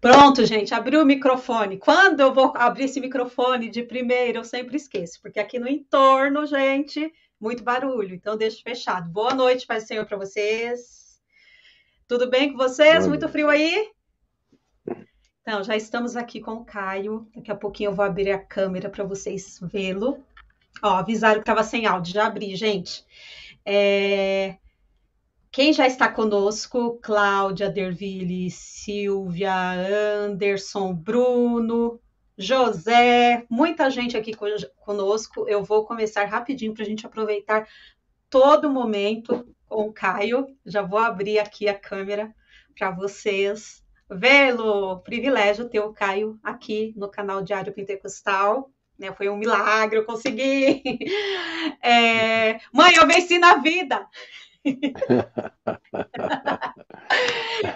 Pronto, gente, abriu o microfone. Quando eu vou abrir esse microfone de primeiro, eu sempre esqueço, porque aqui no entorno, gente, muito barulho. Então, deixo fechado. Boa noite, Pai do Senhor, para vocês. Tudo bem com vocês? Muito frio aí? Então, já estamos aqui com o Caio. Daqui a pouquinho eu vou abrir a câmera para vocês vê-lo. Ó, avisaram que estava sem áudio. Já abri, gente. É... Quem já está conosco? Cláudia Derville, Silvia, Anderson, Bruno, José, muita gente aqui conosco. Eu vou começar rapidinho para a gente aproveitar todo momento com o Caio. Já vou abrir aqui a câmera para vocês vê-lo. Privilégio ter o Caio aqui no canal Diário Pentecostal. Né, foi um milagre, eu consegui. É... Mãe, eu venci na vida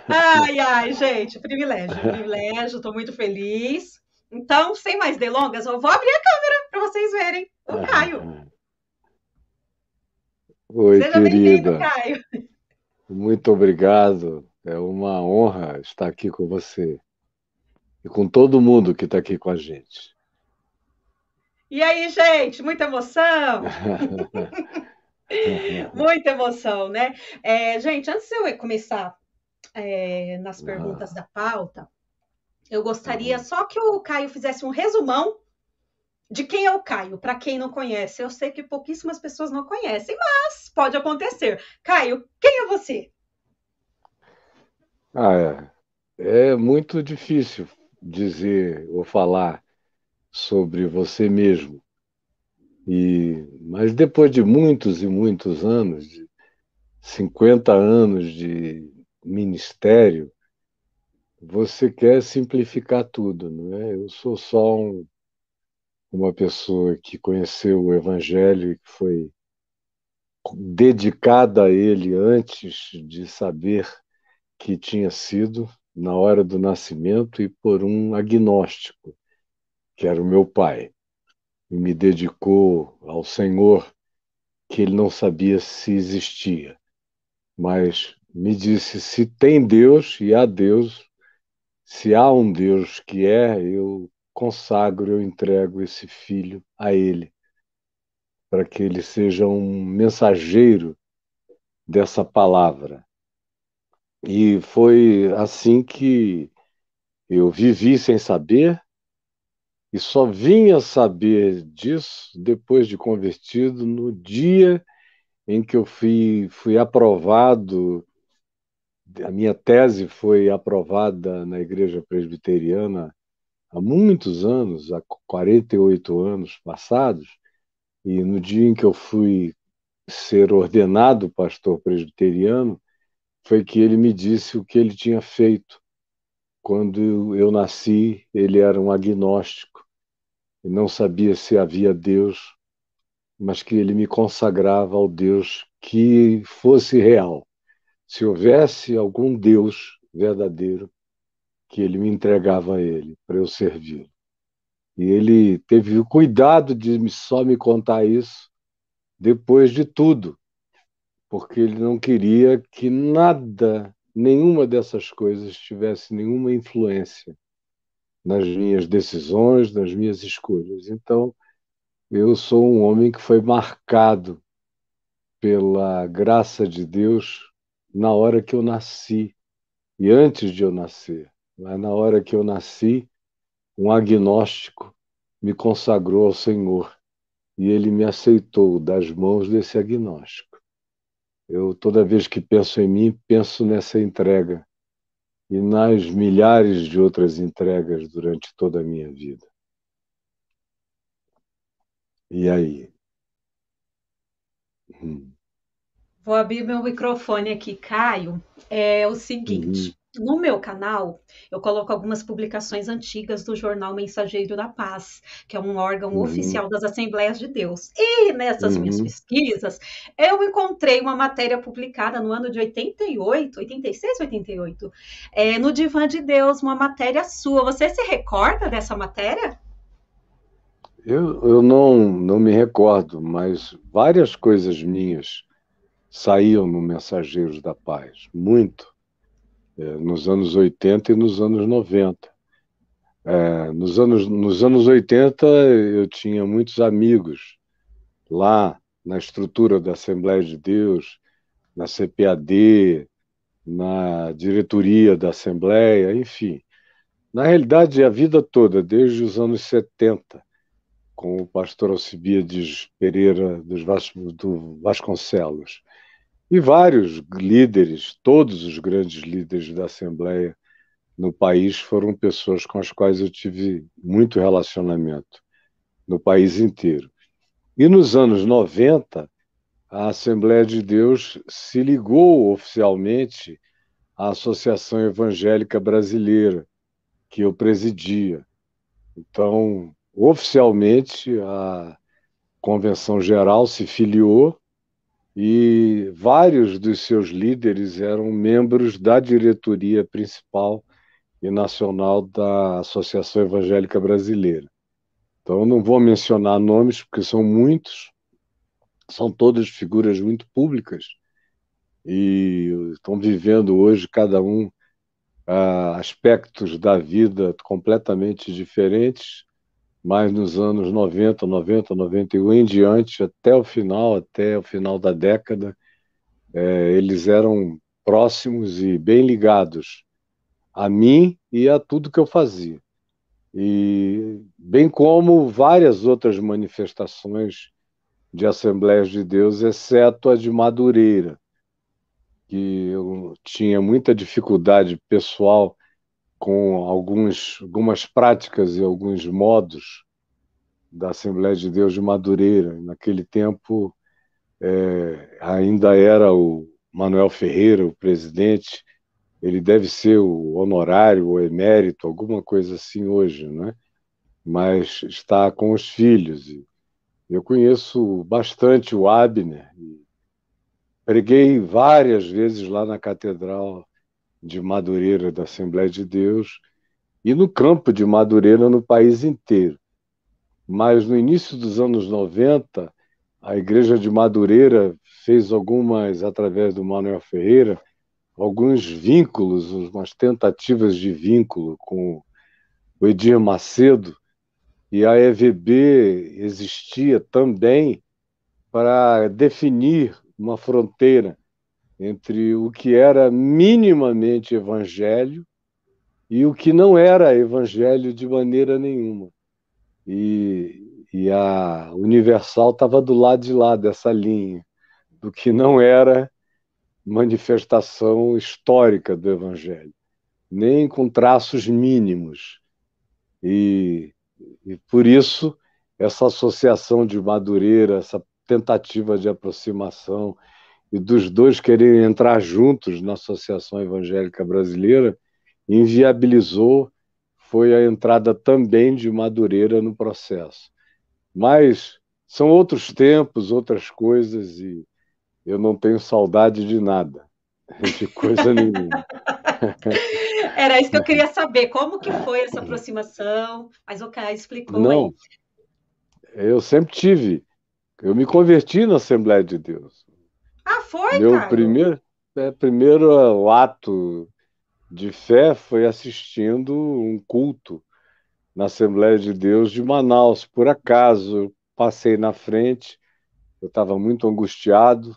ai, ai, gente, privilégio, privilégio, estou muito feliz. Então, sem mais delongas, eu vou abrir a câmera para vocês verem o Caio. Oi, Seja Caio. Muito obrigado. É uma honra estar aqui com você e com todo mundo que está aqui com a gente. E aí, gente, muita emoção! É, é, é. Muita emoção, né? É, gente, antes de eu começar é, nas ah. perguntas ah. da pauta, eu gostaria uhum. só que o Caio fizesse um resumão de quem é o Caio, para quem não conhece. Eu sei que pouquíssimas pessoas não conhecem, mas pode acontecer. Caio, quem é você? Ah, é, é muito difícil dizer ou falar sobre você mesmo. E, mas depois de muitos e muitos anos, de 50 anos de ministério, você quer simplificar tudo, não é? Eu sou só um, uma pessoa que conheceu o Evangelho e que foi dedicada a ele antes de saber que tinha sido na hora do nascimento e por um agnóstico, que era o meu pai e me dedicou ao Senhor que ele não sabia se existia, mas me disse se tem Deus e há Deus, se há um Deus que é, eu consagro, eu entrego esse filho a ele, para que ele seja um mensageiro dessa palavra. E foi assim que eu vivi sem saber, e só vinha saber disso depois de convertido no dia em que eu fui, fui aprovado, a minha tese foi aprovada na Igreja Presbiteriana há muitos anos, há 48 anos passados, e no dia em que eu fui ser ordenado pastor presbiteriano, foi que ele me disse o que ele tinha feito. Quando eu nasci, ele era um agnóstico e não sabia se havia Deus, mas que ele me consagrava ao Deus que fosse real. Se houvesse algum Deus verdadeiro, que ele me entregava a ele para eu servir. E ele teve o cuidado de só me contar isso depois de tudo, porque ele não queria que nada, nenhuma dessas coisas tivesse nenhuma influência nas minhas decisões, nas minhas escolhas. Então, eu sou um homem que foi marcado pela graça de Deus na hora que eu nasci e antes de eu nascer. Mas na hora que eu nasci, um agnóstico me consagrou ao Senhor e ele me aceitou das mãos desse agnóstico. Eu, toda vez que penso em mim, penso nessa entrega e nas milhares de outras entregas durante toda a minha vida. E aí? Hum. Vou abrir meu microfone aqui, Caio. É o seguinte: uhum. No meu canal, eu coloco algumas publicações antigas do jornal Mensageiro da Paz, que é um órgão uhum. oficial das Assembleias de Deus. E nessas uhum. minhas pesquisas, eu encontrei uma matéria publicada no ano de 88, 86, 88, é, no Divã de Deus, uma matéria sua. Você se recorda dessa matéria? Eu, eu não, não me recordo, mas várias coisas minhas saíam no Mensageiros da Paz, muito é, nos anos 80 e nos anos 90. É, nos, anos, nos anos 80, eu tinha muitos amigos lá na estrutura da Assembleia de Deus, na CPAD, na diretoria da Assembleia, enfim. Na realidade, a vida toda, desde os anos 70, com o pastor Alcibiades Pereira dos Vas do Vasconcelos. E vários líderes, todos os grandes líderes da Assembleia no país foram pessoas com as quais eu tive muito relacionamento, no país inteiro. E nos anos 90, a Assembleia de Deus se ligou oficialmente à Associação Evangélica Brasileira, que eu presidia. Então, oficialmente, a Convenção Geral se filiou e vários dos seus líderes eram membros da diretoria principal e nacional da Associação Evangélica Brasileira. Então, eu não vou mencionar nomes, porque são muitos, são todas figuras muito públicas e estão vivendo hoje, cada um, ah, aspectos da vida completamente diferentes mas nos anos 90, 90, 91 em diante, até o final, até o final da década, é, eles eram próximos e bem ligados a mim e a tudo que eu fazia. E bem como várias outras manifestações de Assembleias de Deus, exceto a de Madureira, que eu tinha muita dificuldade pessoal com alguns, algumas práticas e alguns modos da Assembleia de Deus de Madureira. Naquele tempo, é, ainda era o Manuel Ferreira, o presidente, ele deve ser o honorário ou emérito, alguma coisa assim hoje, né? mas está com os filhos. Eu conheço bastante o Abner, preguei várias vezes lá na Catedral de Madureira, da Assembleia de Deus, e no campo de Madureira no país inteiro. Mas no início dos anos 90, a Igreja de Madureira fez algumas, através do Manuel Ferreira, alguns vínculos, umas tentativas de vínculo com o Edir Macedo, e a EVB existia também para definir uma fronteira entre o que era minimamente evangelho e o que não era evangelho de maneira nenhuma. E, e a Universal estava do lado de lá dessa linha, do que não era manifestação histórica do evangelho, nem com traços mínimos. E, e por isso, essa associação de Madureira, essa tentativa de aproximação e dos dois quererem entrar juntos na Associação Evangélica Brasileira inviabilizou foi a entrada também de Madureira no processo. Mas são outros tempos, outras coisas e eu não tenho saudade de nada, de coisa nenhuma. Era isso que eu queria saber, como que foi essa aproximação? Mas o Caio explicou. Não, aí. eu sempre tive. Eu me converti na Assembleia de Deus. Ah, foi, Meu cara? primeiro, é, primeiro é, ato de fé foi assistindo um culto na Assembleia de Deus de Manaus. Por acaso, passei na frente, eu estava muito angustiado.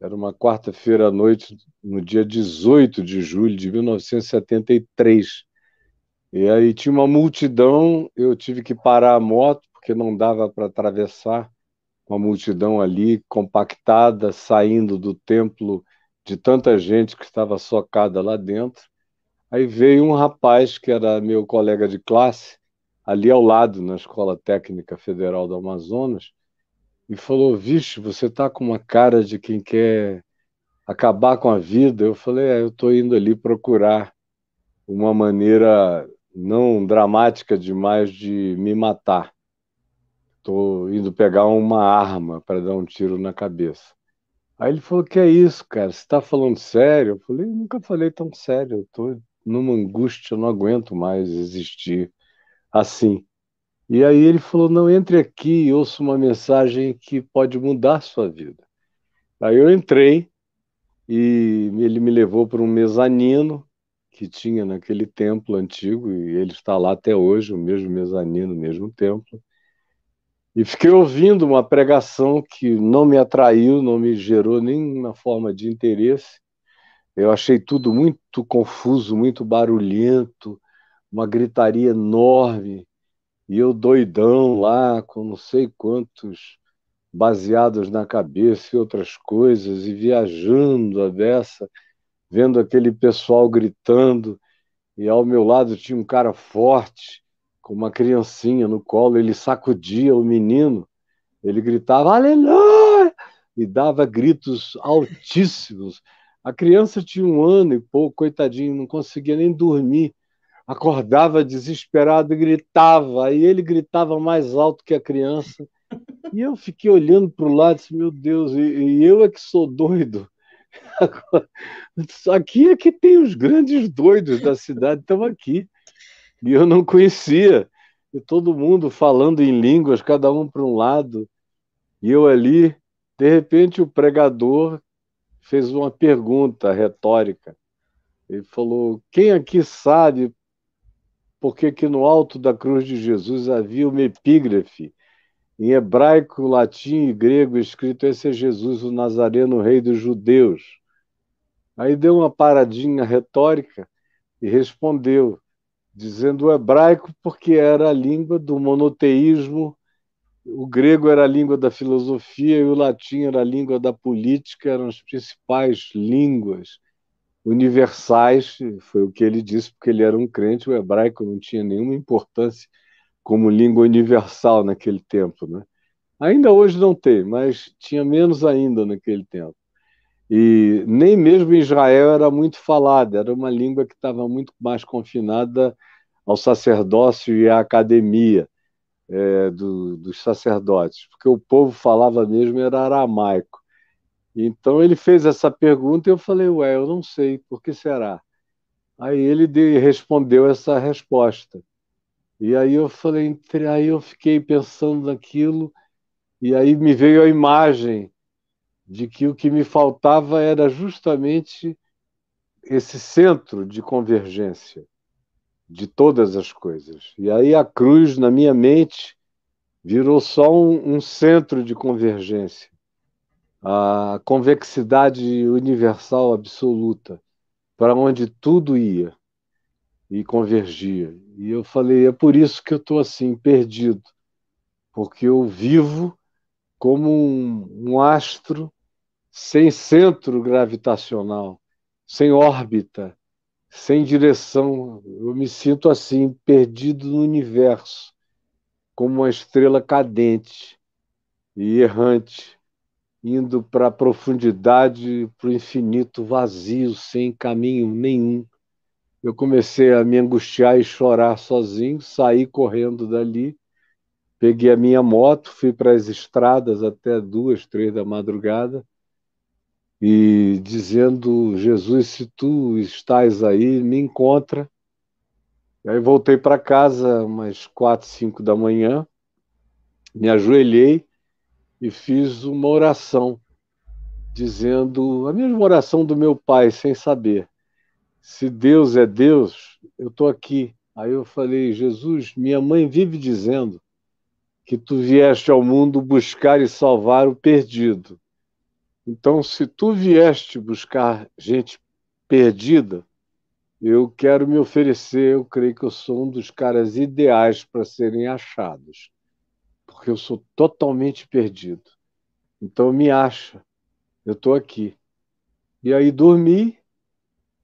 Era uma quarta-feira à noite, no dia 18 de julho de 1973. E aí tinha uma multidão, eu tive que parar a moto, porque não dava para atravessar uma multidão ali compactada, saindo do templo de tanta gente que estava socada lá dentro. Aí veio um rapaz que era meu colega de classe, ali ao lado, na Escola Técnica Federal do Amazonas, e falou: Vixe, você está com uma cara de quem quer acabar com a vida. Eu falei: é, Eu estou indo ali procurar uma maneira não dramática demais de me matar tô indo pegar uma arma para dar um tiro na cabeça. Aí ele falou: Que é isso, cara? Você está falando sério? Eu falei: Nunca falei tão sério. Eu estou numa angústia, eu não aguento mais existir assim. E aí ele falou: Não, entre aqui e ouça uma mensagem que pode mudar a sua vida. Aí eu entrei e ele me levou para um mezanino que tinha naquele templo antigo, e ele está lá até hoje, o mesmo mezanino, o mesmo templo. E fiquei ouvindo uma pregação que não me atraiu, não me gerou nenhuma forma de interesse. Eu achei tudo muito confuso, muito barulhento, uma gritaria enorme. E eu doidão lá, com não sei quantos baseados na cabeça e outras coisas, e viajando a beça, vendo aquele pessoal gritando. E ao meu lado tinha um cara forte com uma criancinha no colo, ele sacudia o menino, ele gritava aleluia e dava gritos altíssimos. A criança tinha um ano e pouco, coitadinho, não conseguia nem dormir. Acordava desesperado e gritava, e ele gritava mais alto que a criança. E eu fiquei olhando para o lado e disse: Meu Deus, e, e eu é que sou doido. Agora, aqui é que tem os grandes doidos da cidade, estão aqui e eu não conhecia. E todo mundo falando em línguas, cada um para um lado, e eu ali. De repente, o pregador fez uma pergunta retórica. Ele falou: Quem aqui sabe por que no alto da cruz de Jesus havia uma epígrafe em hebraico, latim e grego escrito: Esse é Jesus, o Nazareno, rei dos judeus? Aí deu uma paradinha retórica e respondeu: dizendo o hebraico porque era a língua do monoteísmo, o grego era a língua da filosofia e o latim era a língua da política, eram as principais línguas universais, foi o que ele disse, porque ele era um crente, o hebraico não tinha nenhuma importância como língua universal naquele tempo, né? Ainda hoje não tem, mas tinha menos ainda naquele tempo. E nem mesmo em Israel era muito falada, era uma língua que estava muito mais confinada ao sacerdócio e à academia é, do, dos sacerdotes, porque o povo falava mesmo era aramaico. Então ele fez essa pergunta e eu falei, ué, eu não sei, por que será? Aí ele de, respondeu essa resposta. E aí eu falei, aí eu fiquei pensando naquilo, e aí me veio a imagem de que o que me faltava era justamente esse centro de convergência de todas as coisas. E aí a cruz, na minha mente, virou só um, um centro de convergência, a convexidade universal absoluta, para onde tudo ia e convergia. E eu falei: é por isso que eu estou assim, perdido, porque eu vivo como um, um astro sem centro gravitacional, sem órbita, sem direção. Eu me sinto assim, perdido no universo, como uma estrela cadente e errante, indo para a profundidade, para o infinito vazio, sem caminho nenhum. Eu comecei a me angustiar e chorar sozinho, saí correndo dali, peguei a minha moto, fui para as estradas até duas, três da madrugada e dizendo: Jesus, se tu estás aí, me encontra. E aí voltei para casa umas quatro, cinco da manhã, me ajoelhei e fiz uma oração, dizendo a mesma oração do meu pai, sem saber. Se Deus é Deus, eu estou aqui. Aí eu falei: Jesus, minha mãe vive dizendo que tu vieste ao mundo buscar e salvar o perdido. Então, se tu vieste buscar gente perdida, eu quero me oferecer. Eu creio que eu sou um dos caras ideais para serem achados, porque eu sou totalmente perdido. Então, me acha. Eu estou aqui. E aí dormi.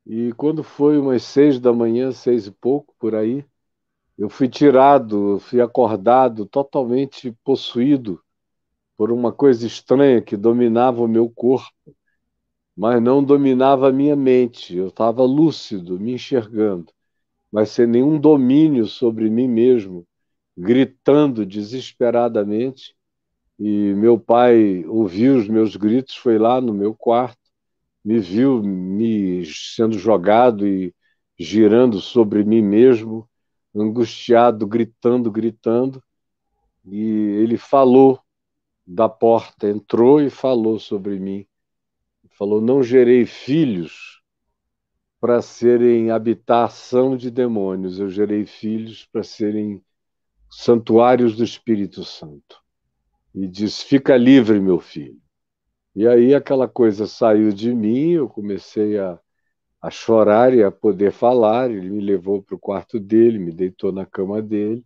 E quando foi umas seis da manhã, seis e pouco por aí, eu fui tirado, fui acordado, totalmente possuído por uma coisa estranha que dominava o meu corpo, mas não dominava a minha mente. Eu estava lúcido, me enxergando, mas sem nenhum domínio sobre mim mesmo, gritando desesperadamente. E meu pai ouviu os meus gritos, foi lá no meu quarto, me viu me sendo jogado e girando sobre mim mesmo, angustiado, gritando, gritando. E ele falou da porta entrou e falou sobre mim. Falou: Não gerei filhos para serem habitação de demônios, eu gerei filhos para serem santuários do Espírito Santo. E diz: Fica livre, meu filho. E aí aquela coisa saiu de mim, eu comecei a, a chorar e a poder falar. Ele me levou para o quarto dele, me deitou na cama dele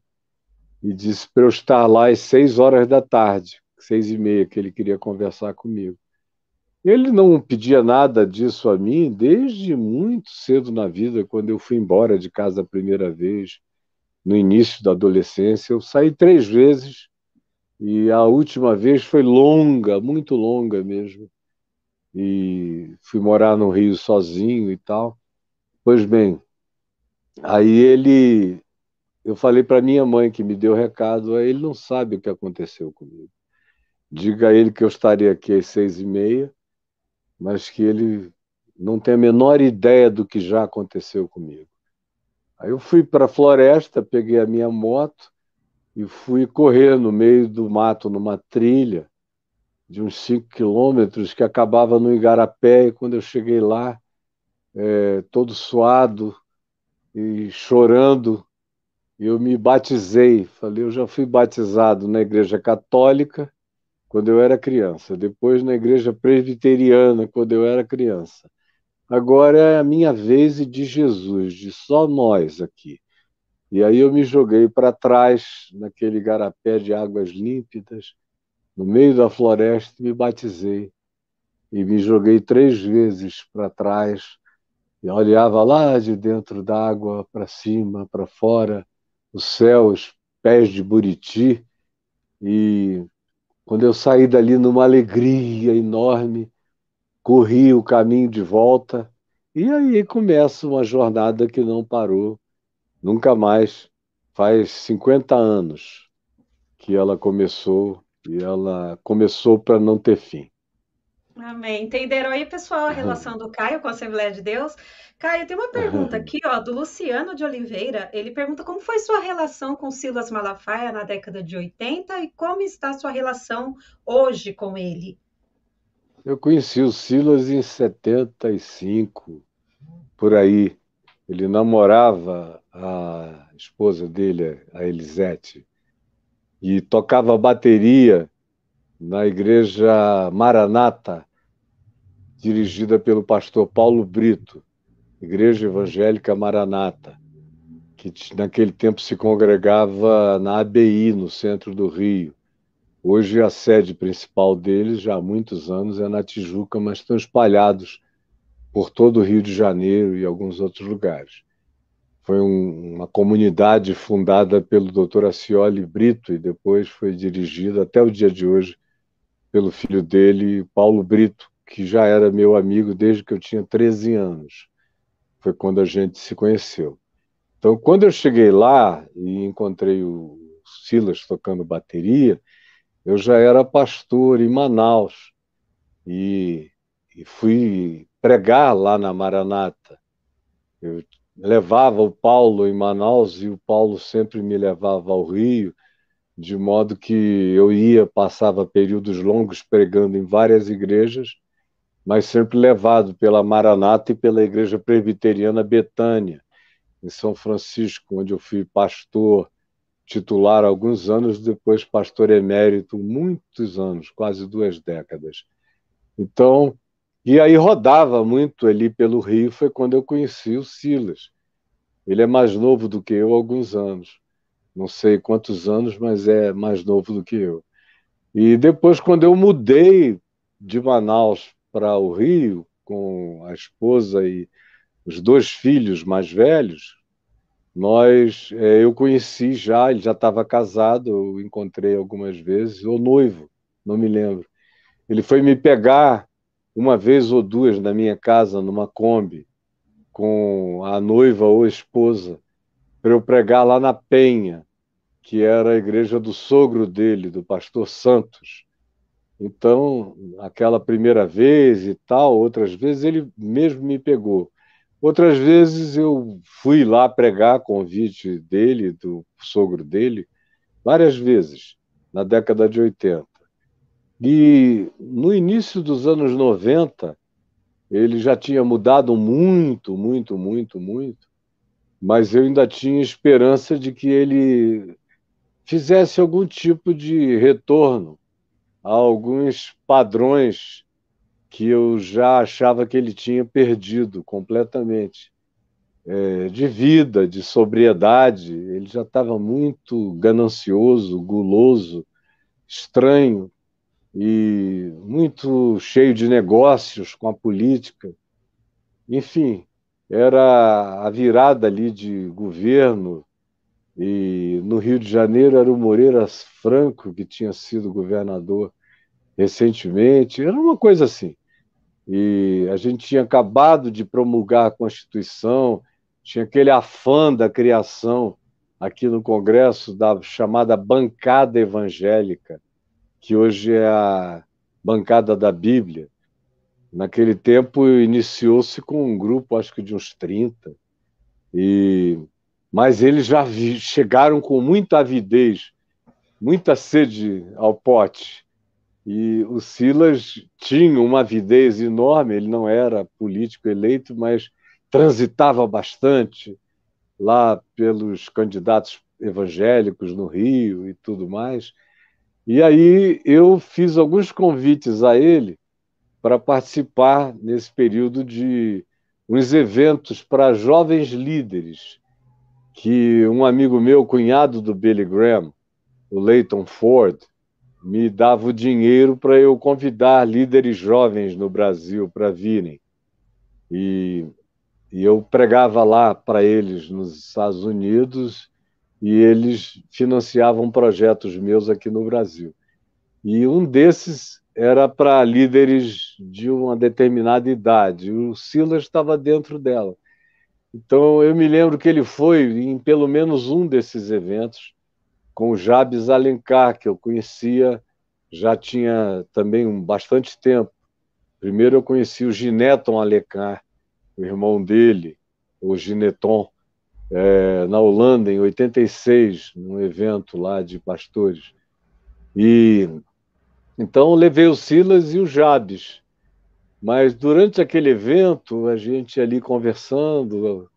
e disse para eu estar lá às seis horas da tarde, seis e meia, que ele queria conversar comigo. Ele não pedia nada disso a mim desde muito cedo na vida, quando eu fui embora de casa a primeira vez, no início da adolescência. Eu saí três vezes e a última vez foi longa, muito longa mesmo. E fui morar no Rio sozinho e tal. Pois bem, aí ele. Eu falei para minha mãe que me deu o recado, aí ele não sabe o que aconteceu comigo. Diga a ele que eu estarei aqui às seis e meia, mas que ele não tem a menor ideia do que já aconteceu comigo. Aí eu fui para a floresta, peguei a minha moto e fui correr no meio do mato, numa trilha de uns cinco quilômetros que acabava no Igarapé. E quando eu cheguei lá, é, todo suado e chorando, eu me batizei. Falei, eu já fui batizado na Igreja Católica quando eu era criança, depois na igreja presbiteriana, quando eu era criança. Agora é a minha vez e de Jesus, de só nós aqui. E aí eu me joguei para trás, naquele garapé de águas límpidas, no meio da floresta, e me batizei. E me joguei três vezes para trás, e olhava lá de dentro d'água, para cima, para fora, o céu, os pés de Buriti, e quando eu saí dali numa alegria enorme, corri o caminho de volta e aí começa uma jornada que não parou nunca mais. Faz 50 anos que ela começou e ela começou para não ter fim. Amém. Entenderam aí, pessoal, a uhum. relação do Caio com a Assembleia de Deus? Caio, tem uma pergunta uhum. aqui, ó, do Luciano de Oliveira. Ele pergunta como foi sua relação com Silas Malafaia na década de 80 e como está sua relação hoje com ele? Eu conheci o Silas em 75, por aí. Ele namorava a esposa dele, a Elisete, e tocava bateria na Igreja Maranata, dirigida pelo pastor Paulo Brito, Igreja Evangélica Maranata, que naquele tempo se congregava na ABI, no centro do Rio. Hoje a sede principal deles, já há muitos anos, é na Tijuca, mas estão espalhados por todo o Rio de Janeiro e alguns outros lugares. Foi um, uma comunidade fundada pelo Dr. Acioli Brito e depois foi dirigida até o dia de hoje pelo filho dele, Paulo Brito, que já era meu amigo desde que eu tinha 13 anos. Foi quando a gente se conheceu. Então, quando eu cheguei lá e encontrei o Silas tocando bateria, eu já era pastor em Manaus e, e fui pregar lá na Maranata. Eu levava o Paulo em Manaus e o Paulo sempre me levava ao Rio de modo que eu ia, passava períodos longos pregando em várias igrejas, mas sempre levado pela Maranata e pela Igreja Presbiteriana Betânia, em São Francisco, onde eu fui pastor titular alguns anos, depois pastor emérito muitos anos, quase duas décadas. Então, e aí rodava muito ali pelo Rio, foi quando eu conheci o Silas. Ele é mais novo do que eu, alguns anos não sei quantos anos, mas é mais novo do que eu. E depois, quando eu mudei de Manaus para o Rio, com a esposa e os dois filhos mais velhos, nós é, eu conheci já, ele já estava casado, eu encontrei algumas vezes, ou noivo, não me lembro. Ele foi me pegar uma vez ou duas na minha casa, numa Kombi, com a noiva ou a esposa, para eu pregar lá na Penha, que era a igreja do sogro dele, do pastor Santos. Então, aquela primeira vez e tal, outras vezes ele mesmo me pegou. Outras vezes eu fui lá pregar convite dele, do sogro dele, várias vezes, na década de 80. E no início dos anos 90, ele já tinha mudado muito, muito, muito, muito, mas eu ainda tinha esperança de que ele fizesse algum tipo de retorno a alguns padrões que eu já achava que ele tinha perdido completamente. É, de vida, de sobriedade, ele já estava muito ganancioso, guloso, estranho e muito cheio de negócios com a política. Enfim, era a virada ali de governo e no Rio de Janeiro era o Moreira Franco, que tinha sido governador recentemente, era uma coisa assim. E a gente tinha acabado de promulgar a Constituição, tinha aquele afã da criação aqui no Congresso da chamada bancada evangélica, que hoje é a bancada da Bíblia. Naquele tempo iniciou-se com um grupo, acho que de uns 30, e mas eles já chegaram com muita avidez, muita sede ao pote. E o Silas tinha uma avidez enorme, ele não era político eleito, mas transitava bastante lá pelos candidatos evangélicos no Rio e tudo mais. E aí eu fiz alguns convites a ele para participar nesse período de uns eventos para jovens líderes que um amigo meu, cunhado do Billy Graham, o Leighton Ford, me dava o dinheiro para eu convidar líderes jovens no Brasil para virem. E, e eu pregava lá para eles nos Estados Unidos e eles financiavam projetos meus aqui no Brasil. E um desses era para líderes de uma determinada idade. O Silas estava dentro dela. Então eu me lembro que ele foi em pelo menos um desses eventos com o Jabes Alencar, que eu conhecia já tinha também um bastante tempo. Primeiro eu conheci o Gineton Alencar, o irmão dele, o Gineton, é, na Holanda, em 86, num evento lá de pastores. E então levei o Silas e o Jabes. Mas durante aquele evento, a gente ali conversando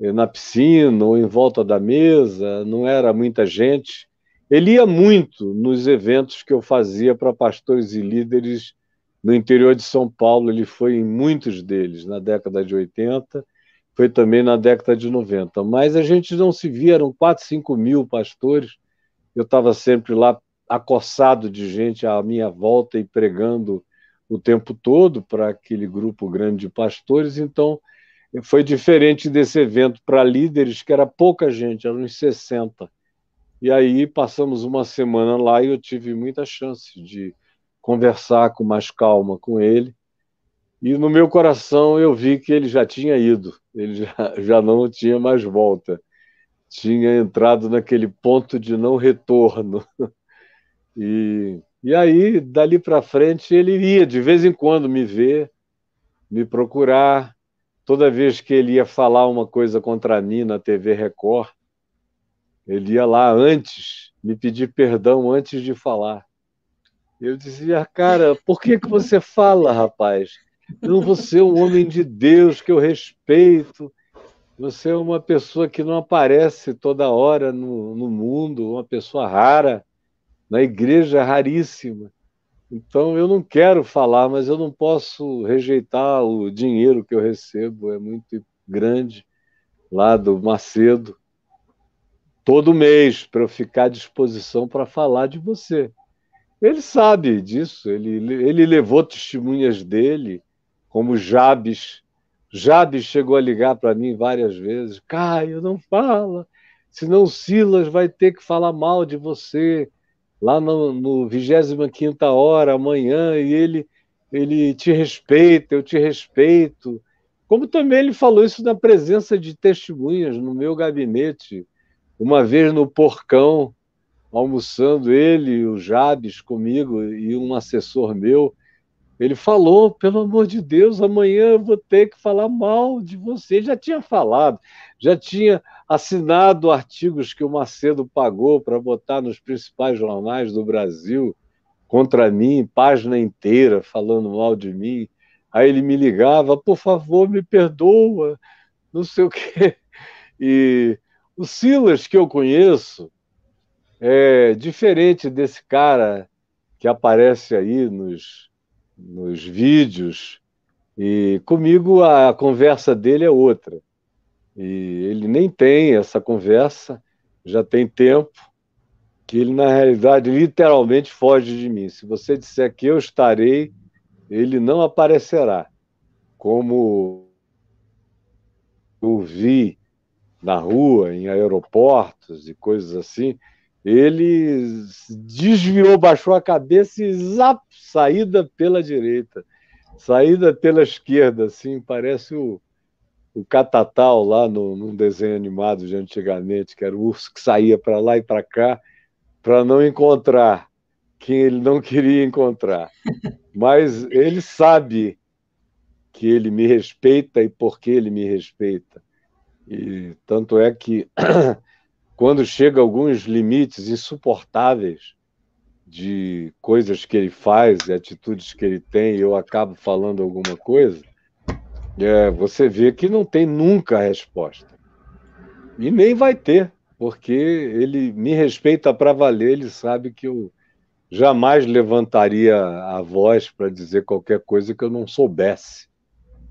eh, na piscina ou em volta da mesa, não era muita gente. Ele ia muito nos eventos que eu fazia para pastores e líderes no interior de São Paulo. Ele foi em muitos deles, na década de 80, foi também na década de 90. Mas a gente não se via, eram 4, 5 mil pastores. Eu estava sempre lá acossado de gente à minha volta e pregando o tempo todo para aquele grupo grande de pastores, então foi diferente desse evento para líderes, que era pouca gente, eram uns 60. E aí passamos uma semana lá e eu tive muita chance de conversar com mais calma com ele. E no meu coração eu vi que ele já tinha ido, ele já, já não tinha mais volta. Tinha entrado naquele ponto de não retorno. E e aí, dali para frente, ele ia de vez em quando me ver, me procurar. Toda vez que ele ia falar uma coisa contra mim na TV Record, ele ia lá antes, me pedir perdão antes de falar. Eu dizia, cara, por que, que você fala, rapaz? Não, você é um homem de Deus que eu respeito. Você é uma pessoa que não aparece toda hora no, no mundo, uma pessoa rara na igreja é raríssima. Então eu não quero falar, mas eu não posso rejeitar o dinheiro que eu recebo, é muito grande, lá do Macedo, todo mês, para eu ficar à disposição para falar de você. Ele sabe disso, ele, ele levou testemunhas dele, como Jabes. Jabes chegou a ligar para mim várias vezes: Caio, não fala, senão Silas vai ter que falar mal de você lá no, no 25 hora, amanhã, e ele, ele te respeita, eu te respeito. Como também ele falou isso na presença de testemunhas no meu gabinete, uma vez no Porcão, almoçando ele, o Jabes comigo e um assessor meu. Ele falou, pelo amor de Deus, amanhã eu vou ter que falar mal de você. já tinha falado, já tinha assinado artigos que o Macedo pagou para botar nos principais jornais do Brasil contra mim, página inteira falando mal de mim. Aí ele me ligava, por favor, me perdoa, não sei o quê. E o Silas que eu conheço é diferente desse cara que aparece aí nos, nos vídeos, e comigo a conversa dele é outra. E ele nem tem essa conversa, já tem tempo, que ele, na realidade, literalmente foge de mim. Se você disser que eu estarei, ele não aparecerá. Como eu vi na rua, em aeroportos e coisas assim, ele desviou, baixou a cabeça e zap, saída pela direita, saída pela esquerda, assim, parece o, o catatal lá no, num desenho animado de antigamente, que era o urso que saía para lá e para cá para não encontrar quem ele não queria encontrar. Mas ele sabe que ele me respeita e por que ele me respeita. E tanto é que quando chega alguns limites insuportáveis de coisas que ele faz, atitudes que ele tem, eu acabo falando alguma coisa, é, você vê que não tem nunca resposta. E nem vai ter, porque ele me respeita para valer, ele sabe que eu jamais levantaria a voz para dizer qualquer coisa que eu não soubesse,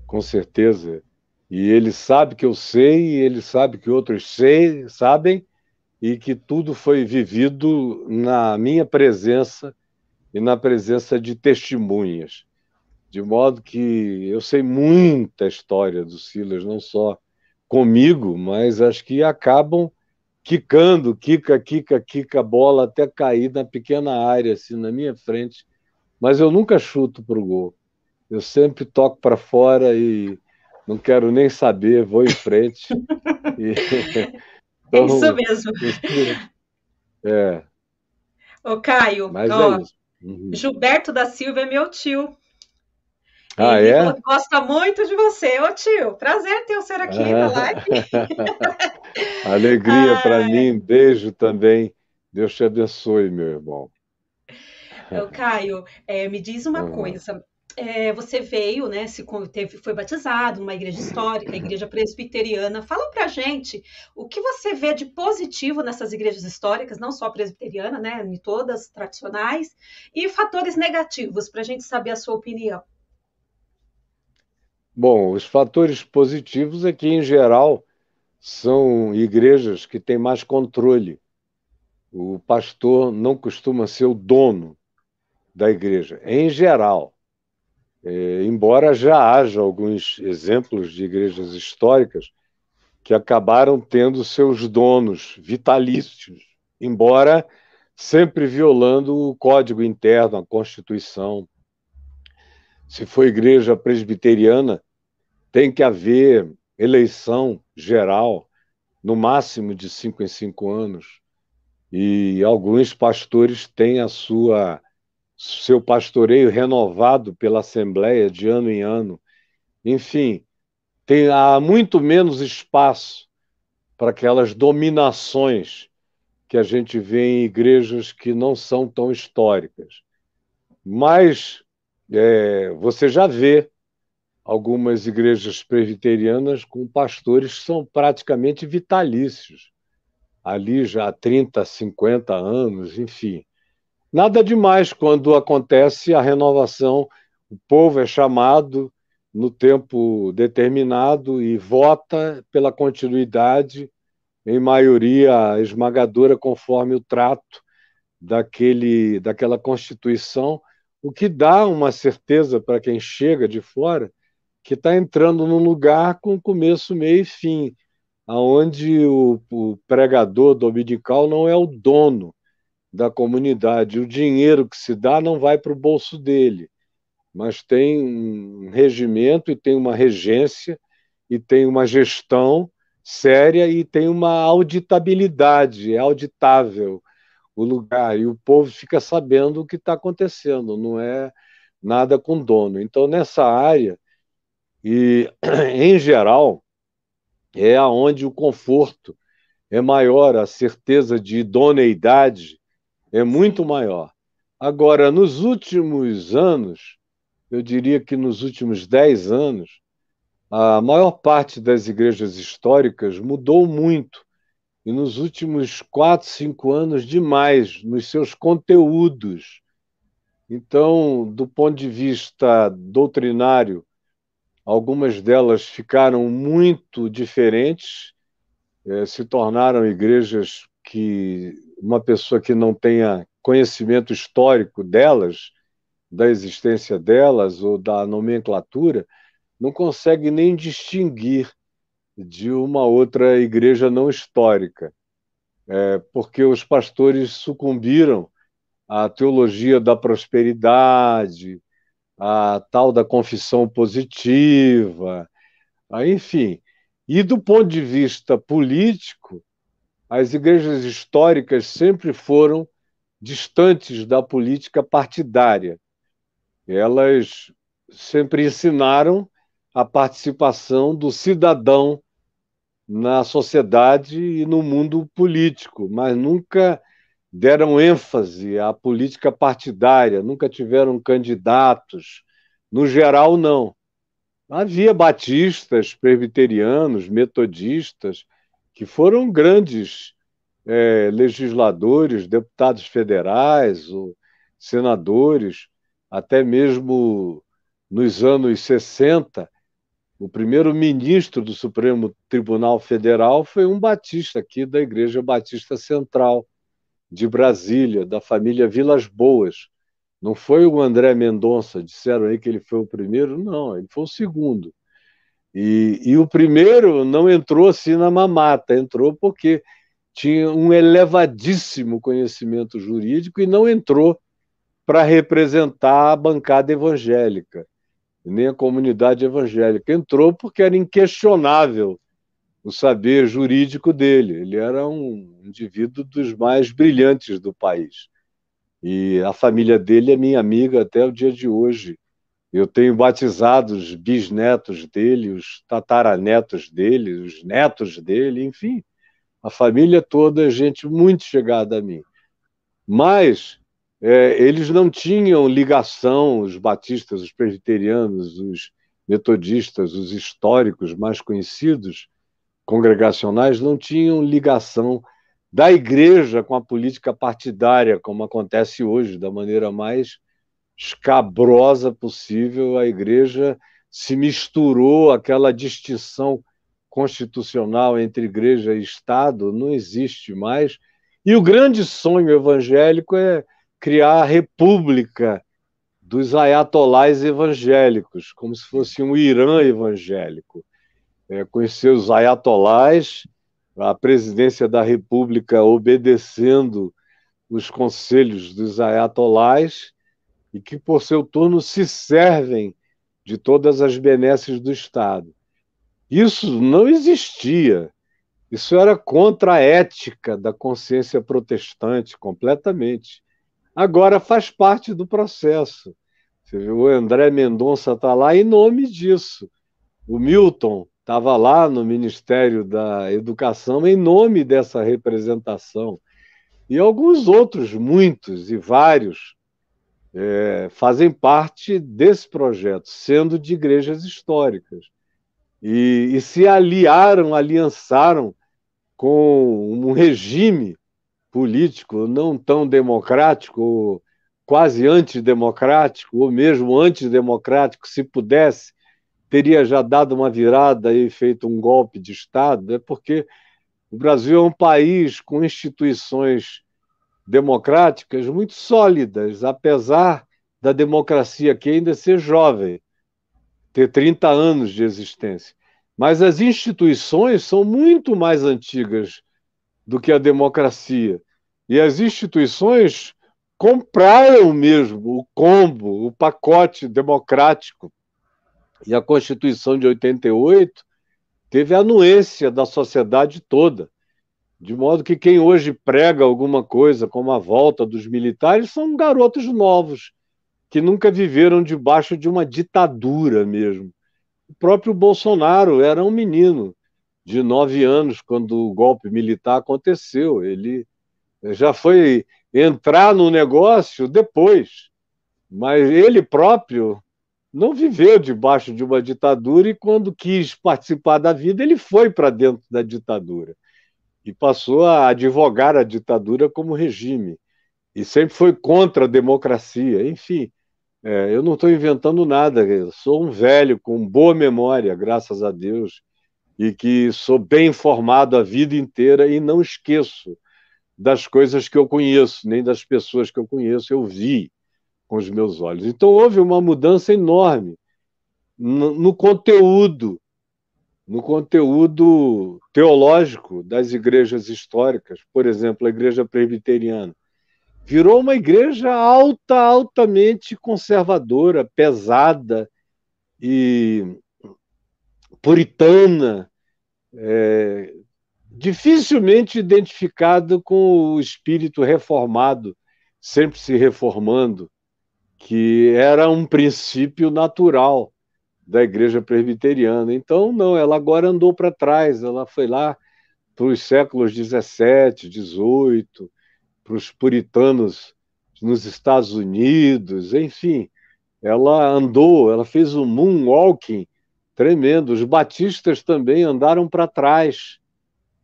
com certeza. E ele sabe que eu sei, ele sabe que outros sei, sabem, e que tudo foi vivido na minha presença e na presença de testemunhas. De modo que eu sei muita história do Silas, não só comigo, mas acho que acabam quicando, quica, quica, quica a bola até cair na pequena área, assim, na minha frente. Mas eu nunca chuto para o gol. Eu sempre toco para fora e não quero nem saber, vou em frente. e... É então, é isso mesmo. É. Ô, Caio, Mas ó, é uhum. Gilberto da Silva é meu tio. Ah, ele é? gosta muito de você. Ô tio, prazer ter o senhor aqui tá ah. na live. Alegria para mim, beijo também. Deus te abençoe, meu irmão. Eu, Caio, é, me diz uma uhum. coisa. É, você veio, né? Se teve, foi batizado numa igreja histórica, igreja presbiteriana. Fala pra gente o que você vê de positivo nessas igrejas históricas, não só presbiteriana, né? Em todas tradicionais, e fatores negativos, para a gente saber a sua opinião. Bom, os fatores positivos é que, em geral, são igrejas que têm mais controle. O pastor não costuma ser o dono da igreja, em geral. É, embora já haja alguns exemplos de igrejas históricas que acabaram tendo seus donos vitalícios, embora sempre violando o código interno, a Constituição, se for igreja presbiteriana, tem que haver eleição geral, no máximo de cinco em cinco anos, e alguns pastores têm a sua seu pastoreio renovado pela Assembleia de ano em ano. Enfim, tem, há muito menos espaço para aquelas dominações que a gente vê em igrejas que não são tão históricas. Mas é, você já vê algumas igrejas presbiterianas com pastores que são praticamente vitalícios, ali já há 30, 50 anos, enfim. Nada demais quando acontece a renovação, o povo é chamado no tempo determinado e vota pela continuidade, em maioria esmagadora, conforme o trato daquele, daquela Constituição o que dá uma certeza para quem chega de fora que está entrando num lugar com começo, meio e fim, aonde o, o pregador dominical não é o dono da comunidade. O dinheiro que se dá não vai para o bolso dele, mas tem um regimento e tem uma regência e tem uma gestão séria e tem uma auditabilidade, é auditável o lugar e o povo fica sabendo o que está acontecendo, não é nada com dono. Então, nessa área, e em geral, é aonde o conforto é maior, a certeza de idoneidade é muito maior. Agora, nos últimos anos, eu diria que nos últimos dez anos, a maior parte das igrejas históricas mudou muito e nos últimos quatro, cinco anos demais nos seus conteúdos. Então, do ponto de vista doutrinário, algumas delas ficaram muito diferentes, eh, se tornaram igrejas que uma pessoa que não tenha conhecimento histórico delas, da existência delas ou da nomenclatura, não consegue nem distinguir de uma outra igreja não histórica, é, porque os pastores sucumbiram à teologia da prosperidade, à tal da confissão positiva, a, enfim. E do ponto de vista político, as igrejas históricas sempre foram distantes da política partidária. Elas sempre ensinaram a participação do cidadão na sociedade e no mundo político, mas nunca deram ênfase à política partidária, nunca tiveram candidatos. No geral, não. Havia batistas, presbiterianos, metodistas, que foram grandes é, legisladores, deputados federais, ou senadores, até mesmo nos anos 60, o primeiro ministro do Supremo Tribunal Federal foi um batista aqui da Igreja Batista Central de Brasília, da família Vilas Boas. Não foi o André Mendonça, disseram aí que ele foi o primeiro, não, ele foi o segundo. E, e o primeiro não entrou assim na mamata, entrou porque tinha um elevadíssimo conhecimento jurídico e não entrou para representar a bancada evangélica nem a comunidade evangélica. Entrou porque era inquestionável o saber jurídico dele. Ele era um indivíduo dos mais brilhantes do país. E a família dele é minha amiga até o dia de hoje. Eu tenho batizados bisnetos dele, os tataranetos dele, os netos dele, enfim. A família toda é gente muito chegada a mim. Mas é, eles não tinham ligação, os batistas, os presbiterianos, os metodistas, os históricos mais conhecidos, congregacionais, não tinham ligação da igreja com a política partidária, como acontece hoje, da maneira mais escabrosa possível. A igreja se misturou aquela distinção constitucional entre igreja e Estado, não existe mais. E o grande sonho evangélico é criar a república dos ayatolás evangélicos, como se fosse um Irã evangélico. É, conhecer os ayatolás, a presidência da república obedecendo os conselhos dos ayatolás, e que, por seu turno, se servem de todas as benesses do Estado. Isso não existia. Isso era contra a ética da consciência protestante, completamente. Agora faz parte do processo. Você o André Mendonça está lá em nome disso. O Milton estava lá no Ministério da Educação em nome dessa representação. E alguns outros, muitos e vários, é, fazem parte desse projeto, sendo de igrejas históricas. E, e se aliaram, aliançaram com um regime político não tão democrático, quase antidemocrático, ou mesmo antidemocrático, se pudesse, teria já dado uma virada e feito um golpe de Estado, é porque o Brasil é um país com instituições democráticas muito sólidas, apesar da democracia que ainda ser jovem, ter 30 anos de existência. Mas as instituições são muito mais antigas do que a democracia. E as instituições compraram mesmo o combo, o pacote democrático. E a Constituição de 88 teve a anuência da sociedade toda. De modo que quem hoje prega alguma coisa, como a volta dos militares, são garotos novos, que nunca viveram debaixo de uma ditadura mesmo. O próprio Bolsonaro era um menino de nove anos, quando o golpe militar aconteceu. Ele eh, já foi entrar no negócio depois, mas ele próprio não viveu debaixo de uma ditadura e, quando quis participar da vida, ele foi para dentro da ditadura e passou a advogar a ditadura como regime e sempre foi contra a democracia. Enfim, é, eu não estou inventando nada, sou um velho com boa memória, graças a Deus e que sou bem informado a vida inteira e não esqueço das coisas que eu conheço, nem das pessoas que eu conheço, eu vi com os meus olhos. Então houve uma mudança enorme no, no conteúdo, no conteúdo teológico das igrejas históricas, por exemplo, a igreja presbiteriana virou uma igreja alta, altamente conservadora, pesada e puritana, é, dificilmente identificado com o espírito reformado, sempre se reformando, que era um princípio natural da igreja presbiteriana. Então, não, ela agora andou para trás, ela foi lá para os séculos 17, 18, para os puritanos nos Estados Unidos, enfim, ela andou, ela fez um moonwalking Tremendo. Os batistas também andaram para trás.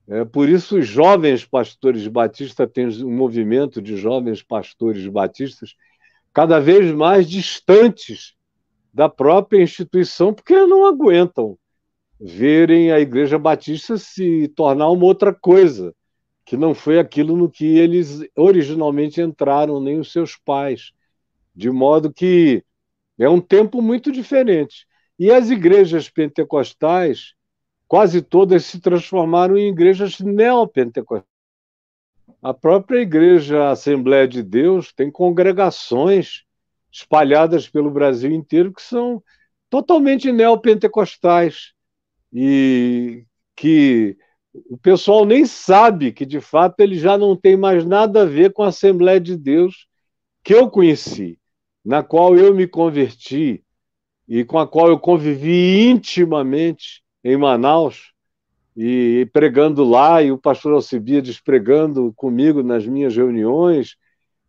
É, por isso, os jovens pastores batistas têm um movimento de jovens pastores batistas cada vez mais distantes da própria instituição, porque não aguentam verem a Igreja Batista se tornar uma outra coisa, que não foi aquilo no que eles originalmente entraram, nem os seus pais. De modo que é um tempo muito diferente. E as igrejas pentecostais, quase todas se transformaram em igrejas neopentecostais. A própria Igreja Assembleia de Deus tem congregações espalhadas pelo Brasil inteiro que são totalmente neopentecostais e que o pessoal nem sabe que, de fato, ele já não tem mais nada a ver com a Assembleia de Deus que eu conheci, na qual eu me converti e com a qual eu convivi intimamente em Manaus, e pregando lá, e o pastor Alcibiades pregando comigo nas minhas reuniões,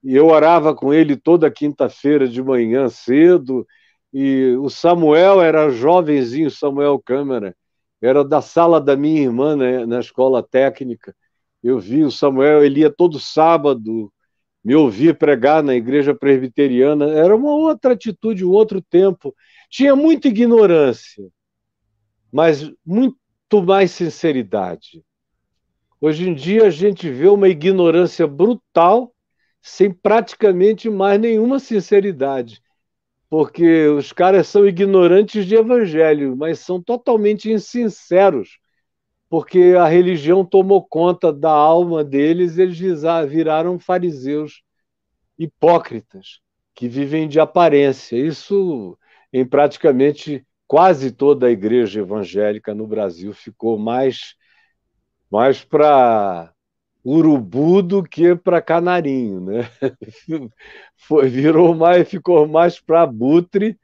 e eu orava com ele toda quinta-feira de manhã cedo, e o Samuel era jovenzinho, Samuel Câmara, era da sala da minha irmã né, na escola técnica. Eu vi o Samuel, ele ia todo sábado me ouvir pregar na igreja presbiteriana. Era uma outra atitude, um outro tempo. Tinha muita ignorância, mas muito mais sinceridade. Hoje em dia a gente vê uma ignorância brutal, sem praticamente mais nenhuma sinceridade, porque os caras são ignorantes de evangelho, mas são totalmente insinceros, porque a religião tomou conta da alma deles, eles viraram fariseus hipócritas que vivem de aparência. Isso em praticamente quase toda a igreja evangélica no Brasil ficou mais, mais para urubu do que para canarinho, né? Foi, virou mais, ficou mais para abutre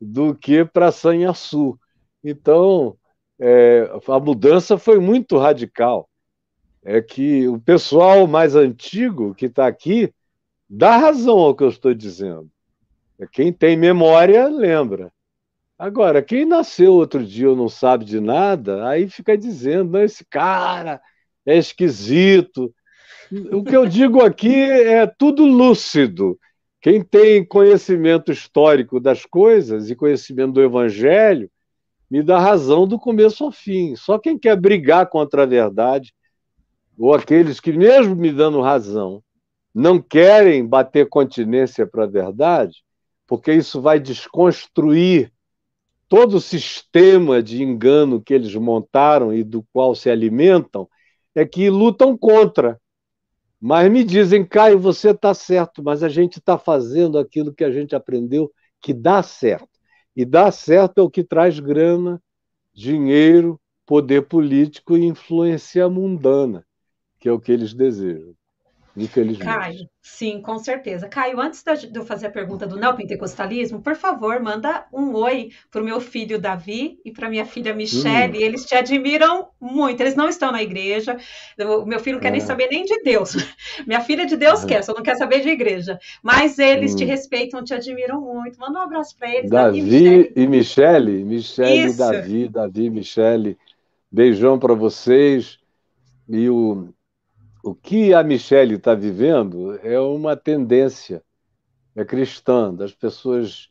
do que para sanhaçu. Então, é, a mudança foi muito radical. É que o pessoal mais antigo que está aqui dá razão ao que eu estou dizendo. Quem tem memória lembra. Agora, quem nasceu outro dia ou não sabe de nada, aí fica dizendo, não, esse cara é esquisito. O que eu digo aqui é tudo lúcido. Quem tem conhecimento histórico das coisas e conhecimento do Evangelho, me dá razão do começo ao fim. Só quem quer brigar contra a verdade, ou aqueles que, mesmo me dando razão, não querem bater continência para a verdade, porque isso vai desconstruir todo o sistema de engano que eles montaram e do qual se alimentam, é que lutam contra. Mas me dizem, Caio, você está certo, mas a gente está fazendo aquilo que a gente aprendeu que dá certo. E dá certo é o que traz grana, dinheiro, poder político e influência mundana, que é o que eles desejam infelizmente. Caio, sim, com certeza. Caio, antes de eu fazer a pergunta do neopentecostalismo, por favor, manda um oi para o meu filho Davi e para minha filha Michele. Hum. Eles te admiram muito. Eles não estão na igreja. O meu filho não quer é. nem saber nem de Deus. minha filha de Deus é. quer, só não quer saber de igreja. Mas eles hum. te respeitam, te admiram muito. Manda um abraço para eles. Davi, Davi e Michele. Michele, Davi, Davi e Michele. Beijão para vocês. E o o que a Michelle está vivendo é uma tendência é cristã, das pessoas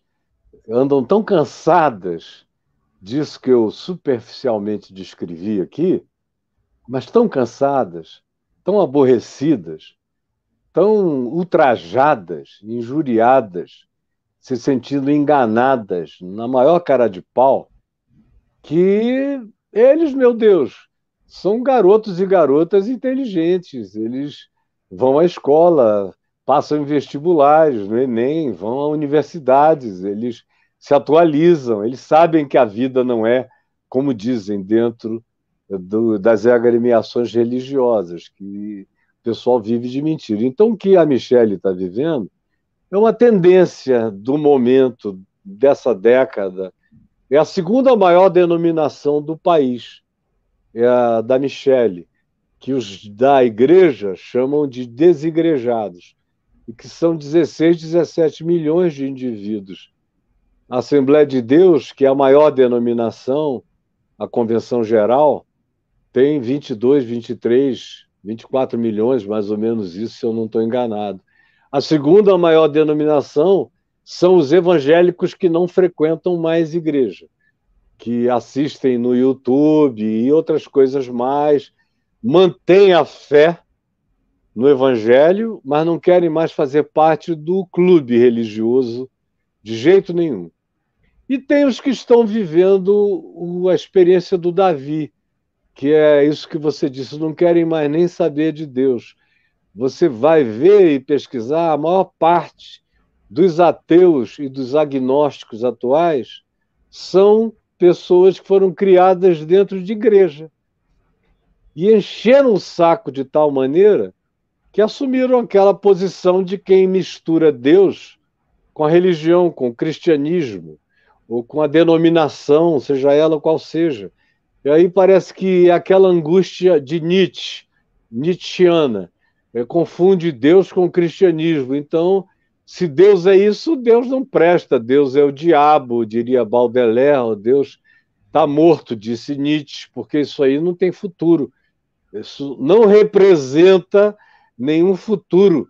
andam tão cansadas disso que eu superficialmente descrevi aqui, mas tão cansadas, tão aborrecidas, tão ultrajadas, injuriadas, se sentindo enganadas na maior cara de pau, que eles, meu Deus, são garotos e garotas inteligentes. Eles vão à escola, passam em vestibulares, no Enem, vão a universidades, eles se atualizam, eles sabem que a vida não é, como dizem, dentro do, das agremiações religiosas, que o pessoal vive de mentira. Então, o que a Michelle está vivendo é uma tendência do momento, dessa década. É a segunda maior denominação do país é a da Michele, que os da igreja chamam de desigrejados, e que são 16, 17 milhões de indivíduos. A Assembleia de Deus, que é a maior denominação, a Convenção Geral, tem 22, 23, 24 milhões, mais ou menos isso, se eu não estou enganado. A segunda maior denominação são os evangélicos que não frequentam mais igreja que assistem no YouTube e outras coisas mais, mantêm a fé no Evangelho, mas não querem mais fazer parte do clube religioso de jeito nenhum. E tem os que estão vivendo a experiência do Davi, que é isso que você disse, não querem mais nem saber de Deus. Você vai ver e pesquisar a maior parte dos ateus e dos agnósticos atuais são pessoas que foram criadas dentro de igreja. E encheram o saco de tal maneira que assumiram aquela posição de quem mistura Deus com a religião, com o cristianismo, ou com a denominação, seja ela qual seja. E aí parece que aquela angústia de Nietzsche, Nietzscheana, é, confunde Deus com o cristianismo. Então, se Deus é isso, Deus não presta, Deus é o diabo, diria Baudelaire, Deus está morto, disse Nietzsche, porque isso aí não tem futuro. Isso não representa nenhum futuro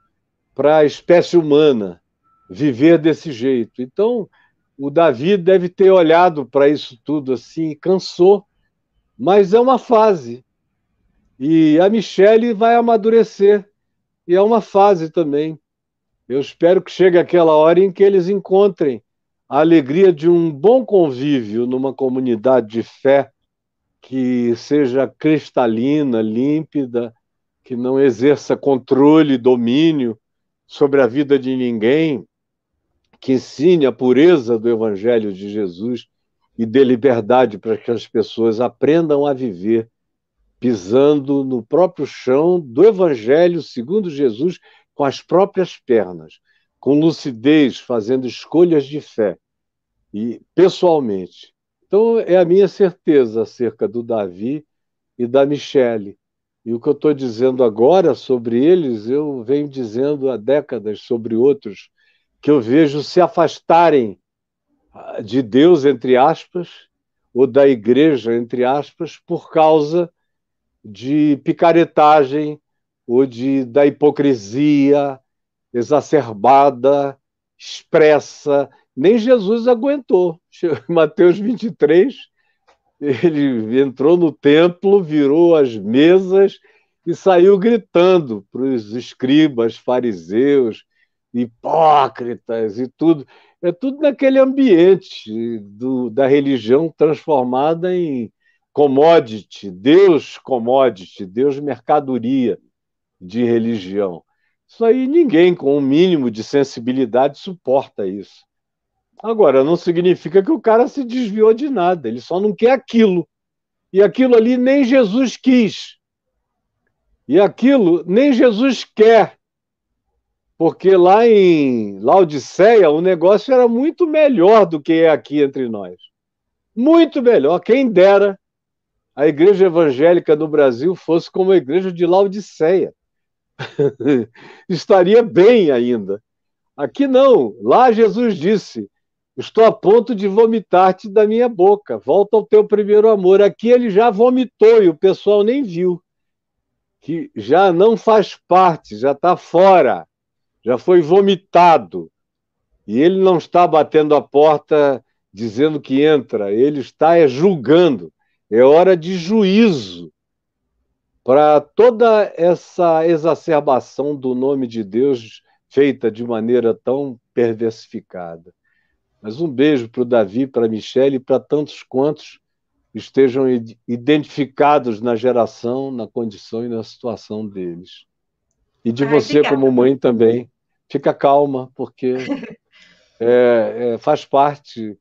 para a espécie humana viver desse jeito. Então, o Davi deve ter olhado para isso tudo assim, cansou, mas é uma fase. E a Michelle vai amadurecer, e é uma fase também. Eu espero que chegue aquela hora em que eles encontrem a alegria de um bom convívio numa comunidade de fé que seja cristalina, límpida, que não exerça controle, domínio sobre a vida de ninguém, que ensine a pureza do Evangelho de Jesus e dê liberdade para que as pessoas aprendam a viver pisando no próprio chão do Evangelho segundo Jesus, com as próprias pernas, com lucidez, fazendo escolhas de fé e pessoalmente. Então é a minha certeza acerca do Davi e da Michele. E o que eu estou dizendo agora sobre eles, eu venho dizendo há décadas sobre outros que eu vejo se afastarem ah, de Deus, entre aspas, ou da igreja, entre aspas, por causa de picaretagem, o de, da hipocrisia exacerbada, expressa. Nem Jesus aguentou. Mateus 23, ele entrou no templo, virou as mesas e saiu gritando para os escribas, fariseus, hipócritas e tudo. É tudo naquele ambiente do, da religião transformada em commodity, Deus commodity, Deus mercadoria de religião. Isso aí ninguém com o um mínimo de sensibilidade suporta isso. Agora, não significa que o cara se desviou de nada, ele só não quer aquilo. E aquilo ali nem Jesus quis. E aquilo nem Jesus quer. Porque lá em Laodiceia o negócio era muito melhor do que é aqui entre nós. Muito melhor. Quem dera a igreja evangélica no Brasil fosse como a igreja de Laodiceia estaria bem ainda. Aqui não, lá Jesus disse: Estou a ponto de vomitar-te da minha boca, volta ao teu primeiro amor. Aqui ele já vomitou e o pessoal nem viu, que já não faz parte, já está fora, já foi vomitado. E ele não está batendo a porta dizendo que entra, ele está é, julgando. É hora de juízo para toda essa exacerbação do nome de Deus feita de maneira tão perversificada. Mas um beijo para o Davi, para a Michelle e para tantos quantos estejam identificados na geração, na condição e na situação deles. E de Ai, você, obrigada. como mãe, também. Fica calma, porque é, é, faz parte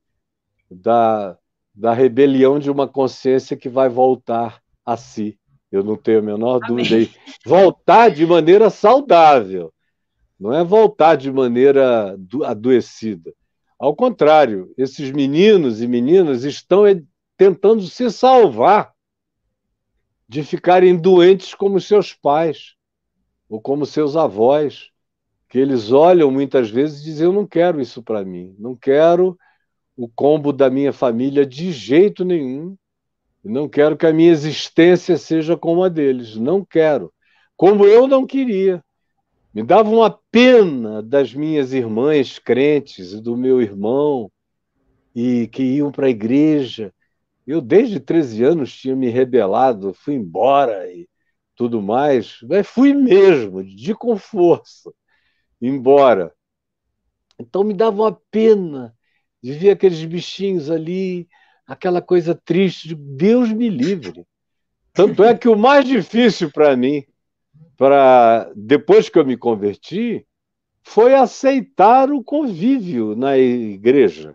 da, da rebelião de uma consciência que vai voltar a si eu não tenho a menor Amém. dúvida. Aí. Voltar de maneira saudável. Não é voltar de maneira adoecida. Ao contrário, esses meninos e meninas estão eh, tentando se salvar de ficarem doentes como seus pais ou como seus avós, que eles olham muitas vezes e dizem: Eu não quero isso para mim, não quero o combo da minha família de jeito nenhum. Não quero que a minha existência seja como a deles. Não quero. Como eu não queria. Me dava uma pena das minhas irmãs crentes e do meu irmão, e que iam para a igreja. Eu, desde 13 anos, tinha me rebelado, fui embora e tudo mais. Mas fui mesmo, de com força, embora. Então me dava uma pena de ver aqueles bichinhos ali aquela coisa triste, de Deus me livre. Tanto é que o mais difícil para mim, para depois que eu me converti, foi aceitar o convívio na igreja,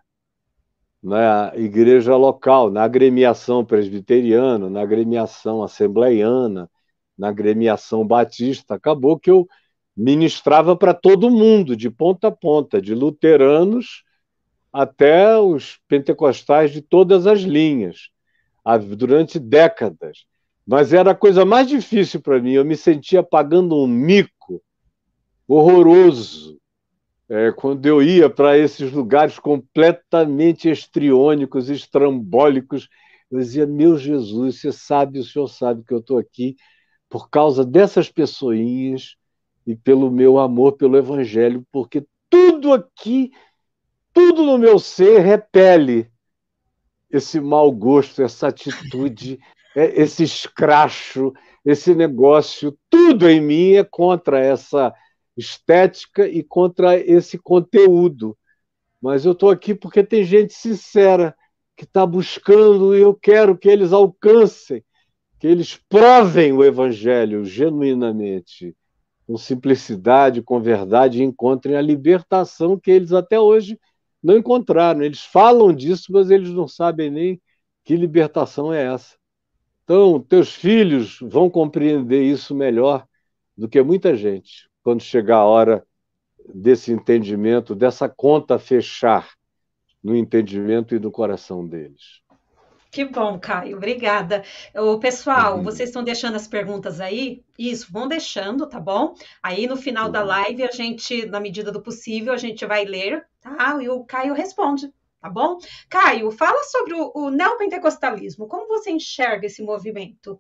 na igreja local, na agremiação presbiteriana, na agremiação assembleiana, na agremiação batista. Acabou que eu ministrava para todo mundo, de ponta a ponta, de luteranos até os pentecostais de todas as linhas, durante décadas. Mas era a coisa mais difícil para mim, eu me sentia pagando um mico horroroso é, quando eu ia para esses lugares completamente estriônicos, estrambólicos. Eu dizia, meu Jesus, você sabe, o senhor sabe que eu estou aqui por causa dessas pessoinhas e pelo meu amor pelo Evangelho, porque tudo aqui tudo no meu ser repele esse mau gosto, essa atitude, é, esse escracho, esse negócio, tudo em mim é contra essa estética e contra esse conteúdo. Mas eu estou aqui porque tem gente sincera que está buscando e eu quero que eles alcancem, que eles provem o Evangelho genuinamente, com simplicidade, com verdade, e encontrem a libertação que eles até hoje não encontraram. Eles falam disso, mas eles não sabem nem que libertação é essa. Então, teus filhos vão compreender isso melhor do que muita gente quando chegar a hora desse entendimento, dessa conta fechar no entendimento e no coração deles. Que bom, Caio. Obrigada. O pessoal, uhum. vocês estão deixando as perguntas aí? Isso, vão deixando, tá bom? Aí no final uhum. da live a gente, na medida do possível, a gente vai ler, tá? E o Caio responde, tá bom? Caio, fala sobre o, o neopentecostalismo. Como você enxerga esse movimento?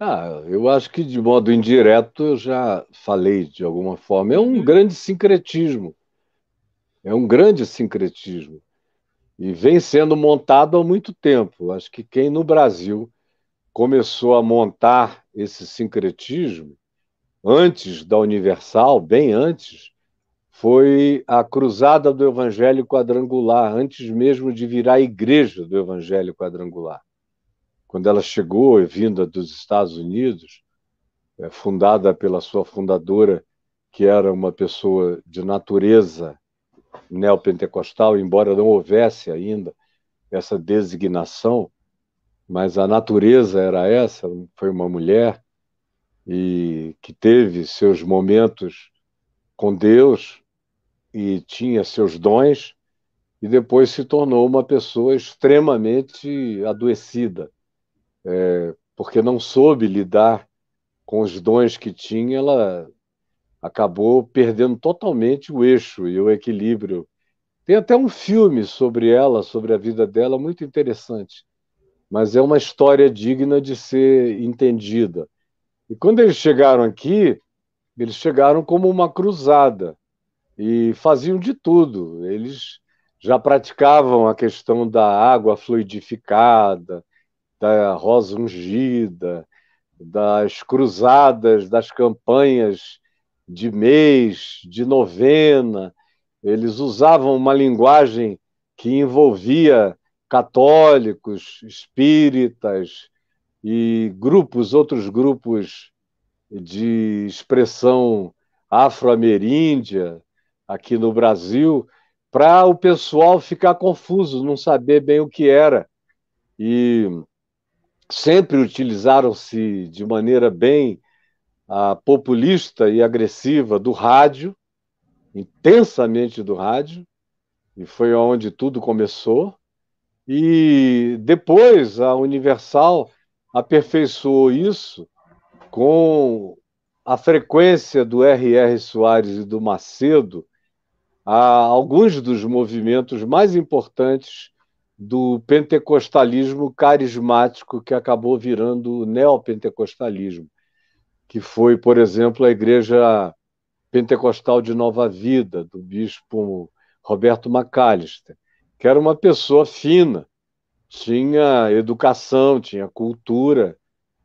Ah, eu acho que de modo indireto eu já falei de alguma forma. É um uhum. grande sincretismo. É um grande sincretismo e vem sendo montado há muito tempo. Acho que quem no Brasil começou a montar esse sincretismo antes da Universal, bem antes, foi a cruzada do Evangelho Quadrangular, antes mesmo de virar a igreja do Evangelho Quadrangular. Quando ela chegou, vinda dos Estados Unidos, é, fundada pela sua fundadora, que era uma pessoa de natureza neopentecostal, embora não houvesse ainda essa designação, mas a natureza era essa, foi uma mulher e que teve seus momentos com Deus e tinha seus dons e depois se tornou uma pessoa extremamente adoecida, é, porque não soube lidar com os dons que tinha, ela acabou perdendo totalmente o eixo e o equilíbrio. Tem até um filme sobre ela, sobre a vida dela, muito interessante. Mas é uma história digna de ser entendida. E quando eles chegaram aqui, eles chegaram como uma cruzada e faziam de tudo. Eles já praticavam a questão da água fluidificada, da rosa ungida, das cruzadas, das campanhas de mês, de novena. Eles usavam uma linguagem que envolvia católicos, espíritas e grupos, outros grupos de expressão afro-ameríndia aqui no Brasil, para o pessoal ficar confuso, não saber bem o que era. E sempre utilizaram-se de maneira bem a populista e agressiva do rádio, intensamente do rádio, e foi onde tudo começou. E depois a Universal aperfeiçoou isso com a frequência do R.R. Soares e do Macedo a alguns dos movimentos mais importantes do pentecostalismo carismático que acabou virando o neopentecostalismo que foi, por exemplo, a Igreja Pentecostal de Nova Vida, do bispo Roberto Macalister, que era uma pessoa fina, tinha educação, tinha cultura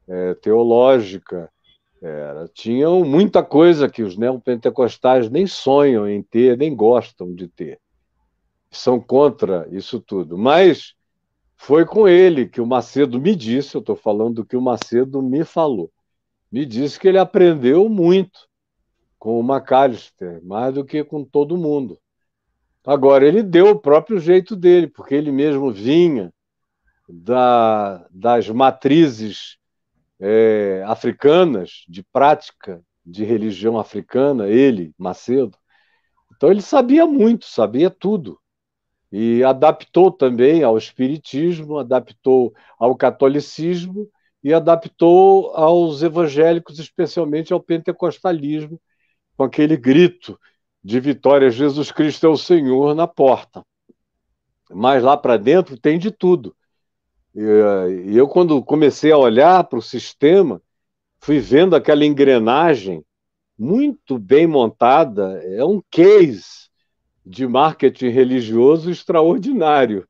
é, teológica, era, é, tinham muita coisa que os neopentecostais nem sonham em ter, nem gostam de ter. São contra isso tudo. Mas foi com ele que o Macedo me disse, eu estou falando do que o Macedo me falou me disse que ele aprendeu muito com o McAllister, mais do que com todo mundo. Agora, ele deu o próprio jeito dele, porque ele mesmo vinha da, das matrizes é, africanas, de prática de religião africana, ele, Macedo. Então, ele sabia muito, sabia tudo. E adaptou também ao espiritismo, adaptou ao catolicismo e adaptou aos evangélicos, especialmente ao pentecostalismo, com aquele grito de vitória: Jesus Cristo é o Senhor na porta. Mas lá para dentro tem de tudo. E eu, quando comecei a olhar para o sistema, fui vendo aquela engrenagem muito bem montada, é um case de marketing religioso extraordinário,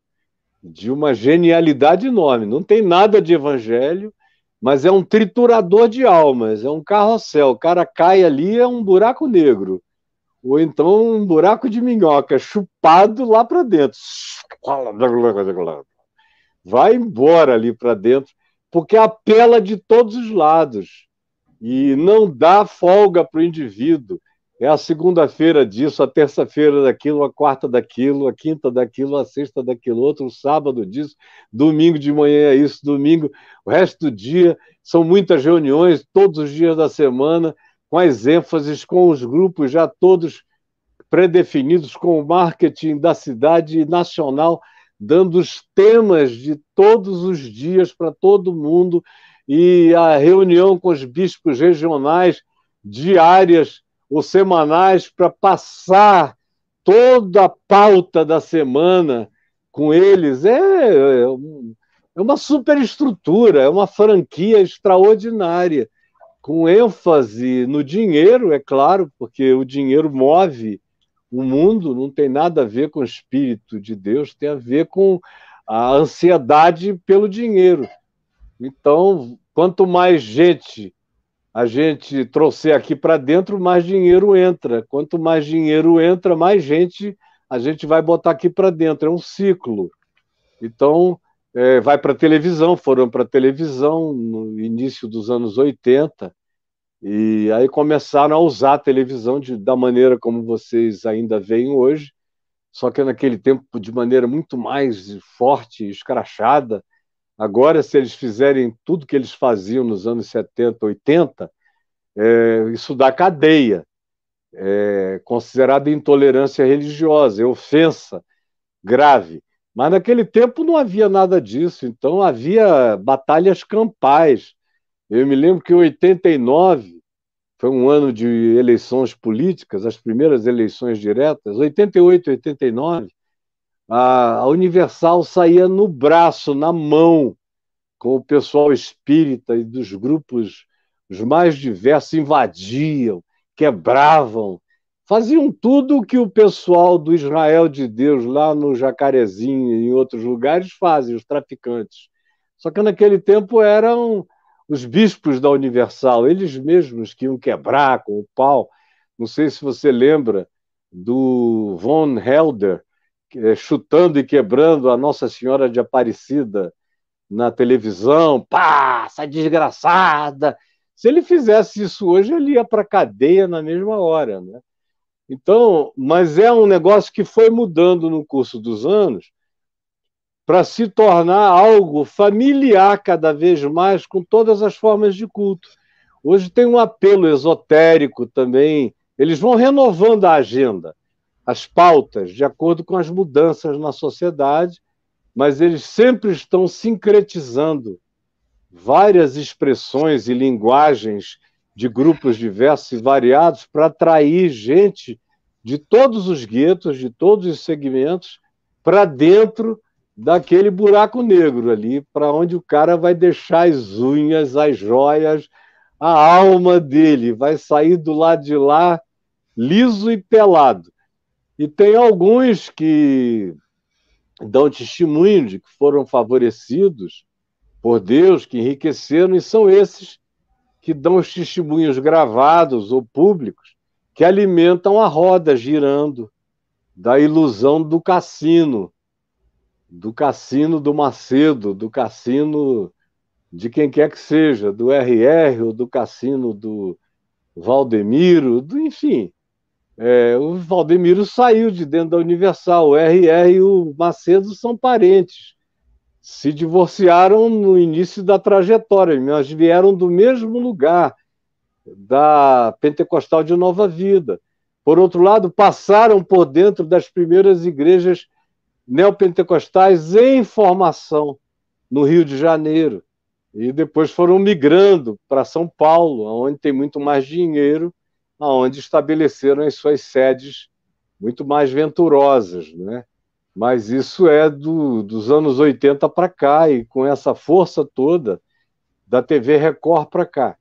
de uma genialidade enorme. Não tem nada de evangelho, mas é um triturador de almas, é um carrossel. O cara cai ali, é um buraco negro. Ou então um buraco de minhoca, chupado lá para dentro. Vai embora ali para dentro, porque apela de todos os lados. E não dá folga para o indivíduo. É a segunda-feira disso, a terça-feira daquilo, a quarta daquilo, a quinta daquilo, a sexta daquilo outro, o sábado disso, domingo de manhã é isso, domingo, o resto do dia são muitas reuniões, todos os dias da semana, com as ênfases, com os grupos já todos predefinidos, com o marketing da cidade e nacional, dando os temas de todos os dias para todo mundo, e a reunião com os bispos regionais diárias os semanais para passar toda a pauta da semana com eles. É, é, é uma superestrutura, é uma franquia extraordinária, com ênfase no dinheiro, é claro, porque o dinheiro move o mundo, não tem nada a ver com o espírito de Deus, tem a ver com a ansiedade pelo dinheiro. Então, quanto mais gente a gente trouxer aqui para dentro, mais dinheiro entra. Quanto mais dinheiro entra, mais gente a gente vai botar aqui para dentro. É um ciclo. Então, é, vai para a televisão, foram para a televisão no início dos anos 80, e aí começaram a usar a televisão de, da maneira como vocês ainda veem hoje, só que naquele tempo de maneira muito mais forte, escrachada, Agora, se eles fizerem tudo que eles faziam nos anos 70, 80, é, isso dá cadeia, é, considerada intolerância religiosa, é ofensa grave. Mas naquele tempo não havia nada disso, então havia batalhas campais. Eu me lembro que em 89, foi um ano de eleições políticas, as primeiras eleições diretas, 88, 89, a, a Universal saía no braço, na mão, com o pessoal espírita e dos grupos os mais diversos, invadiam, quebravam, faziam tudo o que o pessoal do Israel de Deus lá no Jacarezinho e em outros lugares fazem, os traficantes. Só que naquele tempo eram os bispos da Universal, eles mesmos que iam quebrar com o pau. Não sei se você lembra do Von Helder, eh, chutando e quebrando a Nossa Senhora de Aparecida na televisão, pá, essa desgraçada. Se ele fizesse isso hoje, ele ia para a cadeia na mesma hora, né? Então, mas é um negócio que foi mudando no curso dos anos para se tornar algo familiar cada vez mais com todas as formas de culto. Hoje tem um apelo esotérico também, eles vão renovando a agenda as pautas de acordo com as mudanças na sociedade, mas eles sempre estão sincretizando várias expressões e linguagens de grupos diversos e variados para atrair gente de todos os guetos, de todos os segmentos, para dentro daquele buraco negro ali, para onde o cara vai deixar as unhas, as joias, a alma dele, vai sair do lado de lá liso e pelado. E tem alguns que dão testemunho de que foram favorecidos por Deus, que enriqueceram, e são esses que dão os testemunhos gravados ou públicos que alimentam a roda girando da ilusão do cassino, do cassino do Macedo, do cassino de quem quer que seja, do RR ou do cassino do Valdemiro, do, enfim, é, o Valdemiro saiu de dentro da Universal. O RR e o Macedo são parentes. Se divorciaram no início da trajetória, mas vieram do mesmo lugar, da Pentecostal de Nova Vida. Por outro lado, passaram por dentro das primeiras igrejas neopentecostais em formação no Rio de Janeiro. E depois foram migrando para São Paulo, onde tem muito mais dinheiro aonde estabeleceram as suas sedes muito mais venturosas, né? Mas isso é do, dos anos 80 para cá e com essa força toda da TV Record para cá.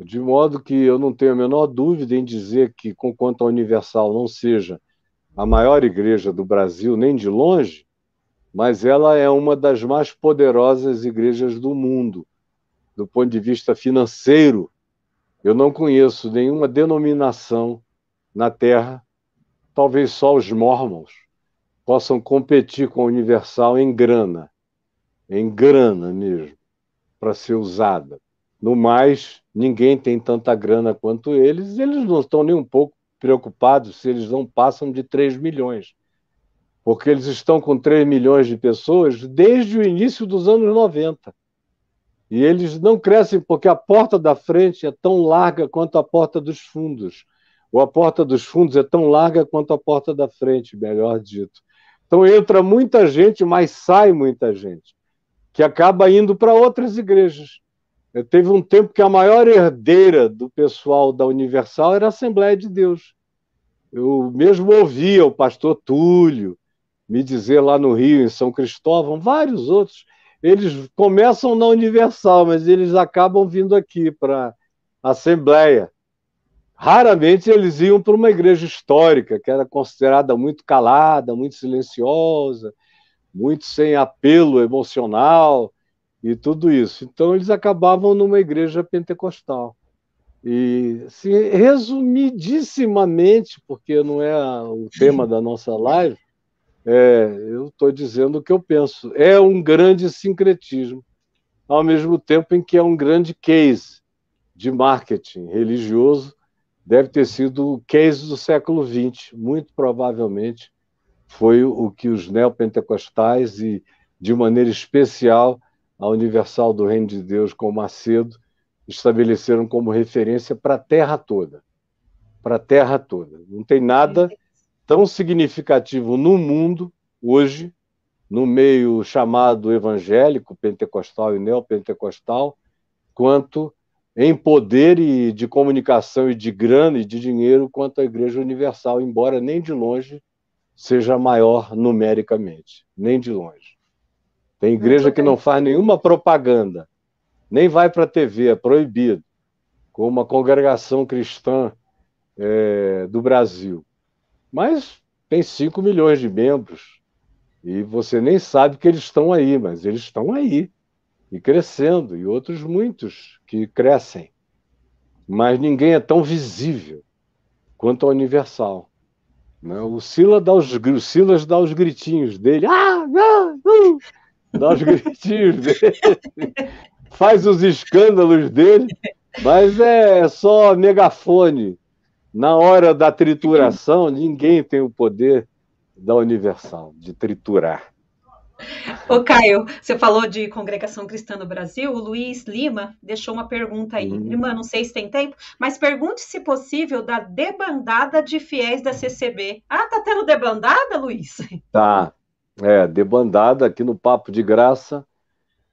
De modo que eu não tenho a menor dúvida em dizer que, conquanto a Universal não seja a maior igreja do Brasil, nem de longe, mas ela é uma das mais poderosas igrejas do mundo, do ponto de vista financeiro, eu não conheço nenhuma denominação na Terra, talvez só os mormons possam competir com a Universal em grana, em grana mesmo, para ser usada. No mais, ninguém tem tanta grana quanto eles, eles não estão nem um pouco preocupados se eles não passam de 3 milhões, porque eles estão com 3 milhões de pessoas desde o início dos anos 90. E eles não crescem porque a porta da frente é tão larga quanto a porta dos fundos, ou a porta dos fundos é tão larga quanto a porta da frente, melhor dito. Então entra muita gente, mas sai muita gente, que acaba indo para outras igrejas. Teve um tempo que a maior herdeira do pessoal da Universal era a Assembleia de Deus. Eu mesmo ouvia o pastor Túlio me dizer lá no Rio, em São Cristóvão, vários outros eles começam na Universal, mas eles acabam vindo aqui para a Assembleia. Raramente eles iam para uma igreja histórica, que era considerada muito calada, muito silenciosa, muito sem apelo emocional e tudo isso. Então eles acabavam numa igreja pentecostal. E assim, resumidissimamente, porque não é o tema da nossa live, é, eu estou dizendo o que eu penso. É um grande sincretismo, ao mesmo tempo em que é um grande case de marketing religioso. Deve ter sido o case do século XX, muito provavelmente foi o que os neopentecostais e, de maneira especial, a Universal do Reino de Deus com Macedo estabeleceram como referência para a terra toda. Para a terra toda. Não tem nada tão significativo no mundo hoje, no meio chamado evangélico, pentecostal e neopentecostal, quanto em poder e de comunicação e de grana e de dinheiro quanto a Igreja Universal, embora nem de longe seja maior numericamente, nem de longe. Tem igreja que não faz nenhuma propaganda, nem vai para a TV, é proibido, como a congregação cristã é, do Brasil. Mas tem 5 milhões de membros e você nem sabe que eles estão aí, mas eles estão aí e crescendo, e outros muitos que crescem. Mas ninguém é tão visível quanto a Universal. Né? O, Sila dá os, Silas dá os gritinhos dele, ah, ah, ah! dá os gritinhos dele, faz os escândalos dele, mas é só megafone na hora da trituração, ninguém tem o poder da universal, de triturar. Ô Caio, você falou de congregação cristã no Brasil, o Luiz Lima deixou uma pergunta aí. Uhum. Irmã, não sei se tem tempo, mas pergunte se possível da debandada de fiéis da CCB. Ah, tá tendo debandada, Luiz? Tá, é, debandada aqui no Papo de Graça,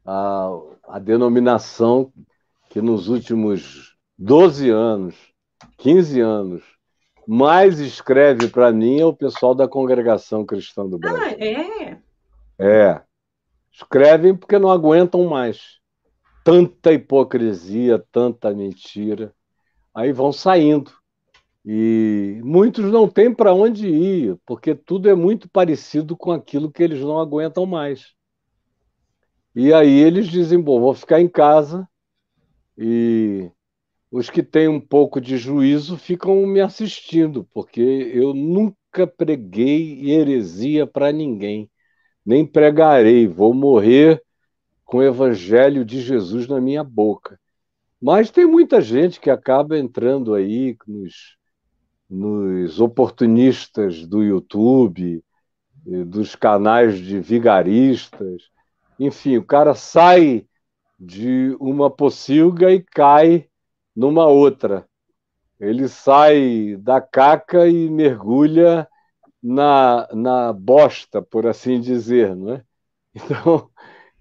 a, a denominação que nos últimos 12 anos 15 anos, mais escreve para mim é o pessoal da Congregação Cristã do Brasil. Ah, é? É. Escrevem porque não aguentam mais. Tanta hipocrisia, tanta mentira. Aí vão saindo. E muitos não têm para onde ir, porque tudo é muito parecido com aquilo que eles não aguentam mais. E aí eles dizem: bom, vou ficar em casa e os que têm um pouco de juízo ficam me assistindo, porque eu nunca preguei heresia para ninguém, nem pregarei, vou morrer com o evangelho de Jesus na minha boca. Mas tem muita gente que acaba entrando aí nos, nos oportunistas do YouTube, eh, dos canais de vigaristas. Enfim, o cara sai de uma pocilga e cai numa outra. Ele sai da caca e mergulha na, na bosta, por assim dizer, não é? Então,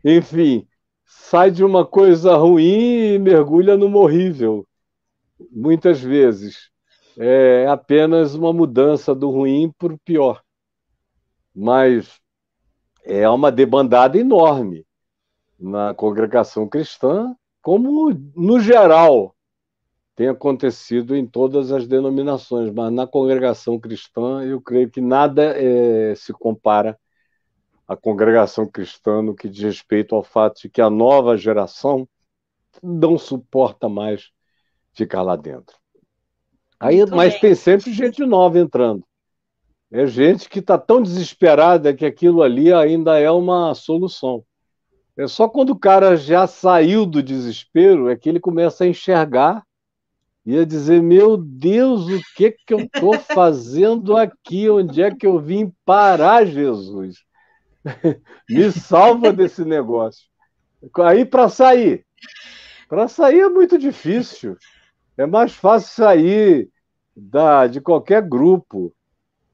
enfim, sai de uma coisa ruim e mergulha no horrível, muitas vezes. É apenas uma mudança do ruim para o pior. Mas é uma debandada enorme na congregação cristã, como no geral tem acontecido em todas as denominações, mas na congregação cristã eu creio que nada é, se compara à congregação cristã no que diz respeito ao fato de que a nova geração não suporta mais ficar lá dentro. Aí, mas bem. tem sempre gente nova entrando. É gente que está tão desesperada que aquilo ali ainda é uma solução. É só quando o cara já saiu do desespero é que ele começa a enxergar Ia dizer, meu Deus, o que que eu estou fazendo aqui? Onde é que eu vim parar, Jesus? Me salva desse negócio. Aí para sair. Para sair é muito difícil. É mais fácil sair da, de qualquer grupo,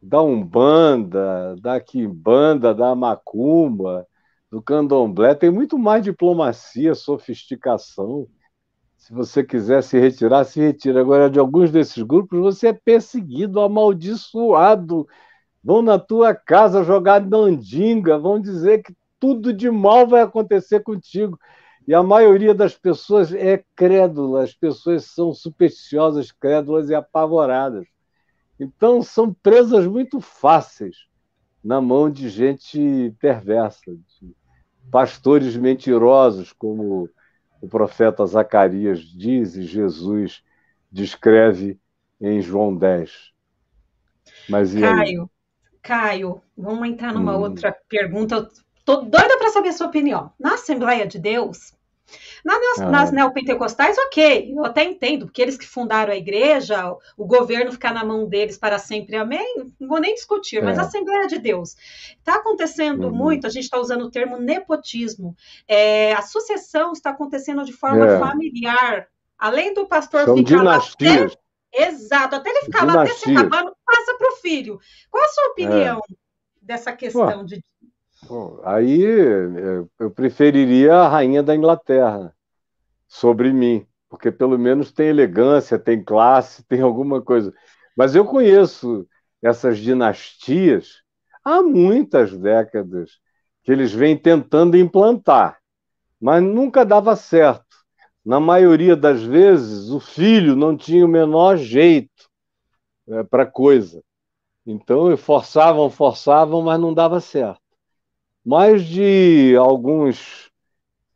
da Umbanda, da Quimbanda, da Macumba, do Candomblé. Tem muito mais diplomacia, sofisticação se você quiser se retirar, se retira. Agora, de alguns desses grupos, você é perseguido, amaldiçoado. Vão na tua casa jogar dandinga, vão dizer que tudo de mal vai acontecer contigo. E a maioria das pessoas é crédula, as pessoas são supersticiosas, crédulas e apavoradas. Então, são presas muito fáceis na mão de gente perversa, de pastores mentirosos, como o profeta Zacarias diz e Jesus descreve em João 10. Mas Caio, Caio, vamos entrar numa hum. outra pergunta. Estou doida para saber a sua opinião. Na Assembleia de Deus, na, nas, ah. nas neopentecostais, ok, eu até entendo, porque eles que fundaram a igreja, o, o governo ficar na mão deles para sempre, amém? Não vou nem discutir, é. mas a Assembleia de Deus. Está acontecendo uhum. muito, a gente está usando o termo nepotismo. É, a sucessão está acontecendo de forma é. familiar. Além do pastor São ficar dinastias. Até, exato, até ele ficar dinastias. lá até se acabando, passa para o filho. Qual a sua é. opinião dessa questão de Bom, aí é, eu preferiria a rainha da Inglaterra sobre mim, porque pelo menos tem elegância, tem classe, tem alguma coisa. Mas eu conheço essas dinastias há muitas décadas que eles vêm tentando implantar, mas nunca dava certo. Na maioria das vezes, o filho não tinha o menor jeito é, para coisa. Então, forçavam, forçavam, mas não dava certo. Mais de alguns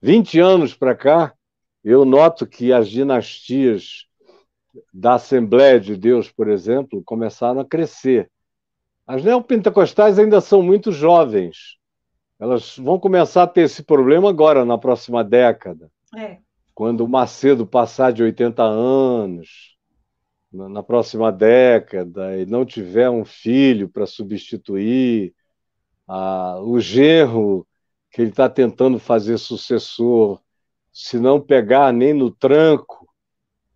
20 anos para cá, eu noto que as dinastias da Assembleia de Deus, por exemplo, começaram a crescer. As neopentecostais ainda são muito jovens. Elas vão começar a ter esse problema agora, na próxima década. É. Quando o Macedo passar de 80 anos, na próxima década, e não tiver um filho para substituir, ah, o Gerro, que ele está tentando fazer sucessor, se não pegar nem no tranco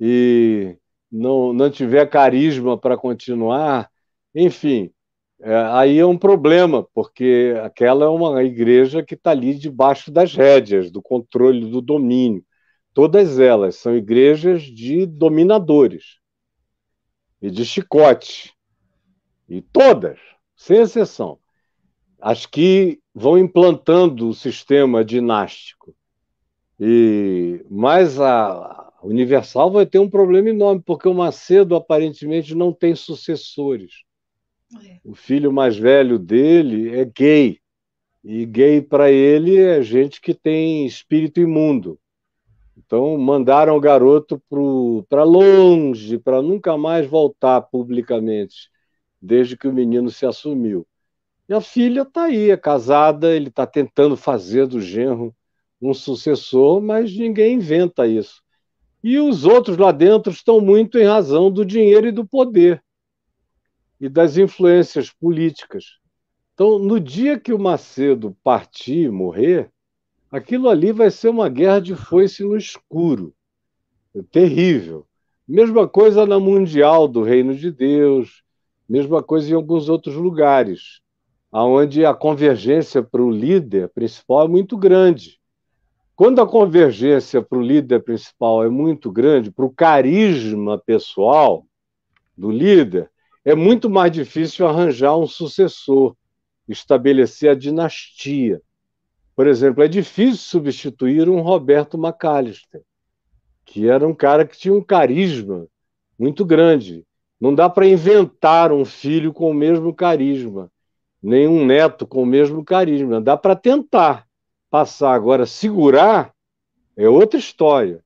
e não, não tiver carisma para continuar, enfim, é, aí é um problema, porque aquela é uma igreja que está ali debaixo das rédeas, do controle, do domínio. Todas elas são igrejas de dominadores e de chicote. E todas, sem exceção as que vão implantando o sistema dinástico. E mas a Universal vai ter um problema enorme porque o Macedo aparentemente não tem sucessores. É. O filho mais velho dele é gay e gay para ele é gente que tem espírito imundo. Então mandaram o garoto para longe, para nunca mais voltar publicamente, desde que o menino se assumiu. E a filha está aí, é casada, ele está tentando fazer do genro um sucessor, mas ninguém inventa isso. E os outros lá dentro estão muito em razão do dinheiro e do poder e das influências políticas. Então, no dia que o Macedo partir, morrer, aquilo ali vai ser uma guerra de foice no escuro. É terrível. Mesma coisa na Mundial do Reino de Deus, mesma coisa em alguns outros lugares onde a convergência para o líder principal é muito grande. Quando a convergência para o líder principal é muito grande, para o carisma pessoal do líder, é muito mais difícil arranjar um sucessor, estabelecer a dinastia. Por exemplo, é difícil substituir um Roberto McAllister, que era um cara que tinha um carisma muito grande. Não dá para inventar um filho com o mesmo carisma nenhum neto com o mesmo carisma. Dá para tentar passar agora, segurar é outra história.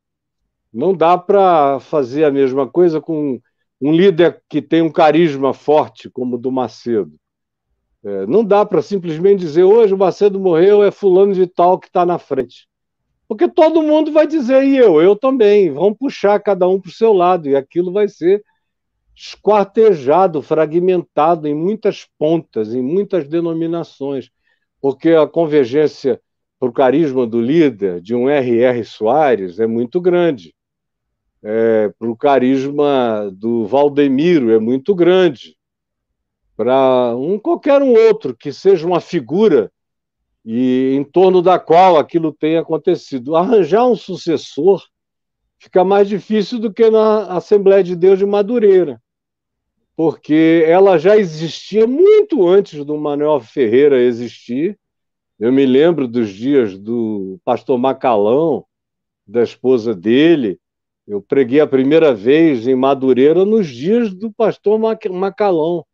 Não dá para fazer a mesma coisa com um líder que tem um carisma forte como o do Macedo. É, não dá para simplesmente dizer hoje o Macedo morreu, é fulano de tal que está na frente. Porque todo mundo vai dizer, e eu, eu também. Vão puxar cada um para o seu lado, e aquilo vai ser esquartejado, fragmentado em muitas pontas, em muitas denominações, porque a convergência para o carisma do líder de um R.R. Soares é muito grande, é, para o carisma do Valdemiro é muito grande, para um qualquer um outro que seja uma figura e em torno da qual aquilo tenha acontecido. Arranjar um sucessor fica mais difícil do que na Assembleia de Deus de Madureira porque ela já existia muito antes do Manuel Ferreira existir. Eu me lembro dos dias do pastor Macalão, da esposa dele. Eu preguei a primeira vez em Madureira nos dias do pastor Macalão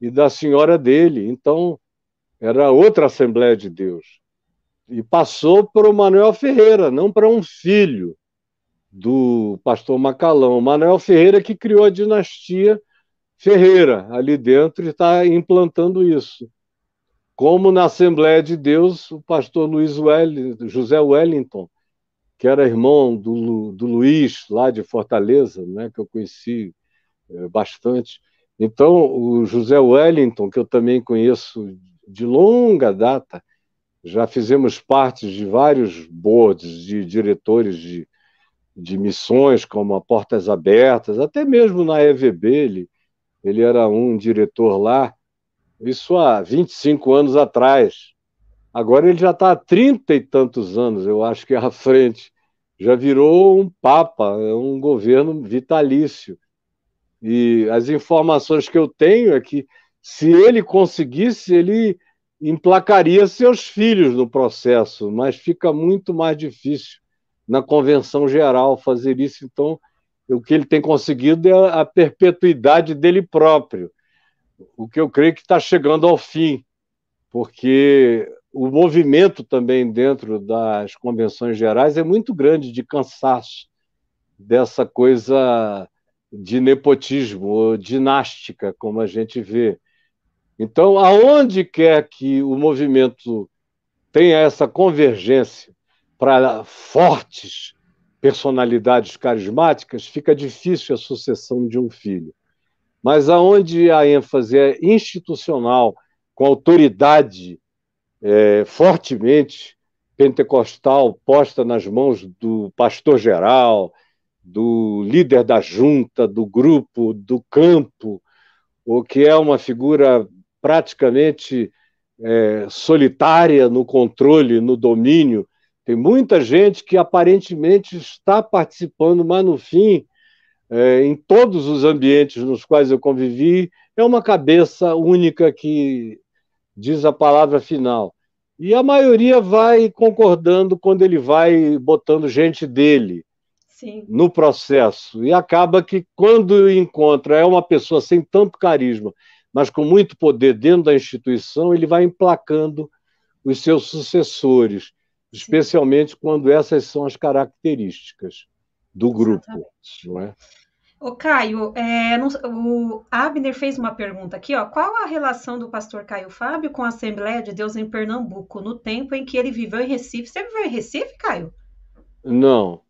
e da senhora dele. Então, era outra Assembleia de Deus. E passou para o Manuel Ferreira, não para um filho do pastor Macalão. O Manuel Ferreira que criou a dinastia Ferreira ali dentro está implantando isso. Como na Assembleia de Deus, o pastor Luiz José Wellington, que era irmão do, do Luiz, lá de Fortaleza, né, que eu conheci eh, bastante. Então, o José Wellington, que eu também conheço de longa data, já fizemos parte de vários boards de diretores de, de missões, como a Portas Abertas, até mesmo na EVB, ele, ele era um diretor lá, isso há 25 anos atrás. Agora ele já está há 30 e tantos anos, eu acho que é à frente. Já virou um papa, é um governo vitalício. E as informações que eu tenho é que, se ele conseguisse, ele emplacaria seus filhos no processo, mas fica muito mais difícil na convenção geral fazer isso. Então, o que ele tem conseguido é a perpetuidade dele próprio, o que eu creio que está chegando ao fim, porque o movimento também dentro das convenções gerais é muito grande de cansaço dessa coisa de nepotismo ou dinástica, como a gente vê. Então, aonde quer que o movimento tenha essa convergência para fortes personalidades carismáticas, fica difícil a sucessão de um filho. Mas aonde a ênfase é institucional, com autoridade é, fortemente pentecostal posta nas mãos do pastor geral, do líder da junta, do grupo, do campo, o que é uma figura praticamente é, solitária no controle, no domínio tem muita gente que aparentemente está participando, mas no fim, é, em todos os ambientes nos quais eu convivi, é uma cabeça única que diz a palavra final. E a maioria vai concordando quando ele vai botando gente dele Sim. no processo. E acaba que quando encontra é uma pessoa sem tanto carisma, mas com muito poder dentro da instituição, ele vai emplacando os seus sucessores especialmente quando essas são as características do grupo, Exatamente. não é? Ô Caio, é, não, o Abner fez uma pergunta aqui, ó. Qual a relação do pastor Caio Fábio com a Assembleia de Deus em Pernambuco, no tempo em que ele viveu em Recife? Você viveu em Recife, Caio? Não.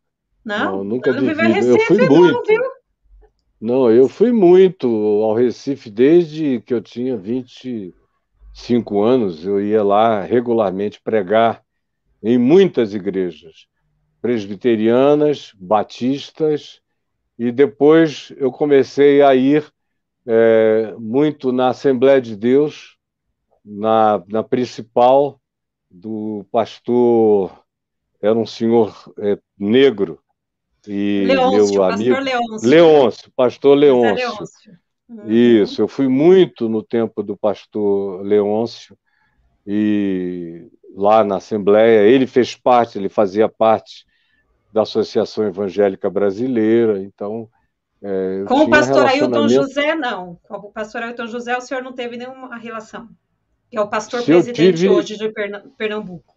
Não? não nunca vivi. Viveu em Recife, eu fui muito. Não, viu? não, eu fui muito ao Recife desde que eu tinha 25 anos. Eu ia lá regularmente pregar em muitas igrejas presbiterianas, batistas, e depois eu comecei a ir é, muito na Assembleia de Deus, na, na principal, do pastor, era um senhor é, negro, e Leôncio, meu amigo. Pastor Leôncio. Leôncio, pastor Leôncio. Leôncio. Isso, eu fui muito no tempo do pastor Leôncio, e lá na Assembleia, ele fez parte, ele fazia parte da Associação Evangélica Brasileira, então. É, com o pastor Ailton José, não. Com o pastor Ailton José, o senhor não teve nenhuma relação. Que é o pastor se presidente tive... hoje de Pernambuco.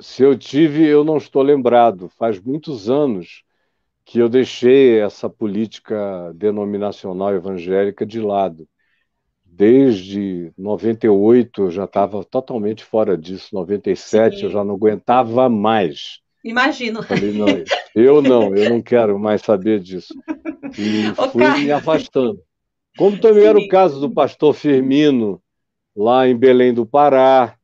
Se eu tive, eu não estou lembrado. Faz muitos anos que eu deixei essa política denominacional evangélica de lado desde 98 eu já estava totalmente fora disso, 97 Sim. eu já não aguentava mais. Imagino. Falei, não, eu não, eu não quero mais saber disso. E fui me afastando. Como também Sim. era o caso do pastor Firmino, lá em Belém do Pará,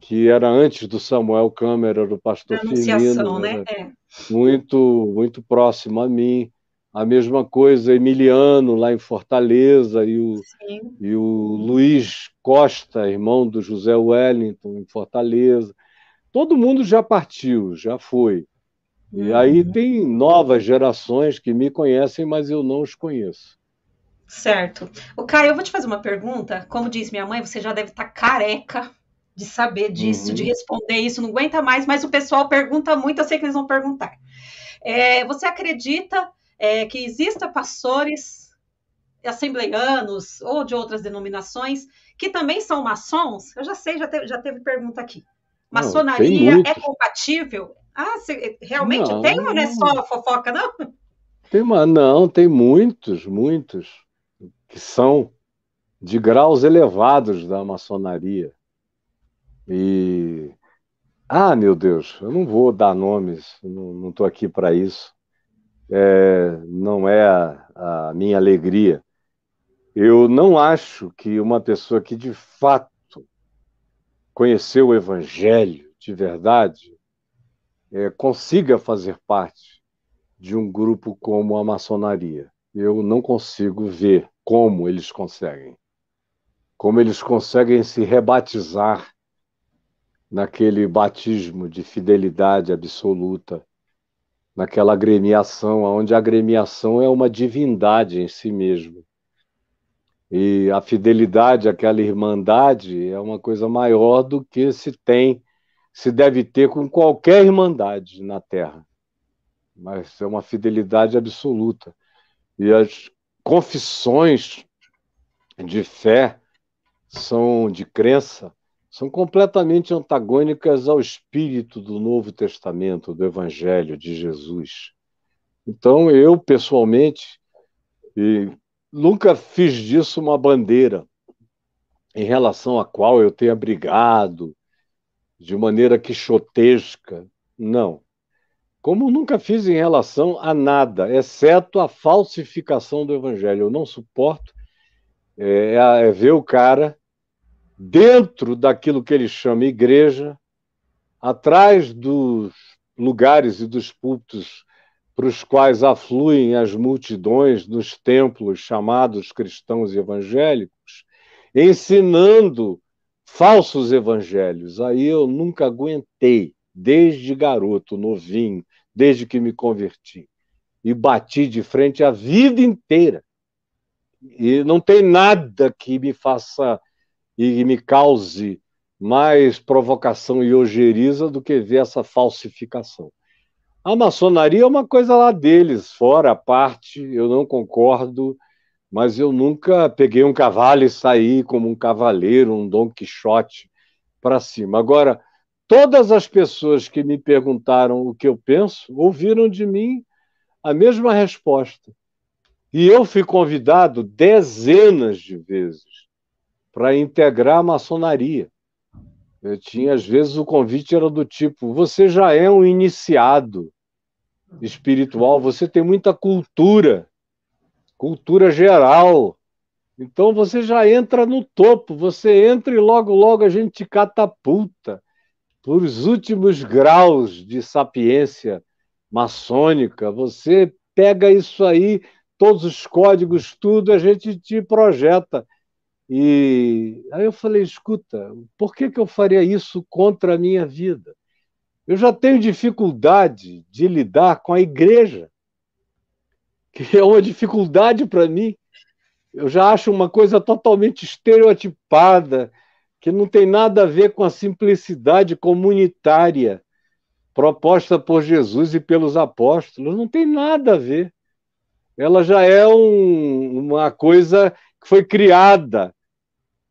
que era antes do Samuel Câmara, do pastor Firmino. Né? né? É. Muito, muito próximo a mim. A mesma coisa, Emiliano, lá em Fortaleza, e o, e o Luiz Costa, irmão do José Wellington, em Fortaleza. Todo mundo já partiu, já foi. E aí uhum. tem novas gerações que me conhecem, mas eu não os conheço. Certo. O Caio, eu vou te fazer uma pergunta. Como diz minha mãe, você já deve estar tá careca de saber disso, uhum. de responder isso, não aguenta mais, mas o pessoal pergunta muito, eu sei que eles vão perguntar. É, você acredita é, que exista pastores assembleianos ou de outras denominações que também são maçons? Eu já sei, já teve, já teve pergunta aqui. Maçonaria não, é compatível? Ah, você, realmente não, tem ou não é só fofoca, não? Tem uma, não, tem muitos, muitos que são de graus elevados da maçonaria. E ah, meu Deus, eu não vou dar nomes, não estou aqui para isso é, não é a, a minha alegria. Eu não acho que uma pessoa que de fato conheceu o Evangelho de verdade é, consiga fazer parte de um grupo como a maçonaria. Eu não consigo ver como eles conseguem. Como eles conseguem se rebatizar naquele batismo de fidelidade absoluta naquela agremiação, onde a agremiação é uma divindade em si mesmo. E a fidelidade, àquela irmandade, é uma coisa maior do que se tem, se deve ter com qualquer irmandade na Terra. Mas é uma fidelidade absoluta. E as confissões de fé são de crença são completamente antagônicas ao espírito do Novo Testamento, do Evangelho de Jesus. Então, eu, pessoalmente, nunca fiz disso uma bandeira em relação à qual eu tenha brigado de maneira quixotesca. Não. Como nunca fiz em relação a nada, exceto a falsificação do Evangelho. Eu não suporto é, é ver o cara dentro daquilo que ele chama igreja, atrás dos lugares e dos púlpitos para os quais afluem as multidões nos templos chamados cristãos evangélicos, ensinando falsos evangelhos. Aí eu nunca aguentei, desde garoto, novinho, desde que me converti. E bati de frente a vida inteira. E não tem nada que me faça e me cause mais provocação e ojeriza do que ver essa falsificação. A maçonaria é uma coisa lá deles, fora a parte, eu não concordo, mas eu nunca peguei um cavalo e saí como um cavaleiro, um Dom Quixote para cima. Agora, todas as pessoas que me perguntaram o que eu penso ouviram de mim a mesma resposta. E eu fui convidado dezenas de vezes para integrar a maçonaria. Eu tinha, às vezes, o convite era do tipo: você já é um iniciado espiritual, você tem muita cultura, cultura geral. Então você já entra no topo, você entra e logo, logo a gente te catapulta para os últimos graus de sapiência maçônica. Você pega isso aí, todos os códigos, tudo, a gente te projeta. E aí eu falei: escuta, por que, que eu faria isso contra a minha vida? Eu já tenho dificuldade de lidar com a igreja, que é uma dificuldade para mim. Eu já acho uma coisa totalmente estereotipada, que não tem nada a ver com a simplicidade comunitária proposta por Jesus e pelos apóstolos. Não tem nada a ver. Ela já é um, uma coisa que foi criada,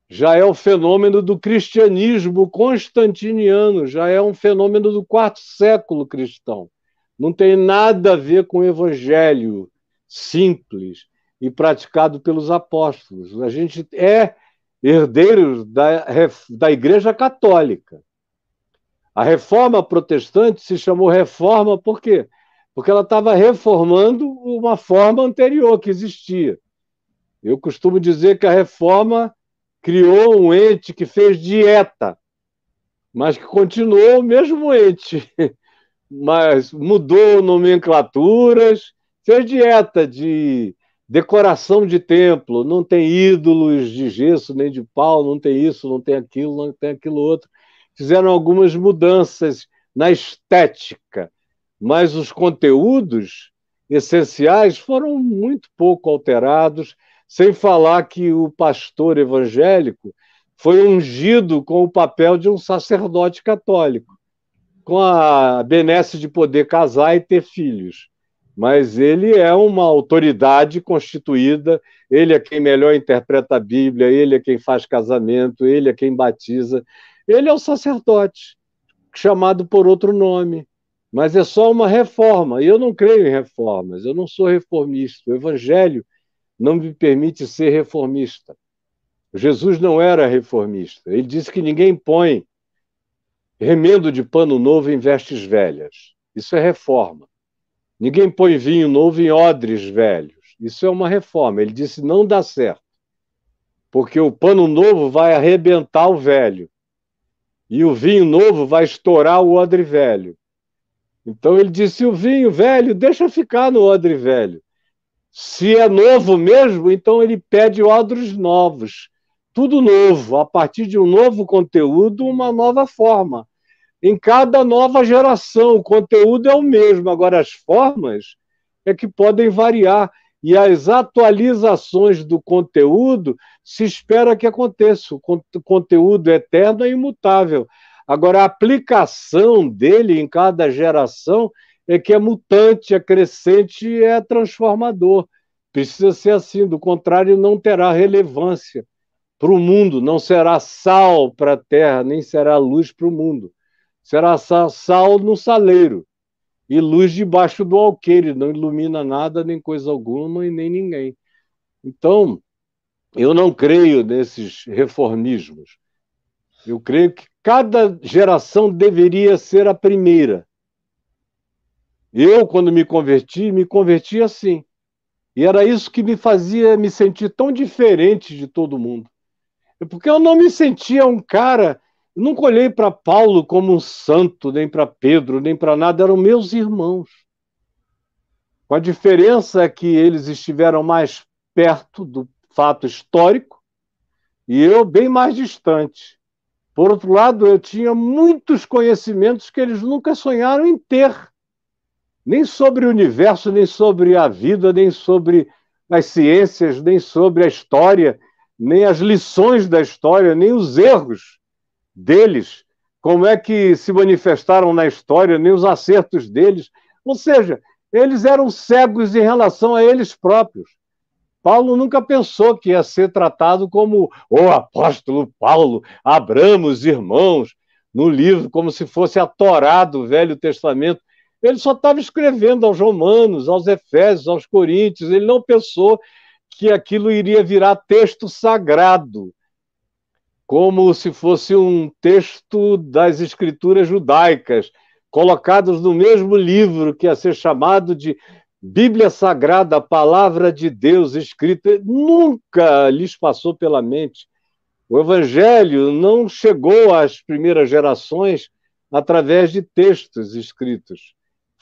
já é o fenômeno do cristianismo constantiniano, já é um fenômeno do quarto século cristão. Não tem nada a ver com o evangelho simples e praticado pelos apóstolos. A gente é herdeiro da, da Igreja Católica. A reforma protestante se chamou reforma por quê? Porque ela estava reformando uma forma anterior que existia. Eu costumo dizer que a reforma criou um ente que fez dieta, mas que continuou o mesmo ente, mas mudou nomenclaturas, fez dieta de decoração de templo, não tem ídolos de gesso nem de pau, não tem isso, não tem aquilo, não tem aquilo outro. Fizeram algumas mudanças na estética, mas os conteúdos essenciais foram muito pouco alterados sem falar que o pastor evangélico foi ungido com o papel de um sacerdote católico, com a benesse de poder casar e ter filhos. Mas ele é uma autoridade constituída, ele é quem melhor interpreta a Bíblia, ele é quem faz casamento, ele é quem batiza. Ele é o sacerdote, chamado por outro nome. Mas é só uma reforma. E eu não creio em reformas, eu não sou reformista. O evangelho não me permite ser reformista. Jesus não era reformista. Ele disse que ninguém põe remendo de pano novo em vestes velhas. Isso é reforma. Ninguém põe vinho novo em odres velhos. Isso é uma reforma. Ele disse não dá certo. Porque o pano novo vai arrebentar o velho. E o vinho novo vai estourar o odre velho. Então ele disse: o vinho velho, deixa ficar no odre velho. Se é novo mesmo, então ele pede odres novos. Tudo novo, a partir de um novo conteúdo, uma nova forma. Em cada nova geração, o conteúdo é o mesmo, agora as formas é que podem variar. E as atualizações do conteúdo se espera que aconteça. O conteúdo é eterno é imutável. Agora, a aplicação dele em cada geração é que é mutante, é crescente e é transformador. Precisa ser assim, do contrário, não terá relevância para o mundo, não será sal para a terra, nem será luz para o mundo. Será sal no saleiro e luz debaixo do alqueire, não ilumina nada, nem coisa alguma e nem ninguém. Então, eu não creio nesses reformismos. Eu creio que cada geração deveria ser a primeira eu, quando me converti, me converti assim. E era isso que me fazia me sentir tão diferente de todo mundo. É porque eu não me sentia um cara, nunca olhei para Paulo como um santo, nem para Pedro, nem para nada, eram meus irmãos. Com a diferença é que eles estiveram mais perto do fato histórico e eu bem mais distante. Por outro lado, eu tinha muitos conhecimentos que eles nunca sonharam em ter nem sobre o universo, nem sobre a vida, nem sobre as ciências, nem sobre a história, nem as lições da história, nem os erros deles, como é que se manifestaram na história, nem os acertos deles. Ou seja, eles eram cegos em relação a eles próprios. Paulo nunca pensou que ia ser tratado como o apóstolo Paulo, abramos irmãos, no livro, como se fosse a Torá do Velho Testamento ele só estava escrevendo aos romanos, aos efésios, aos coríntios. Ele não pensou que aquilo iria virar texto sagrado, como se fosse um texto das escrituras judaicas, colocados no mesmo livro que ia ser chamado de Bíblia Sagrada, a palavra de Deus escrita. Nunca lhes passou pela mente. O Evangelho não chegou às primeiras gerações através de textos escritos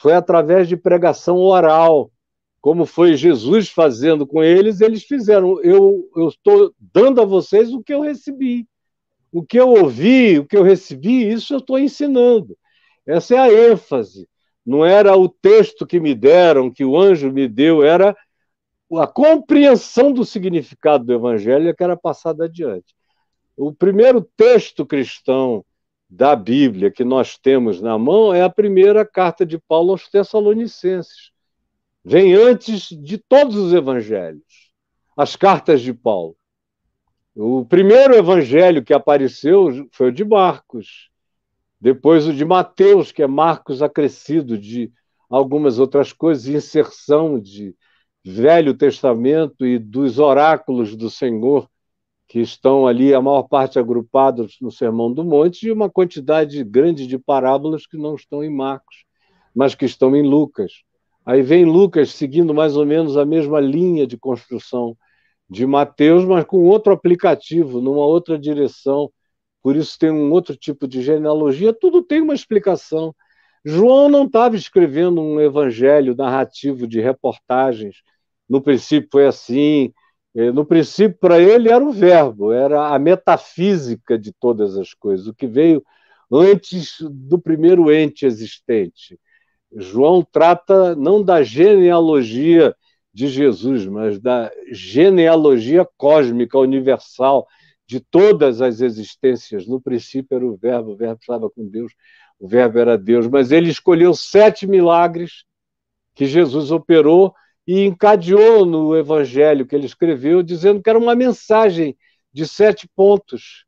foi através de pregação oral, como foi Jesus fazendo com eles, eles fizeram. Eu estou dando a vocês o que eu recebi. O que eu ouvi, o que eu recebi, isso eu estou ensinando. Essa é a ênfase. Não era o texto que me deram, que o anjo me deu, era a compreensão do significado do evangelho que era passada adiante. O primeiro texto cristão da Bíblia que nós temos na mão é a primeira carta de Paulo aos Tessalonicenses. Vem antes de todos os evangelhos, as cartas de Paulo. O primeiro evangelho que apareceu foi o de Marcos, depois o de Mateus, que é Marcos acrescido de algumas outras coisas, inserção de Velho Testamento e dos oráculos do Senhor que estão ali, a maior parte agrupados no Sermão do Monte, e uma quantidade grande de parábolas que não estão em Marcos, mas que estão em Lucas. Aí vem Lucas seguindo mais ou menos a mesma linha de construção de Mateus, mas com outro aplicativo, numa outra direção. Por isso tem um outro tipo de genealogia, tudo tem uma explicação. João não estava escrevendo um evangelho narrativo de reportagens. No princípio foi assim, eh, no princípio, para ele era o verbo, era a metafísica de todas as coisas, o que veio antes do primeiro ente existente. João trata não da genealogia de Jesus, mas da genealogia cósmica, universal, de todas as existências. No princípio era o Verbo, o Verbo estava com Deus, o Verbo era Deus. Mas ele escolheu sete milagres que Jesus operou e encadeou no evangelho que ele escreveu, dizendo que era uma mensagem de sete pontos,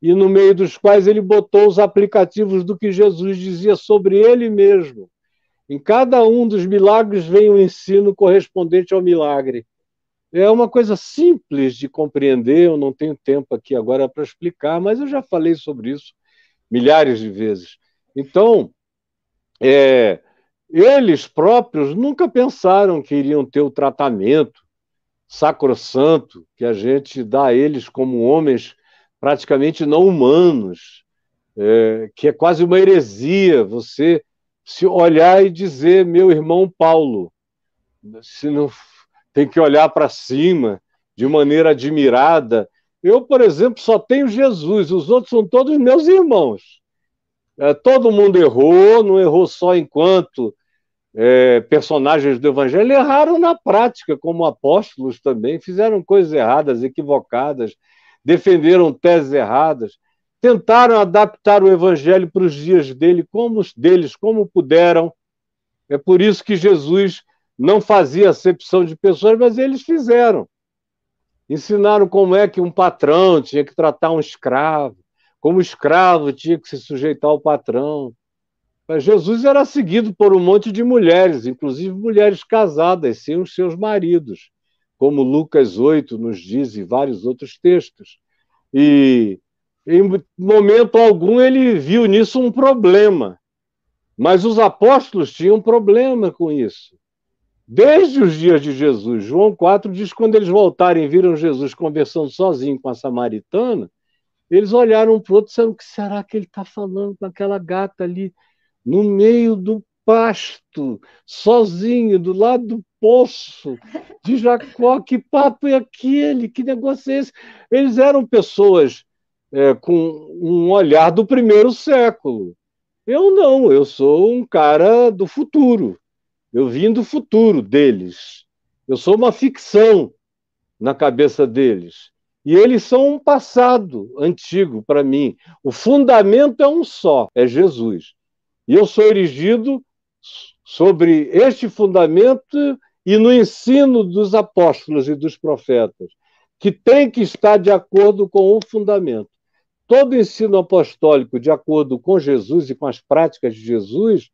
e no meio dos quais ele botou os aplicativos do que Jesus dizia sobre ele mesmo. Em cada um dos milagres vem o um ensino correspondente ao milagre. É uma coisa simples de compreender, eu não tenho tempo aqui agora para explicar, mas eu já falei sobre isso milhares de vezes. Então, é, eles próprios nunca pensaram que iriam ter o tratamento sacrossanto que a gente dá a eles como homens praticamente não humanos, é, que é quase uma heresia você se olhar e dizer, meu irmão Paulo, se não tem que olhar para cima de maneira admirada. Eu, por exemplo, só tenho Jesus, os outros são todos meus irmãos. É, todo mundo errou, não errou só enquanto é, personagens do Evangelho, erraram na prática, como apóstolos também, fizeram coisas erradas, equivocadas, defenderam teses erradas, tentaram adaptar o Evangelho para os dias dele, como os deles, como puderam. É por isso que Jesus não fazia acepção de pessoas, mas eles fizeram. Ensinaram como é que um patrão tinha que tratar um escravo, como escravo, tinha que se sujeitar ao patrão. Mas Jesus era seguido por um monte de mulheres, inclusive mulheres casadas, sem os seus maridos, como Lucas 8 nos diz e vários outros textos. E em momento algum ele viu nisso um problema. Mas os apóstolos tinham um problema com isso. Desde os dias de Jesus, João 4 diz: quando eles voltarem e viram Jesus conversando sozinho com a samaritana, eles olharam um para o outro, disseram: o que será que ele está falando com aquela gata ali no meio do pasto, sozinho, do lado do poço de Jacó? Que papo é aquele? Que negócio é esse? Eles eram pessoas é, com um olhar do primeiro século. Eu não, eu sou um cara do futuro. Eu vim do futuro deles. Eu sou uma ficção na cabeça deles. E eles são um passado antigo para mim. O fundamento é um só, é Jesus. E eu sou erigido sobre este fundamento e no ensino dos apóstolos e dos profetas, que tem que estar de acordo com o fundamento. Todo ensino apostólico, de acordo com Jesus e com as práticas de Jesus,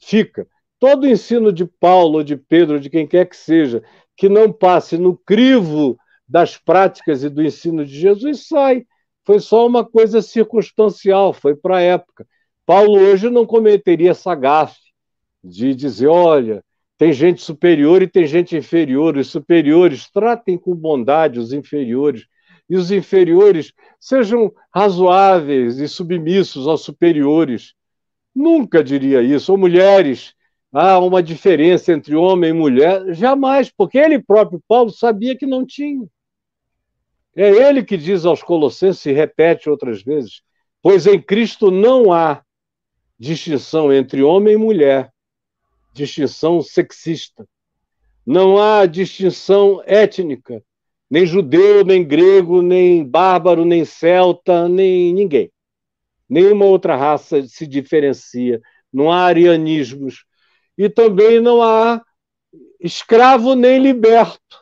fica. Todo ensino de Paulo, de Pedro, de quem quer que seja, que não passe no crivo das práticas e do ensino de Jesus, sai. Foi só uma coisa circunstancial, foi para a época. Paulo hoje não cometeria essa gafe de dizer: olha, tem gente superior e tem gente inferior, os superiores tratem com bondade os inferiores, e os inferiores sejam razoáveis e submissos aos superiores. Nunca diria isso. Ou mulheres, há ah, uma diferença entre homem e mulher. Jamais, porque ele próprio, Paulo, sabia que não tinha. É ele que diz aos Colossenses e repete outras vezes: Pois em Cristo não há distinção entre homem e mulher, distinção sexista. Não há distinção étnica, nem judeu, nem grego, nem bárbaro, nem celta, nem ninguém. Nenhuma outra raça se diferencia. Não há arianismos. E também não há escravo nem liberto.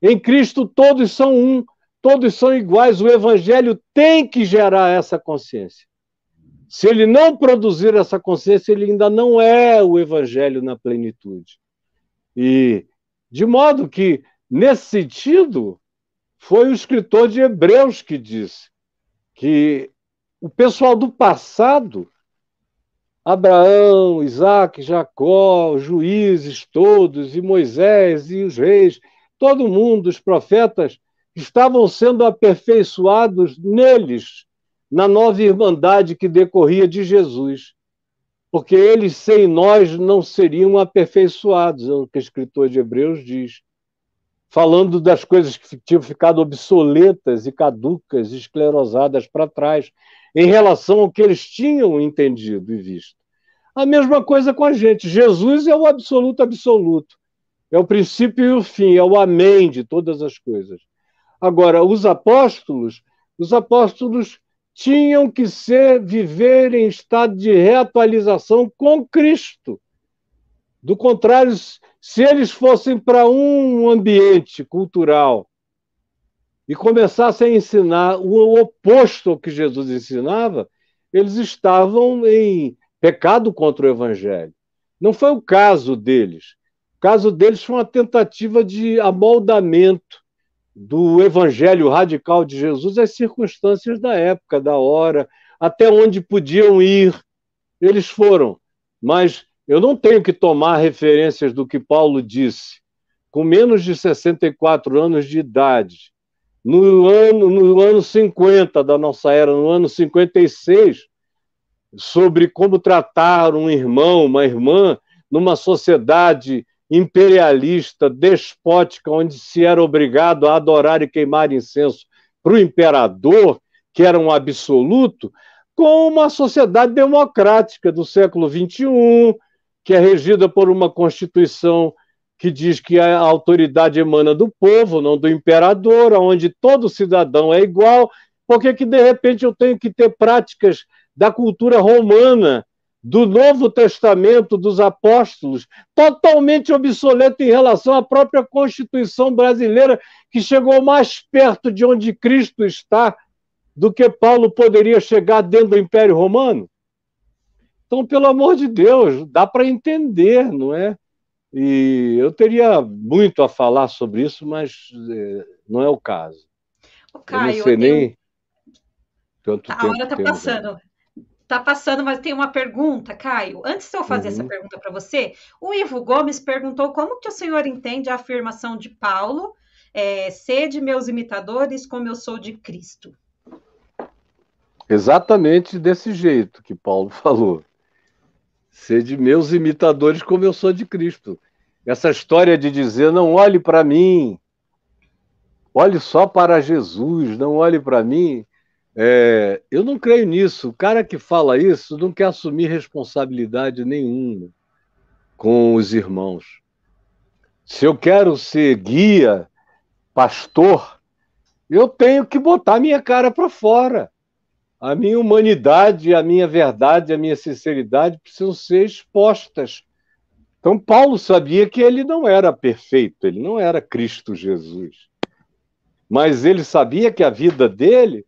Em Cristo todos são um todos são iguais. O evangelho tem que gerar essa consciência. Se ele não produzir essa consciência, ele ainda não é o evangelho na plenitude. E de modo que, nesse sentido, foi o escritor de Hebreus que disse que o pessoal do passado, Abraão, Isaac, Jacó, os juízes todos, e Moisés e os reis, todo mundo, os profetas, estavam sendo aperfeiçoados neles, na nova irmandade que decorria de Jesus. Porque eles sem nós não seriam aperfeiçoados, é o que o escritor de Hebreus diz. Falando das coisas que tinham ficado obsoletas e caducas, esclerosadas para trás, em relação ao que eles tinham entendido e visto. A mesma coisa com a gente. Jesus é o absoluto absoluto. É o princípio e o fim, é o amém de todas as coisas. Agora, os apóstolos, os apóstolos tinham que ser viver em estado de reatualização com Cristo. Do contrário, se eles fossem para um ambiente cultural e começassem a ensinar o oposto ao que Jesus ensinava, eles estavam em pecado contra o evangelho. Não foi o caso deles. O caso deles foi uma tentativa de amoldamento do evangelho radical de Jesus as circunstâncias da época, da hora, até onde podiam ir. Eles foram, mas eu não tenho que tomar referências do que Paulo disse. Com menos de 64 anos de idade, no ano, no ano 50 da nossa era, no ano 56, sobre como tratar um irmão, uma irmã, numa sociedade imperialista, despótica, onde se era obrigado a adorar e queimar incenso para o imperador, que era um absoluto, com uma sociedade democrática do século XXI, que é regida por uma constituição que diz que a autoridade emana do povo, não do imperador, onde todo cidadão é igual, porque que de repente eu tenho que ter práticas da cultura romana do Novo Testamento dos Apóstolos, totalmente obsoleto em relação à própria Constituição brasileira, que chegou mais perto de onde Cristo está do que Paulo poderia chegar dentro do Império Romano. Então, pelo amor de Deus, dá para entender, não é? E eu teria muito a falar sobre isso, mas é, não é o caso. O Caio, eu não sei eu nem. Tenho... Tanto tá, a hora está passando. Tá passando, mas tem uma pergunta, Caio. Antes de eu fazer uhum. essa pergunta para você, o Ivo Gomes perguntou como que o senhor entende a afirmação de Paulo, é, sede meus imitadores como eu sou de Cristo. Exatamente desse jeito que Paulo falou. Sede meus imitadores como eu sou de Cristo. Essa história de dizer não olhe para mim, olhe só para Jesus, não olhe para mim, é, eu não creio nisso. O cara que fala isso não quer assumir responsabilidade nenhuma com os irmãos. Se eu quero ser guia, pastor, eu tenho que botar minha cara para fora. A minha humanidade, a minha verdade, a minha sinceridade precisam ser expostas. Então, Paulo sabia que ele não era perfeito, ele não era Cristo Jesus. Mas ele sabia que a vida dele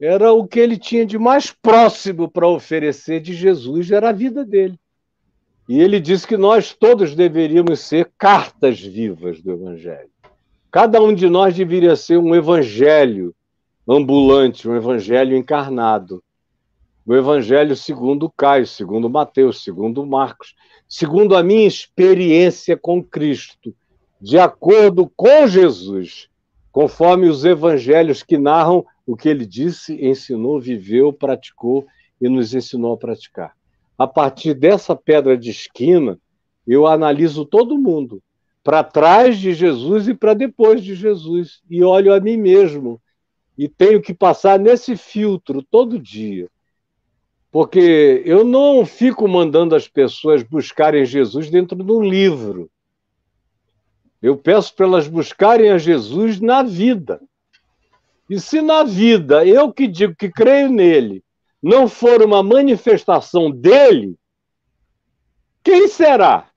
era o que ele tinha de mais próximo para oferecer de Jesus, era a vida dele. E ele disse que nós todos deveríamos ser cartas vivas do Evangelho. Cada um de nós deveria ser um evangelho ambulante, um evangelho encarnado. O evangelho segundo Caio, segundo Mateus, segundo Marcos, segundo a minha experiência com Cristo, de acordo com Jesus, conforme os evangelhos que narram o que ele disse, ensinou, viveu, praticou e nos ensinou a praticar. A partir dessa pedra de esquina, eu analiso todo mundo, para trás de Jesus e para depois de Jesus, e olho a mim mesmo. E tenho que passar nesse filtro todo dia. Porque eu não fico mandando as pessoas buscarem Jesus dentro de um livro. Eu peço para elas buscarem a Jesus na vida. E se na vida eu que digo que creio nele não for uma manifestação dele, quem será?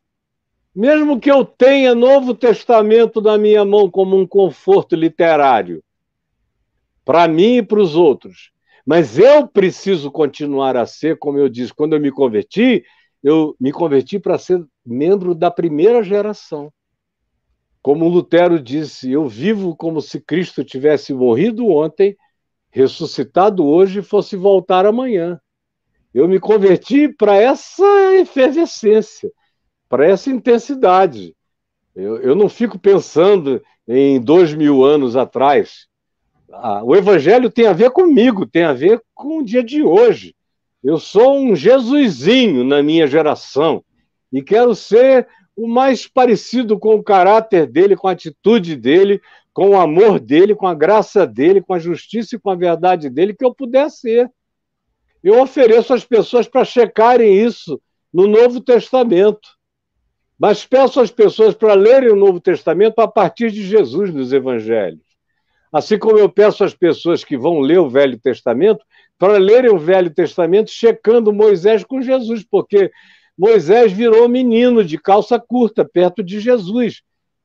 Mesmo que eu tenha Novo Testamento na minha mão como um conforto literário, para mim e para os outros. Mas eu preciso continuar a ser, como eu disse, quando eu me converti, eu me converti para ser membro da primeira geração. Como Lutero disse, eu vivo como se Cristo tivesse morrido ontem, ressuscitado hoje e fosse voltar amanhã. Eu me converti para essa efervescência, para essa intensidade. Eu, eu, não fico pensando em dois mil anos atrás. Ah, o Evangelho tem a ver comigo, tem a ver com o dia de hoje. Eu sou um Jesusinho na minha geração e quero ser o mais parecido com o caráter dele, com a atitude dele, com o amor dele, com a graça dele, com a justiça e com a verdade dele que eu puder ser. Eu ofereço às pessoas para checarem isso no Novo Testamento. Mas peço às pessoas para lerem o Novo Testamento a partir de Jesus nos Evangelhos. Assim como eu peço às pessoas que vão ler o Velho Testamento para lerem o Velho Testamento checando Moisés com Jesus, porque Moisés virou menino de calça curta, perto de Jesus.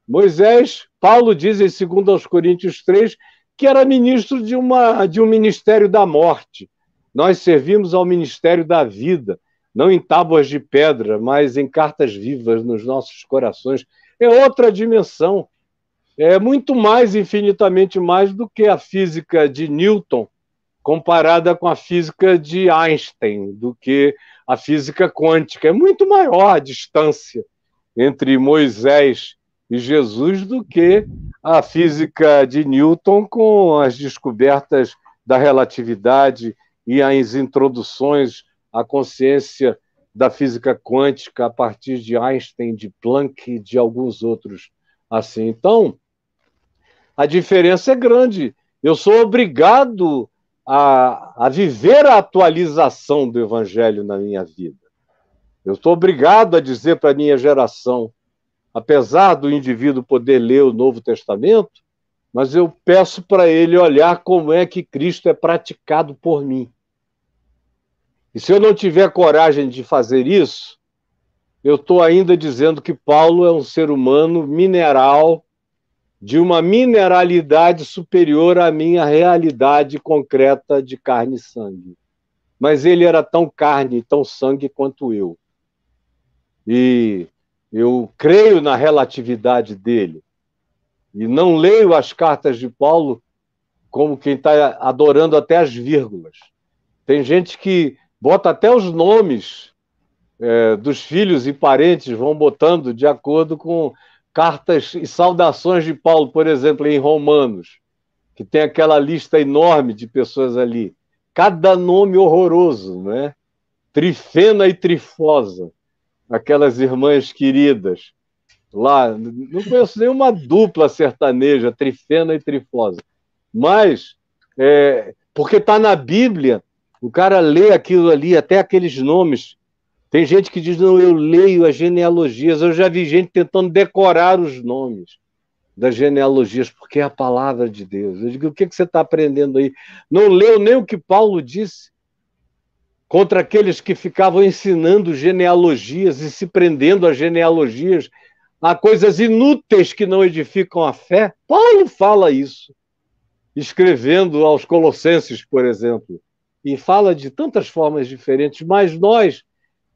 Moisés, Paulo diz em 2 Coríntios 3, que era ministro de, uma, de um ministério da morte. Nós servimos ao ministério da vida, não em tábuas de pedra, mas em cartas vivas nos nossos corações. É outra dimensão. É muito mais, infinitamente mais, do que a física de Newton, comparada com a física de Einstein, do que a física quântica. É muito maior a distância entre Moisés e Jesus do que a física de Newton com as descobertas da relatividade e as introduções à consciência da física quântica a partir de Einstein, de Planck e de alguns outros assim. Então, a diferença é grande. Eu sou obrigado a, a viver a atualização do Evangelho na minha vida. Eu estou obrigado a dizer para a minha geração, apesar do indivíduo poder ler o Novo Testamento, mas eu peço para ele olhar como é que Cristo é praticado por mim. E se eu não tiver coragem de fazer isso, eu estou ainda dizendo que Paulo é um ser humano mineral, de uma mineralidade superior à minha realidade concreta de carne e sangue. Mas ele era tão carne, tão sangue quanto eu. E eu creio na relatividade dele. E não leio as cartas de Paulo como quem está adorando até as vírgulas. Tem gente que bota até os nomes é, dos filhos e parentes, vão botando de acordo com cartas e saudações de Paulo, por exemplo, em Romanos, que tem aquela lista enorme de pessoas ali. Cada nome horroroso, né? Trifena e Trifosa, aquelas irmãs queridas lá. Não conheço nenhuma dupla sertaneja, Trifena e Trifosa. Mas, é, porque está na Bíblia, o cara lê aquilo ali, até aqueles nomes tem gente que diz: não, eu leio as genealogias. Eu já vi gente tentando decorar os nomes das genealogias, porque é a palavra de Deus. Eu digo: o que, que você está aprendendo aí? Não leu nem o que Paulo disse contra aqueles que ficavam ensinando genealogias e se prendendo a genealogias, a coisas inúteis que não edificam a fé. Paulo fala isso, escrevendo aos Colossenses, por exemplo. E fala de tantas formas diferentes, mas nós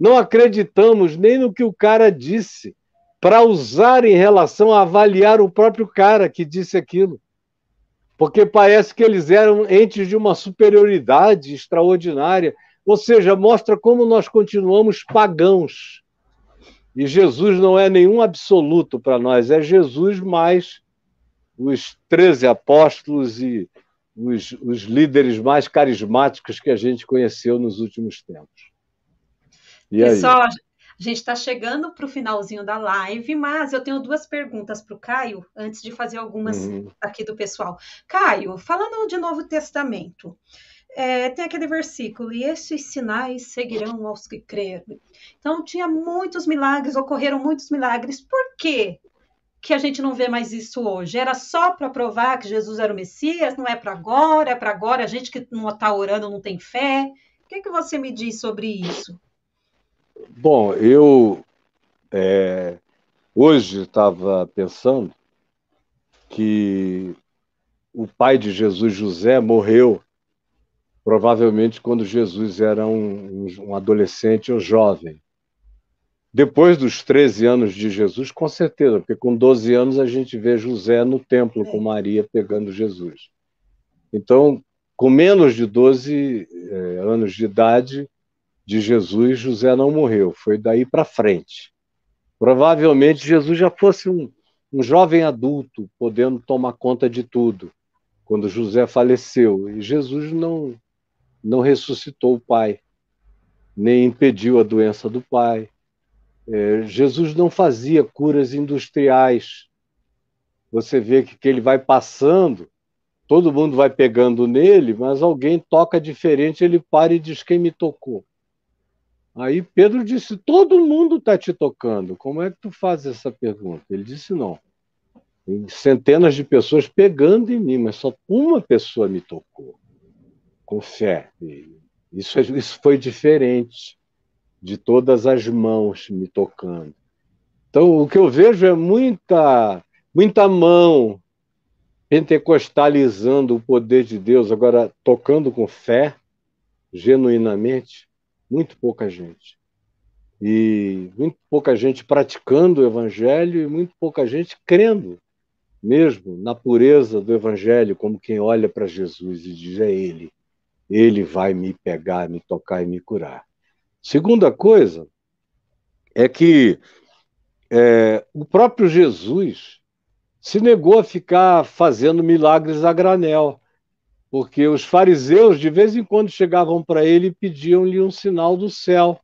não acreditamos nem no que o cara disse, para usar em relação a avaliar o próprio cara que disse aquilo. Porque parece que eles eram entes de uma superioridade extraordinária. Ou seja, mostra como nós continuamos pagãos. E Jesus não é nenhum absoluto para nós, é Jesus mais os 13 apóstolos e os, os líderes mais carismáticos que a gente conheceu nos últimos tempos. E Pessoal, aí? a gente está chegando para o finalzinho da live, mas eu tenho duas perguntas para o Caio, antes de fazer algumas uhum. aqui do pessoal. Caio, falando de Novo Testamento, é, tem aquele versículo, e esses sinais seguirão aos que crerem. Então, tinha muitos milagres, ocorreram muitos milagres. Por quê que a gente não vê mais isso hoje? Era só para provar que Jesus era o Messias? Não é para agora? É para agora? A gente que não está orando não tem fé? O que, que você me diz sobre isso? Bom, eu é, hoje estava pensando que o pai de Jesus, José, morreu provavelmente quando Jesus era um, um adolescente ou jovem. Depois dos 13 anos de Jesus, com certeza, porque com 12 anos a gente vê José no templo com Maria pegando Jesus. Então, com menos de 12 é, anos de idade, de Jesus, José não morreu, foi daí para frente. Provavelmente Jesus já fosse um, um jovem adulto, podendo tomar conta de tudo, quando José faleceu. E Jesus não, não ressuscitou o pai, nem impediu a doença do pai. É, Jesus não fazia curas industriais. Você vê que, que ele vai passando, todo mundo vai pegando nele, mas alguém toca diferente, ele para e diz quem me tocou. Aí Pedro disse: Todo mundo está te tocando. Como é que tu faz essa pergunta? Ele disse: Não. Tem centenas de pessoas pegando em mim, mas só uma pessoa me tocou. Com fé. Isso, isso foi diferente de todas as mãos me tocando. Então, o que eu vejo é muita, muita mão pentecostalizando o poder de Deus, agora tocando com fé, genuinamente muito pouca gente. E muito pouca gente praticando o evangelho e muito pouca gente crendo mesmo na pureza do evangelho, como quem olha para Jesus e diz: é Ele, Ele vai me pegar, me tocar e me curar. Segunda coisa é que é, o próprio Jesus se negou a ficar fazendo milagres a granel porque os fariseus de vez em quando chegavam para ele e pediam-lhe um sinal do céu.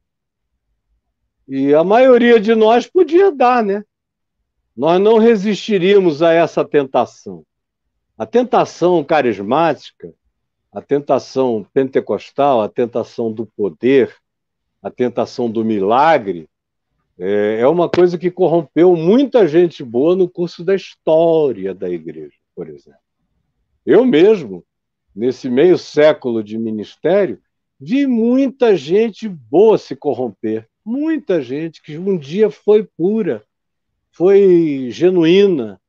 E a maioria de nós podia dar, né? Nós não resistiríamos a essa tentação. A tentação carismática, a tentação pentecostal, a tentação do poder, a tentação do milagre, é, é uma coisa que corrompeu muita gente boa no curso da história da igreja, por exemplo. Eu mesmo nesse meio século de ministério, vi muita gente boa se corromper, muita gente que um dia foi pura, foi genuína,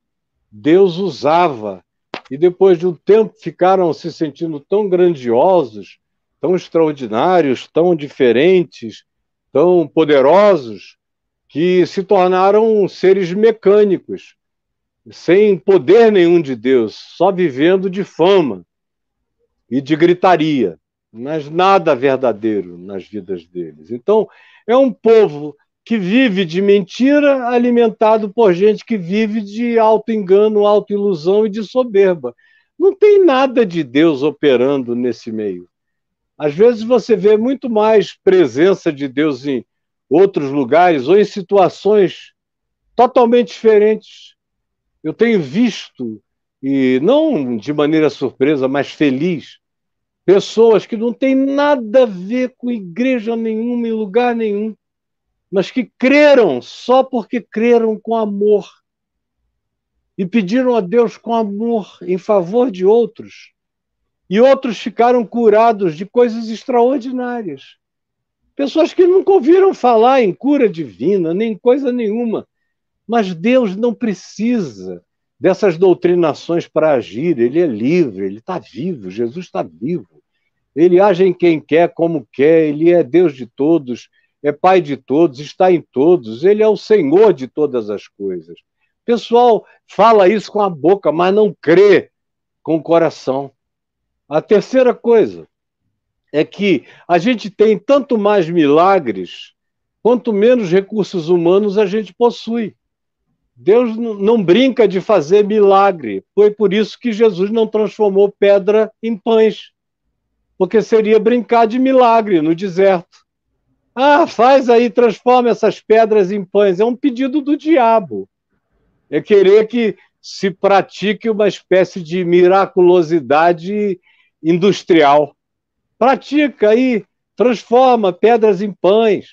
Deus usava, e depois de um tempo ficaram se sentindo tão grandiosos, tão extraordinários, tão diferentes, tão poderosos, que se tornaram seres mecânicos, sem poder nenhum de Deus, só vivendo de fama e de gritaria, mas nada verdadeiro nas vidas deles. Então, é um povo que vive de mentira, alimentado por gente que vive de auto-engano, auto-ilusão e de soberba. Não tem nada de Deus operando nesse meio. Às vezes você vê muito mais presença de Deus em outros lugares ou em situações totalmente diferentes. Eu tenho visto e não de maneira surpresa, mas feliz, pessoas que não têm nada a ver com igreja nenhuma, em lugar nenhum, mas que creram só porque creram com amor e pediram a Deus com amor em favor de outros. E outros ficaram curados de coisas extraordinárias. Pessoas que nunca ouviram falar em cura divina, nem coisa nenhuma. Mas Deus não precisa dessas doutrinações para agir. Ele é livre, ele está vivo, Jesus está vivo. Ele age em quem quer, como quer, ele é Deus de todos, é Pai de todos, está em todos, ele é o Senhor de todas as coisas. O pessoal fala isso com a boca, mas não crê com o coração. A terceira coisa é que a gente tem tanto mais milagres quanto menos recursos humanos a gente possui. Deus não brinca de fazer milagre. Foi por isso que Jesus não transformou pedra em pães, porque seria brincar de milagre no deserto. Ah, faz aí, transforma essas pedras em pães. É um pedido do diabo. É querer que se pratique uma espécie de miraculosidade industrial. Pratica aí, transforma pedras em pães.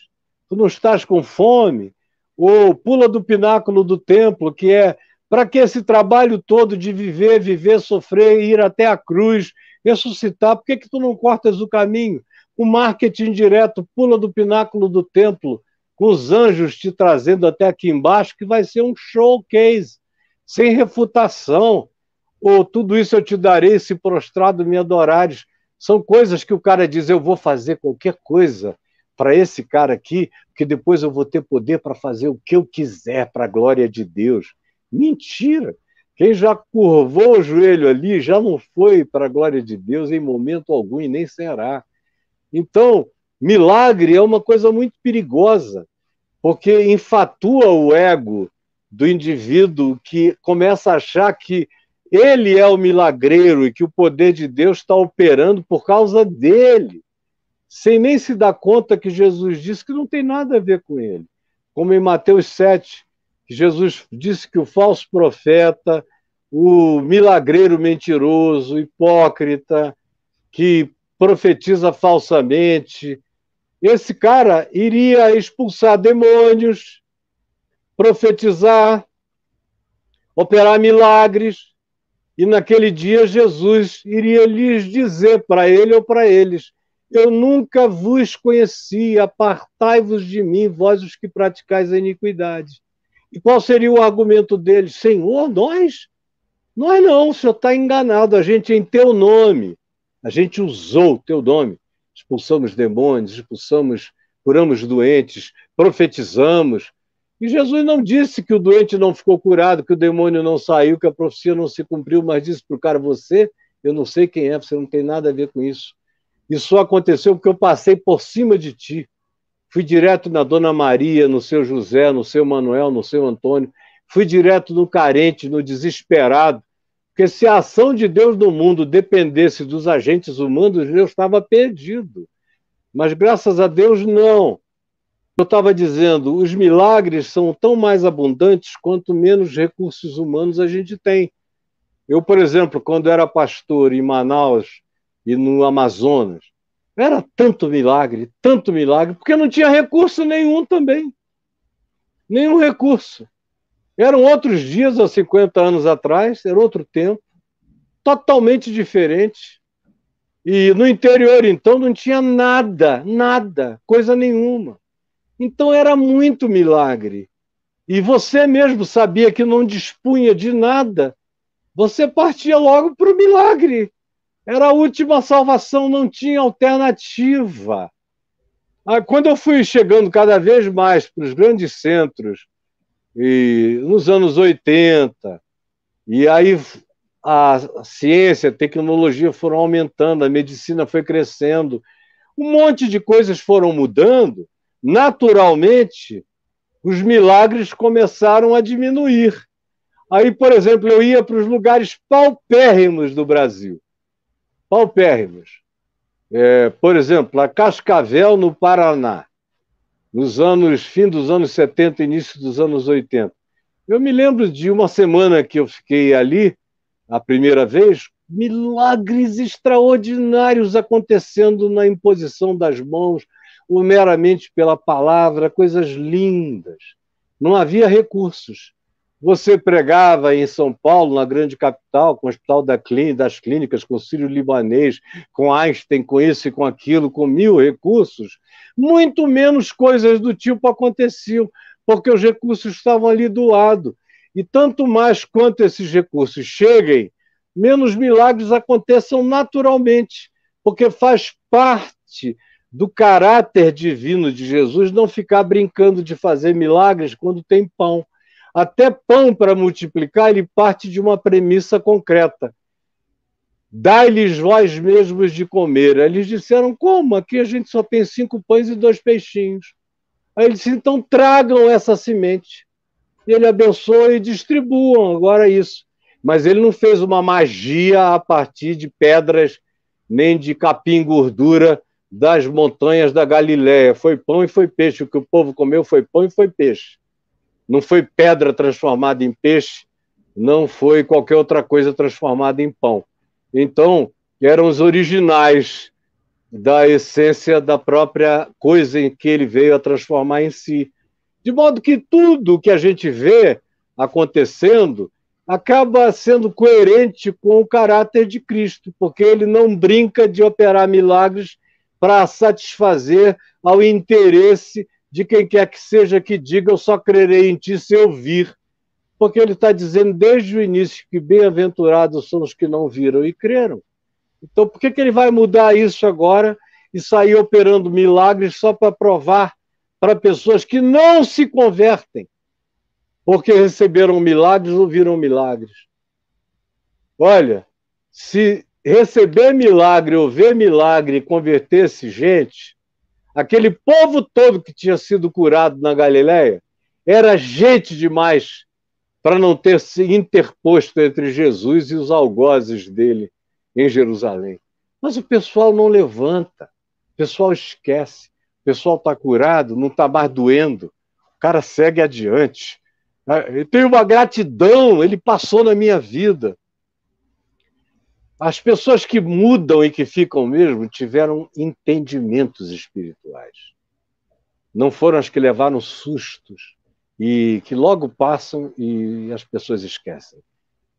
Tu não estás com fome? ou pula do pináculo do templo, que é para que esse trabalho todo de viver, viver, sofrer, ir até a cruz, ressuscitar, por que, que tu não cortas o caminho? O marketing direto pula do pináculo do templo, com os anjos te trazendo até aqui embaixo, que vai ser um showcase, sem refutação. Ou tudo isso eu te darei, se prostrado me adorares. São coisas que o cara diz, eu vou fazer qualquer coisa para esse cara aqui, que depois eu vou ter poder para fazer o que eu quiser para a glória de Deus. Mentira! Quem já curvou o joelho ali já não foi para a glória de Deus em momento algum e nem será. Então, milagre é uma coisa muito perigosa, porque enfatua o ego do indivíduo que começa a achar que ele é o milagreiro e que o poder de Deus está operando por causa dele sem nem se dar conta que Jesus disse que não tem nada a ver com ele. Como em Mateus 7, Jesus disse que o falso profeta, o milagreiro mentiroso, hipócrita, que profetiza falsamente, esse cara iria expulsar demônios, profetizar, operar milagres, e naquele dia Jesus iria lhes dizer para ele ou para eles: eu nunca vos conheci, apartai-vos de mim, vós os que praticais a iniquidade. E qual seria o argumento deles, Senhor, nós? Nós não, o senhor está enganado. A gente, em teu nome, a gente usou o teu nome. Expulsamos demônios, expulsamos, curamos doentes, profetizamos. E Jesus não disse que o doente não ficou curado, que o demônio não saiu, que a profecia não se cumpriu, mas disse para o cara: Você, eu não sei quem é, você não tem nada a ver com isso. Isso aconteceu porque eu passei por cima de ti. Fui direto na Dona Maria, no seu José, no seu Manuel, no seu Antônio. Fui direto no carente, no desesperado. Porque se a ação de Deus no mundo dependesse dos agentes humanos, eu estava perdido. Mas graças a Deus, não. Eu estava dizendo, os milagres são tão mais abundantes quanto menos recursos humanos a gente tem. Eu, por exemplo, quando era pastor em Manaus, e no Amazonas. Era tanto milagre, tanto milagre, porque não tinha recurso nenhum também. Nenhum recurso. Eram outros dias há 50 anos atrás, era outro tempo, totalmente diferente. E no interior, então, não tinha nada, nada, coisa nenhuma. Então era muito milagre. E você mesmo sabia que não dispunha de nada, você partia logo para o milagre. Era a última salvação, não tinha alternativa. Ah, quando eu fui chegando cada vez mais para os grandes centros, e nos anos 80, e aí a ciência, a tecnologia foram aumentando, a medicina foi crescendo, um monte de coisas foram mudando, naturalmente, os milagres começaram a diminuir. Aí, por exemplo, eu ia para os lugares paupérrimos do Brasil paupérrimos. É, por exemplo, a Cascavel, no Paraná, nos anos, fim dos anos 70, início dos anos 80. Eu me lembro de uma semana que eu fiquei ali, a primeira vez, milagres extraordinários acontecendo na imposição das mãos, ou meramente pela palavra, coisas lindas. Não havia recursos. Você pregava em São Paulo, na grande capital, com o Hospital da Clín das Clínicas, com o Sírio Libanês, com Einstein, com isso e com aquilo, com mil recursos. Muito menos coisas do tipo aconteciam, porque os recursos estavam ali do lado. E tanto mais quanto esses recursos cheguem, menos milagres aconteçam naturalmente, porque faz parte do caráter divino de Jesus não ficar brincando de fazer milagres quando tem pão até pão para multiplicar, ele parte de uma premissa concreta. Dai-lhes vós mesmos de comer. Eles disseram: Como? Aqui a gente só tem cinco pães e dois peixinhos. Aí ele disse: Então tragam essa semente. E ele abençoa e distribuam. Agora é isso. Mas ele não fez uma magia a partir de pedras nem de capim gordura das montanhas da Galiléia. Foi pão e foi peixe. O que o povo comeu foi pão e foi peixe não foi pedra transformada em peixe, não foi qualquer outra coisa transformada em pão. Então, eram os originais da essência da própria coisa em que ele veio a transformar em si. De modo que tudo que a gente vê acontecendo acaba sendo coerente com o caráter de Cristo, porque ele não brinca de operar milagres para satisfazer ao interesse de quem quer que seja que diga eu só crerei em ti se eu vir. Porque ele está dizendo desde o início que bem-aventurados são os que não viram e creram. Então, por que, que ele vai mudar isso agora e sair operando milagres só para provar para pessoas que não se convertem? Porque receberam milagres ou viram milagres. Olha, se receber milagre ou ver milagre e converter-se gente, Aquele povo todo que tinha sido curado na Galiléia era gente demais para não ter se interposto entre Jesus e os algozes dele em Jerusalém. Mas o pessoal não levanta, o pessoal esquece, o pessoal está curado, não está mais doendo, o cara segue adiante. Ah, Eu tenho uma gratidão, ele passou na minha vida. As pessoas que mudam e que ficam mesmo tiveram entendimentos espirituais. Não foram as que levaram sustos e que logo passam e as pessoas esquecem.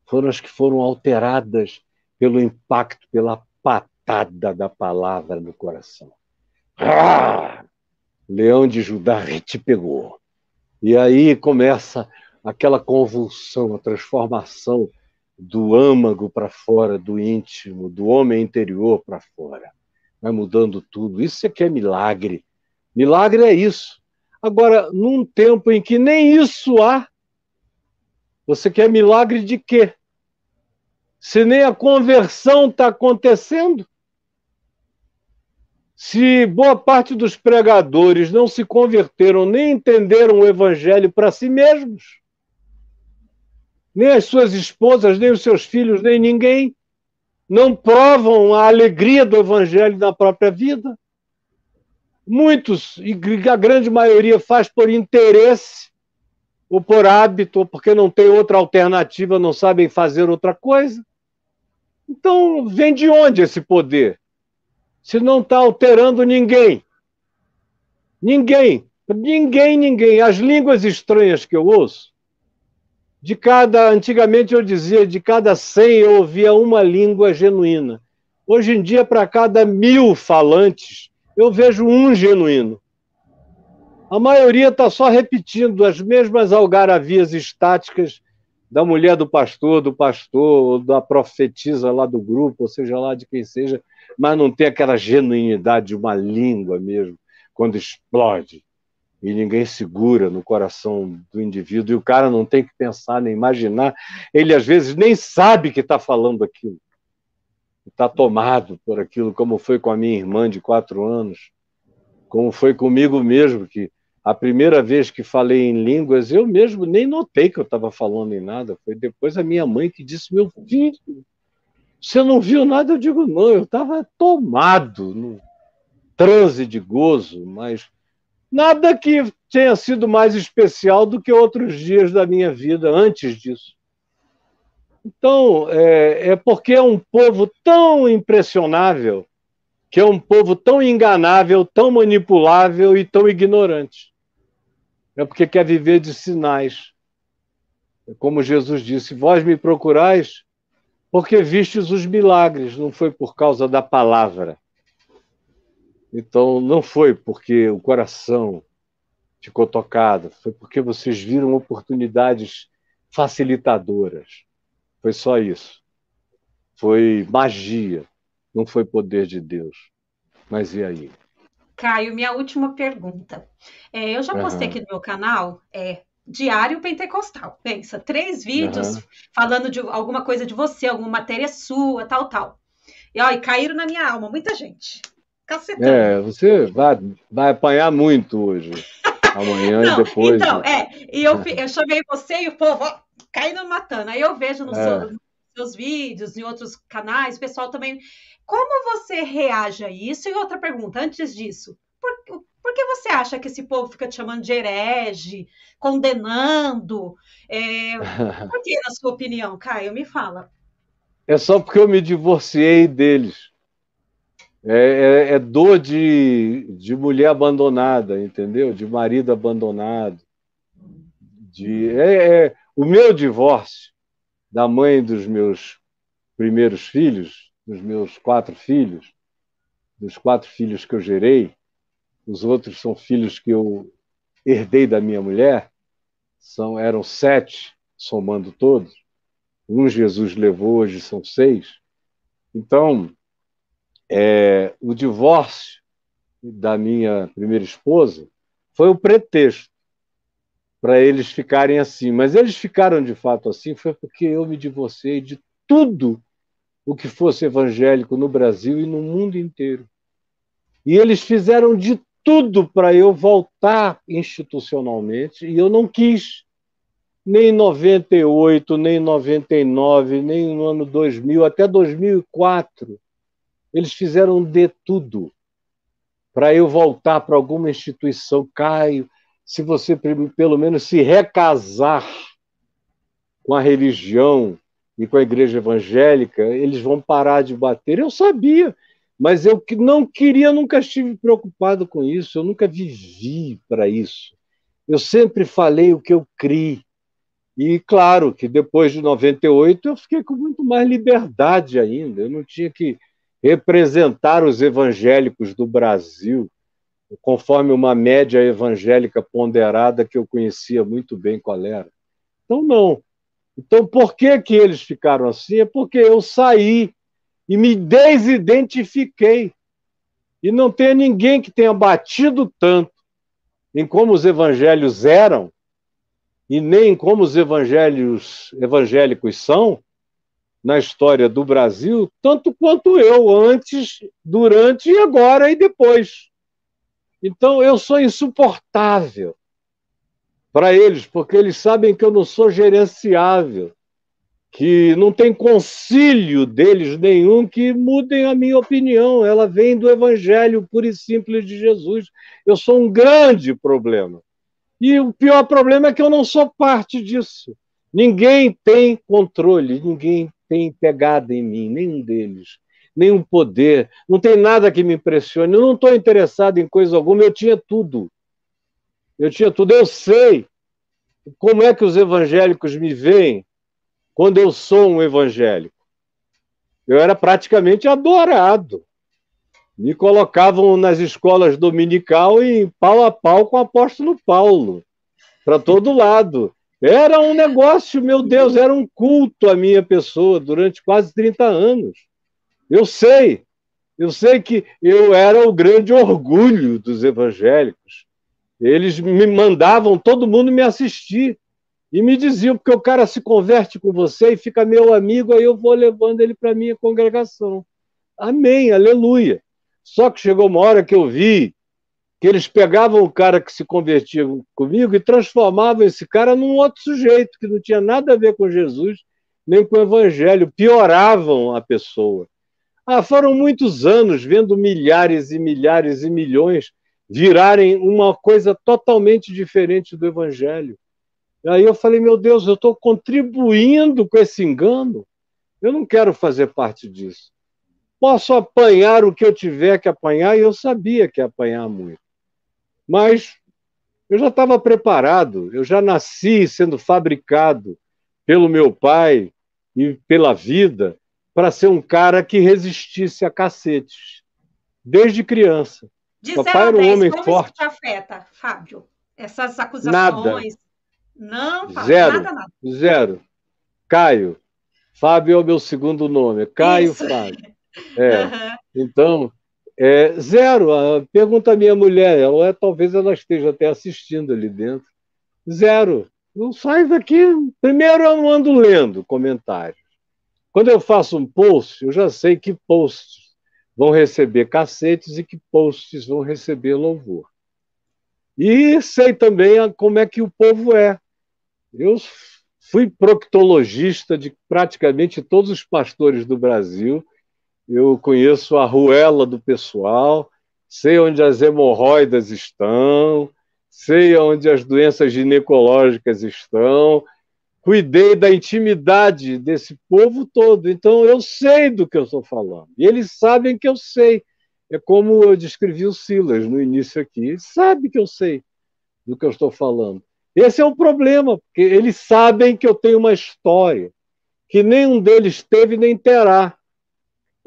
Foram as que foram alteradas pelo impacto, pela patada da palavra no coração. Ah! Leão de Judá te pegou. E aí começa aquela convulsão, a transformação, do âmago para fora, do íntimo, do homem interior para fora. Vai mudando tudo. Isso é que é milagre. Milagre é isso. Agora, num tempo em que nem isso há, você quer milagre de quê? Se nem a conversão está acontecendo? Se boa parte dos pregadores não se converteram nem entenderam o evangelho para si mesmos, nem as suas esposas, nem os seus filhos, nem ninguém, não provam a alegria do evangelho na própria vida. Muitos, e a grande maioria, faz por interesse ou por hábito, ou porque não tem outra alternativa, não sabem fazer outra coisa. Então, vem de onde esse poder? Se não está alterando ninguém. Ninguém, ninguém, ninguém. As línguas estranhas que eu ouço de cada, antigamente eu dizia, de cada cem eu ouvia uma língua genuína. Hoje em dia, para cada mil falantes, eu vejo um genuíno. A maioria está só repetindo as mesmas algaravias estáticas da mulher do pastor, do pastor, da profetisa lá do grupo, ou seja lá de quem seja, mas não tem aquela genuinidade de uma língua mesmo, quando explode e ninguém segura no coração do indivíduo, e o cara não tem que pensar nem imaginar, ele às vezes nem sabe que está falando aquilo, está tomado por aquilo, como foi com a minha irmã de quatro anos, como foi comigo mesmo, que a primeira vez que falei em línguas, eu mesmo nem notei que eu estava falando em nada, foi depois a minha mãe que disse, meu filho, você não viu nada? Eu digo, não, eu estava tomado, no transe de gozo, mas Nada que tenha sido mais especial do que outros dias da minha vida antes disso. Então, é, é porque é um povo tão impressionável, que é um povo tão enganável, tão manipulável e tão ignorante. É porque quer viver de sinais. É como Jesus disse: Vós me procurais porque vistes os milagres, não foi por causa da palavra. Então, não foi porque o coração ficou tocado, foi porque vocês viram oportunidades facilitadoras. Foi só isso. Foi magia, não foi poder de Deus. Mas e aí? Caio, minha última pergunta. É, eu já postei uhum. aqui no meu canal é, Diário Pentecostal. Pensa, três vídeos uhum. falando de alguma coisa de você, alguma matéria sua, tal, tal. E, ó, e caíram na minha alma, muita gente. Cacetão. É, você vai, vai apanhar muito hoje. Amanhã não, e depois. Então, né? é. E eu, eu chamei você e o povo ó, caindo matando. Aí eu vejo nos, é. seus, nos seus vídeos, em outros canais, o pessoal também. Como você reage a isso? E outra pergunta, antes disso, por, por que você acha que esse povo fica te chamando de herege, condenando? É, por que, na sua opinião, Caio? Me fala. É só porque eu me divorciei deles. É, é, é, dor de, de mulher abandonada, entendeu? De marido abandonado. De, é, é, o meu divórcio da mãe dos meus primeiros filhos, dos meus quatro filhos, dos quatro filhos que eu gerei, os outros são filhos que eu herdei da minha mulher, são eram sete, somando todos. Um Jesus levou, hoje são seis. Então, é, o divórcio da minha primeira esposa foi o pretexto para eles ficarem assim. Mas eles ficaram de fato assim foi porque eu me divorciei de tudo o que fosse evangélico no Brasil e no mundo inteiro. E eles fizeram de tudo para eu voltar institucionalmente e eu não quis. Nem em 98, nem em 99, nem no ano 2000, até 2004 eles fizeram de tudo para eu voltar para alguma instituição. Caio, se você pelo menos se recasar com a religião e com a igreja evangélica, eles vão parar de bater. Eu sabia, mas eu não queria, nunca estive preocupado com isso, eu nunca vivi para isso. Eu sempre falei o que eu criei. E claro que depois de 98 eu fiquei com muito mais liberdade ainda, eu não tinha que representar os evangélicos do Brasil, conforme uma média evangélica ponderada que eu conhecia muito bem qual era. Então, não. Então, por que, que eles ficaram assim? É porque eu saí e me desidentifiquei. E não tem ninguém que tenha batido tanto em como os evangelhos eram e nem em como os evangelhos evangélicos são, na história do Brasil, tanto quanto eu, antes, durante e agora e depois. Então eu sou insuportável para eles, porque eles sabem que eu não sou gerenciável, que não tem concílio deles nenhum que mudem a minha opinião. Ela vem do evangelho puro e simples de Jesus. Eu sou um grande problema. E o pior problema é que eu não sou parte disso. Ninguém tem controle, ninguém tem pegada em mim, nenhum deles. Nenhum poder, não tem nada que me impressione. Eu não estou interessado em coisa alguma, eu tinha tudo. Eu tinha tudo, eu sei como é que os evangélicos me veem quando eu sou um evangélico. Eu era praticamente adorado. Me colocavam nas escolas dominical e pau a pau com o apóstolo Paulo, para todo lado. Era um negócio, meu Deus, era um culto à minha pessoa durante quase 30 anos. Eu sei, eu sei que eu era o grande orgulho dos evangélicos. Eles me mandavam todo mundo me assistir e me diziam, porque o cara se converte com você e fica meu amigo, aí eu vou levando ele para minha congregação. Amém, aleluia. Só que chegou uma hora que eu vi que eles pegavam o cara que se convertia comigo e transformavam esse cara num outro sujeito que não tinha nada a ver com Jesus nem com o Evangelho, pioravam a pessoa. Ah, foram muitos anos vendo milhares e milhares e milhões virarem uma coisa totalmente diferente do Evangelho. Aí eu falei, meu Deus, eu estou contribuindo com esse engano. Eu não quero fazer parte disso. Posso apanhar o que eu tiver que apanhar, e eu sabia que ia apanhar muito. Mas eu já estava preparado, eu já nasci sendo fabricado pelo meu pai e pela vida para ser um cara que resistisse a cacetes, desde criança. De Papai era um homem como forte. Isso te afeta, Fábio? Essas acusações? Nada. Não, Fábio, zero, nada, nada. Zero. Caio. Fábio é o meu segundo nome. Caio isso. Fábio. É. Uhum. Então, é, zero. Pergunta a minha mulher, ela é, talvez ela esteja até assistindo ali dentro. Zero. Não sai daqui. Primeiro eu ando lendo comentários. Quando eu faço um post, eu já sei que posts vão receber cacetes e que posts vão receber louvor. E sei também como é que o povo é. Eu fui proctologista de praticamente todos os pastores do Brasil eu conheço a ruela do pessoal, sei onde as hemorroidas estão, sei onde as doenças ginecológicas estão, cuidei da intimidade desse povo todo, então eu sei do que eu estou falando. E eles sabem que eu sei. É como eu descrevi o Silas no início aqui, ele sabe que eu sei do que eu estou falando. Esse é o problema, porque eles sabem que eu tenho uma história que nenhum deles teve nem terá.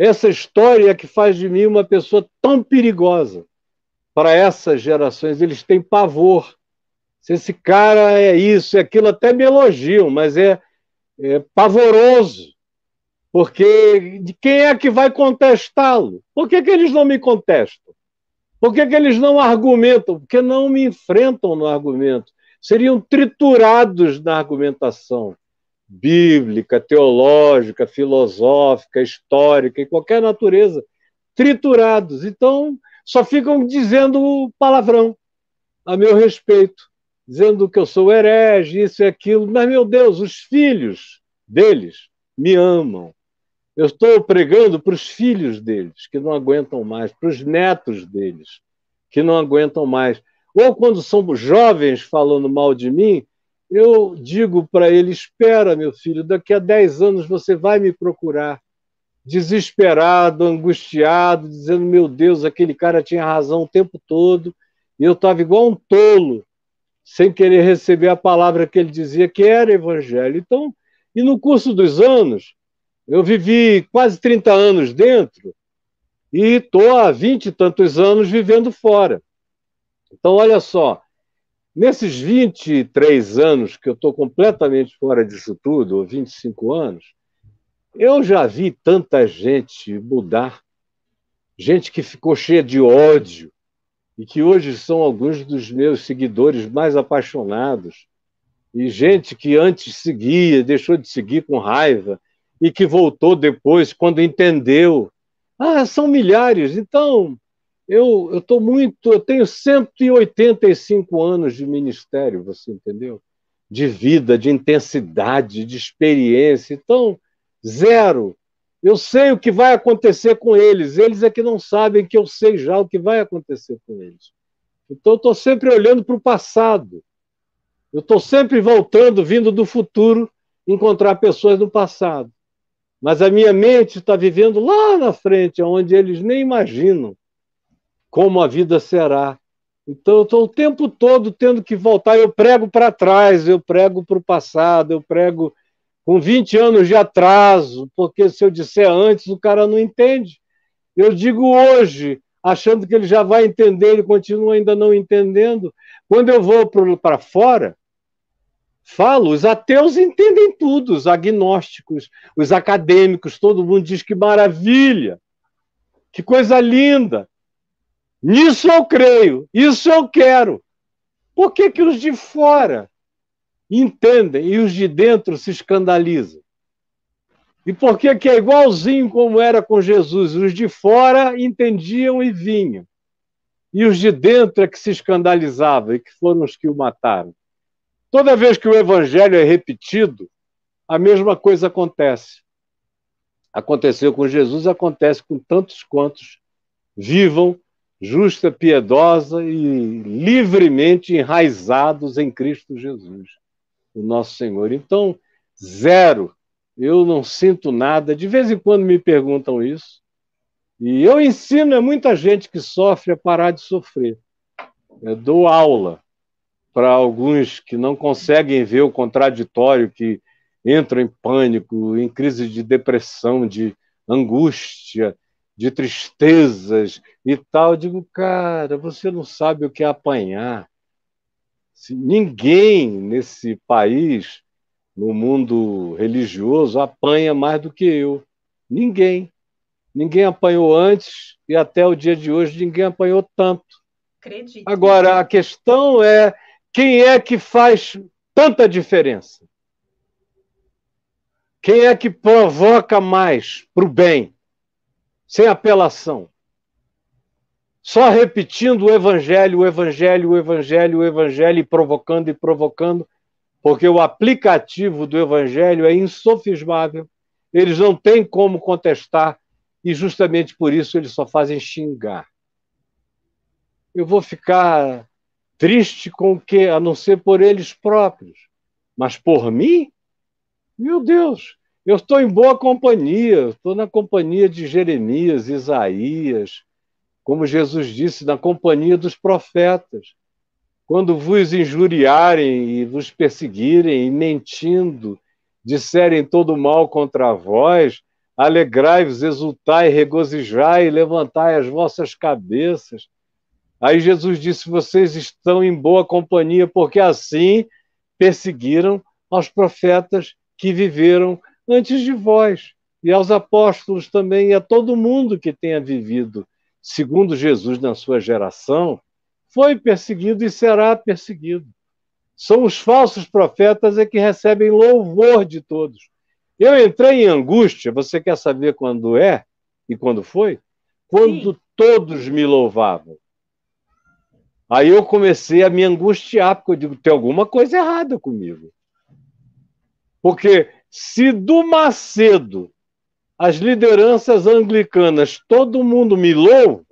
Essa história é que faz de mim uma pessoa tão perigosa para essas gerações, eles têm pavor. Se esse cara é isso, é aquilo, até me elogiam, mas é, é pavoroso. Porque de quem é que vai contestá-lo? Por que, que eles não me contestam? Por que, que eles não argumentam? Porque não me enfrentam no argumento. Seriam triturados na argumentação bíblica, teológica, filosófica, histórica e qualquer natureza, triturados. Então, só ficam dizendo palavrão a meu respeito, dizendo que eu sou herege, isso e aquilo. Mas, meu Deus, os filhos deles me amam. Eu estou pregando para os filhos deles, que não aguentam mais, para os netos deles, que não aguentam mais. Ou quando são jovens falando mal de mim, eu digo para ele: espera, meu filho, daqui a 10 anos você vai me procurar. Desesperado, angustiado, dizendo: meu Deus, aquele cara tinha razão o tempo todo, e eu estava igual um tolo, sem querer receber a palavra que ele dizia que era evangelho. Então, e no curso dos anos, eu vivi quase 30 anos dentro e estou há 20 e tantos anos vivendo fora. Então, olha só, Nesses 23 anos que eu estou completamente fora disso tudo, ou 25 anos, eu já vi tanta gente mudar, gente que ficou cheia de ódio e que hoje são alguns dos meus seguidores mais apaixonados, e gente que antes seguia, deixou de seguir com raiva e que voltou depois quando entendeu. Ah, são milhares, então eu estou muito, eu tenho 185 anos de ministério, você entendeu? De vida, de intensidade, de experiência. Então, zero. Eu sei o que vai acontecer com eles. Eles é que não sabem que eu sei já o que vai acontecer com eles. Então, eu estou sempre olhando para o passado. Eu estou sempre voltando, vindo do futuro, encontrar pessoas do passado. Mas a minha mente está vivendo lá na frente, onde eles nem imaginam como a vida será. Então, eu estou o tempo todo tendo que voltar. Eu prego para trás, eu prego para o passado, eu prego com 20 anos de atraso, porque se eu disser antes, o cara não entende. Eu digo hoje, achando que ele já vai entender, ele continua ainda não entendendo. Quando eu vou para fora, falo, os ateus entendem tudo, os agnósticos, os acadêmicos, todo mundo diz que maravilha, que coisa linda. Nisso eu creio, isso eu quero. Por que, que os de fora entendem e os de dentro se escandalizam? E por que, que é igualzinho como era com Jesus? Os de fora entendiam e vinham. E os de dentro é que se escandalizavam e que foram os que o mataram. Toda vez que o evangelho é repetido, a mesma coisa acontece. Aconteceu com Jesus, acontece com tantos quantos vivam justa, piedosa e livremente enraizados em Cristo Jesus, o nosso Senhor. Então, zero. Eu não sinto nada. De vez em quando me perguntam isso. E eu ensino a é muita gente que sofre a parar de sofrer. Eu dou aula para alguns que não conseguem ver o contraditório, que entram em pânico, em crise de depressão, de angústia, de tristezas e tal. Eu digo, cara, você não sabe o que é apanhar. Se ninguém nesse país, no mundo religioso, apanha mais do que eu. Ninguém. Ninguém apanhou antes e até o dia de hoje ninguém apanhou tanto. Acredito. Agora, a questão é quem é que faz tanta diferença? Quem é que provoca mais para o bem? sem apelação. Só repetindo o evangelho, o evangelho, o evangelho, o evangelho, e provocando e provocando, porque o aplicativo do evangelho é insofismável. Eles não têm como contestar e justamente por isso eles só fazem xingar. Eu vou ficar triste com o que, a não ser por eles próprios, mas por mim? Meu Deus, eu estou em boa companhia, estou na companhia de Jeremias, Isaías, como Jesus disse, na companhia dos profetas. Quando vos injuriarem e vos perseguirem, e mentindo, disserem todo mal contra vós, alegrai-vos, exultai, regozijai, levantai as vossas cabeças. Aí Jesus disse: Vocês estão em boa companhia, porque assim perseguiram aos profetas que viveram antes de vós, e aos apóstolos também, e a todo mundo que tenha vivido, segundo Jesus, na sua geração, foi perseguido e será perseguido. São os falsos profetas é que recebem louvor de todos. Eu entrei em angústia, você quer saber quando é e quando foi? Quando Sim. todos me louvavam. Aí eu comecei a me angustiar, porque eu digo, tem alguma coisa errada comigo. Porque se do Macedo as lideranças anglicanas todo mundo me louva,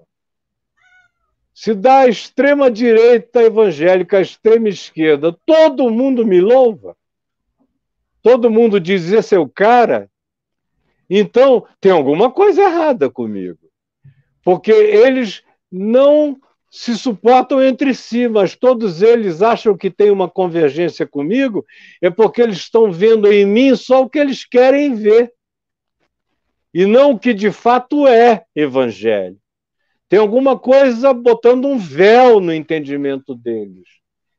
se da extrema direita evangélica à extrema esquerda todo mundo me louva, todo mundo diz esse é o cara, então tem alguma coisa errada comigo. Porque eles não se suportam entre si, mas todos eles acham que tem uma convergência comigo, é porque eles estão vendo em mim só o que eles querem ver. E não o que de fato é evangelho. Tem alguma coisa botando um véu no entendimento deles.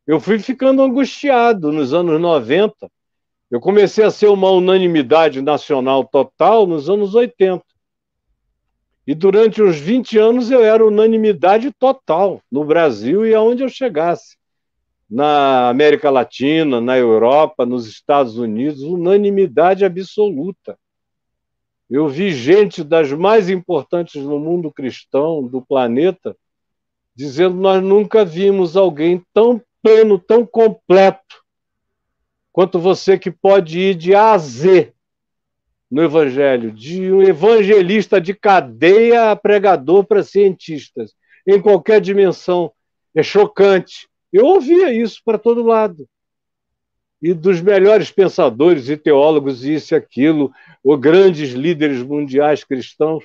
Eu fui ficando angustiado nos anos 90. Eu comecei a ser uma unanimidade nacional total nos anos 80. E durante uns 20 anos eu era unanimidade total no Brasil e aonde eu chegasse. Na América Latina, na Europa, nos Estados Unidos, unanimidade absoluta. Eu vi gente das mais importantes no mundo cristão, do planeta, dizendo: Nós nunca vimos alguém tão pleno, tão completo, quanto você que pode ir de A a Z no Evangelho, de um evangelista de cadeia a pregador para cientistas, em qualquer dimensão. É chocante. Eu ouvia isso para todo lado. E dos melhores pensadores e teólogos, isso e aquilo, ou grandes líderes mundiais cristãos,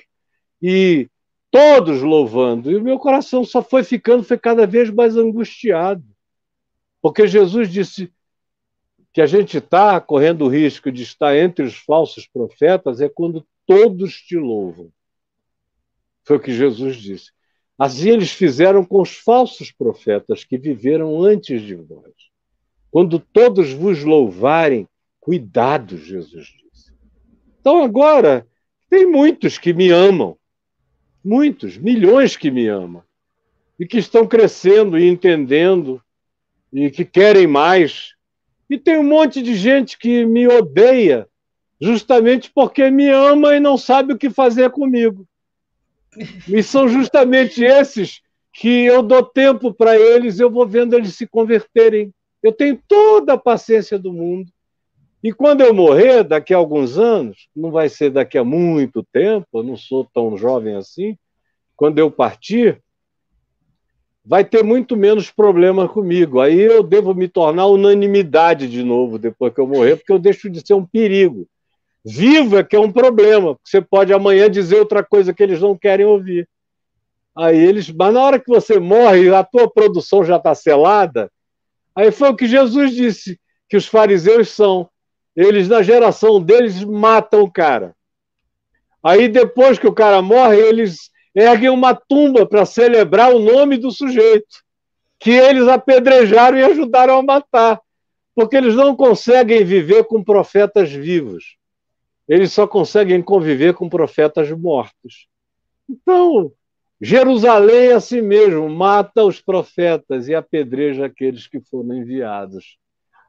e todos louvando. E o meu coração só foi ficando, foi cada vez mais angustiado. Porque Jesus disse: que a gente está correndo o risco de estar entre os falsos profetas é quando todos te louvam. Foi o que Jesus disse. Assim eles fizeram com os falsos profetas que viveram antes de vós. Quando todos vos louvarem, cuidado, Jesus disse. Então agora, tem muitos que me amam, muitos, milhões que me amam, e que estão crescendo e entendendo, e que querem mais, e tem um monte de gente que me odeia justamente porque me ama e não sabe o que fazer comigo. E são justamente esses que eu dou tempo para eles, eu vou vendo eles se converterem. Eu tenho toda a paciência do mundo. E quando eu morrer, daqui a alguns anos, não vai ser daqui a muito tempo, eu não sou tão jovem assim, quando eu partir, vai ter muito menos problema comigo. Aí eu devo me tornar unanimidade de novo depois que eu morrer, porque eu deixo de ser um perigo. Viva é que é um problema, porque você pode amanhã dizer outra coisa que eles não querem ouvir. Aí eles, mas na hora que você morre, a tua produção já está selada. Aí foi o que Jesus disse que os fariseus são. Eles na geração deles matam o cara. Aí depois que o cara morre, eles erguem uma tumba para celebrar o nome do sujeito, que eles apedrejaram e ajudaram a matar, porque eles não conseguem viver com profetas vivos, eles só conseguem conviver com profetas mortos. Então, Jerusalém é a si mesmo mata os profetas e apedreja aqueles que foram enviados.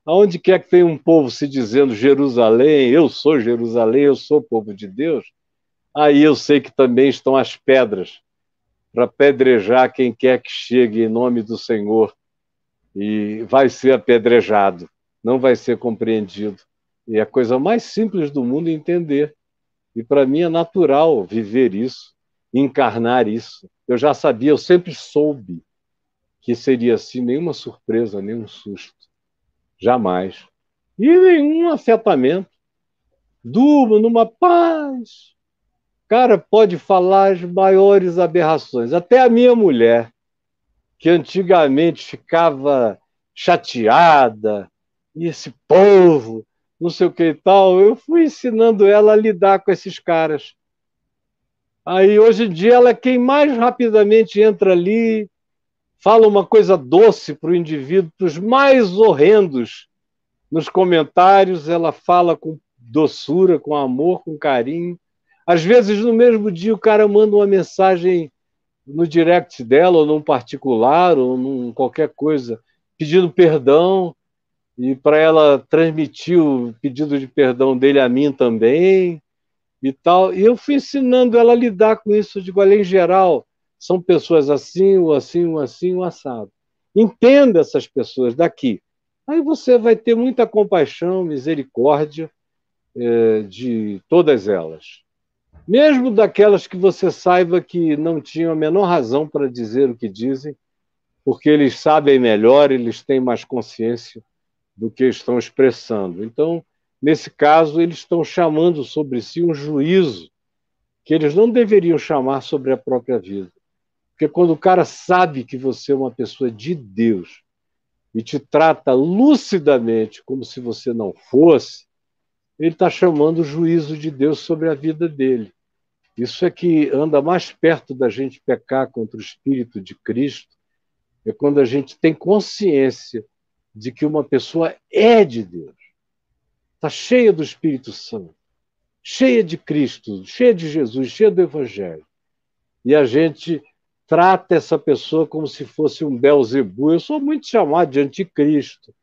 Aonde quer que tenha um povo se dizendo Jerusalém, eu sou Jerusalém, eu sou povo de Deus, Aí eu sei que também estão as pedras para pedrejar quem quer que chegue em nome do Senhor e vai ser apedrejado, não vai ser compreendido. E é a coisa mais simples do mundo entender. E para mim é natural viver isso, encarnar isso. Eu já sabia, eu sempre soube que seria assim, nenhuma surpresa, nenhum susto. Jamais. E nenhum afetamento. Durmo numa paz cara pode falar as maiores aberrações. Até a minha mulher, que antigamente ficava chateada, e esse povo, não sei o que e tal, eu fui ensinando ela a lidar com esses caras. Aí hoje em dia ela é quem mais rapidamente entra ali, fala uma coisa doce para o indivíduo, dos mais horrendos nos comentários, ela fala com doçura, com amor, com carinho. Às vezes, no mesmo dia, o cara manda uma mensagem no direct dela, ou num particular, ou num qualquer coisa, pedindo perdão, e para ela transmitir o pedido de perdão dele a mim também, e tal. E eu fui ensinando ela a lidar com isso. Eu digo, em geral, são pessoas assim, ou assim, ou assim, ou assado. Entenda essas pessoas daqui. Aí você vai ter muita compaixão, misericórdia é, de todas elas mesmo daquelas que você saiba que não tinham a menor razão para dizer o que dizem, porque eles sabem melhor, eles têm mais consciência do que estão expressando. Então, nesse caso, eles estão chamando sobre si um juízo que eles não deveriam chamar sobre a própria vida. Porque quando o cara sabe que você é uma pessoa de Deus e te trata lucidamente como se você não fosse, ele está chamando o juízo de Deus sobre a vida dele. Isso é que anda mais perto da gente pecar contra o Espírito de Cristo, é quando a gente tem consciência de que uma pessoa é de Deus, está cheia do Espírito Santo, cheia de Cristo, cheia de Jesus, cheia do Evangelho. E a gente trata essa pessoa como se fosse um Belzebu. Eu sou muito chamado de anticristo,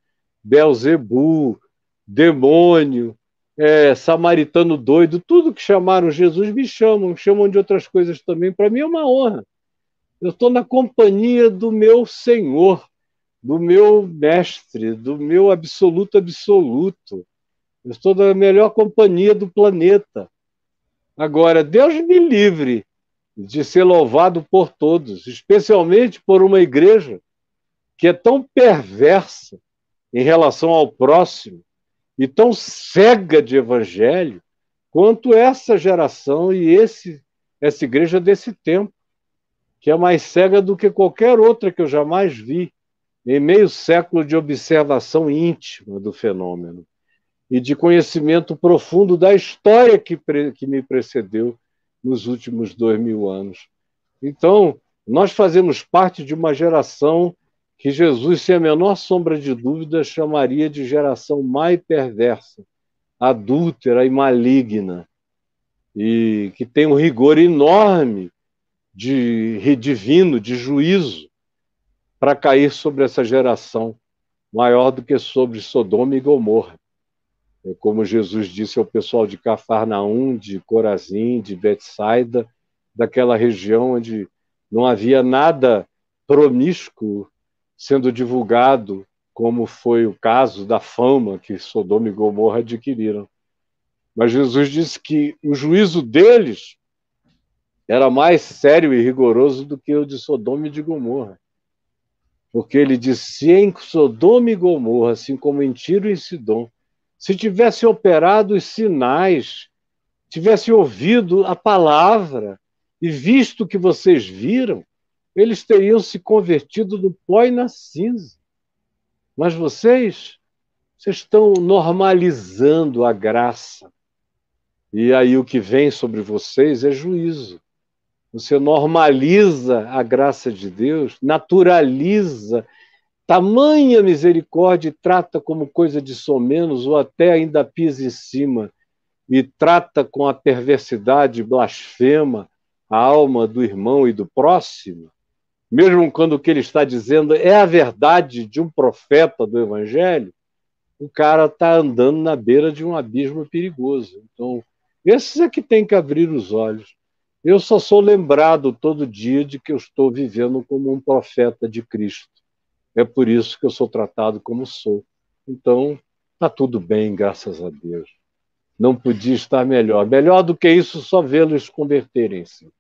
Belzebu, demônio, é, samaritano doido, tudo que chamaram Jesus me chamam, me chamam de outras coisas também. Para mim é uma honra. Eu estou na companhia do meu Senhor, do meu Mestre, do meu absoluto absoluto. Eu estou na melhor companhia do planeta. Agora, Deus me livre de ser louvado por todos, especialmente por uma igreja que é tão perversa em relação ao próximo, e tão cega de evangelho quanto essa geração e esse essa igreja desse tempo, que é mais cega do que qualquer outra que eu jamais vi, em meio século de observação íntima do fenômeno e de conhecimento profundo da história que, que me precedeu nos últimos dois mil anos. Então, nós fazemos parte de uma geração que Jesus, sem a menor sombra de dúvida, chamaria de geração mais perversa, adúltera e maligna, e que tem um rigor enorme de divino, de juízo, para cair sobre essa geração, maior do que sobre Sodoma e Gomorra. É como Jesus disse ao pessoal de Cafarnaum, de Corazim, de Betsaida, daquela região onde não havia nada promíscuo sendo divulgado, como foi o caso da fama que Sodoma e Gomorra adquiriram. Mas Jesus disse que o juízo deles era mais sério e rigoroso do que o de Sodoma e de Gomorra. Porque ele disse: se em Sodoma e Gomorra, assim como em Tiro e Sidom, se tivessem operado os sinais, tivessem ouvido a palavra e visto o que vocês viram, eles teriam se convertido no pó e na cinza. Mas vocês, vocês estão normalizando a graça. E aí o que vem sobre vocês é juízo. Você normaliza a graça de Deus, naturaliza tamanha misericórdia e trata como coisa de somenos ou até ainda pisa em cima e trata com a perversidade blasfema a alma do irmão e do próximo, mesmo quando o que ele está dizendo é a verdade de um profeta do Evangelho, o cara está andando na beira de um abismo perigoso. Então, esses é que tem que abrir os olhos. Eu só sou lembrado todo dia de que eu estou vivendo como um profeta de Cristo. É por isso que eu sou tratado como sou. Então, está tudo bem, graças a Deus. Não podia estar melhor. Melhor do que isso, só vê-los converterem-se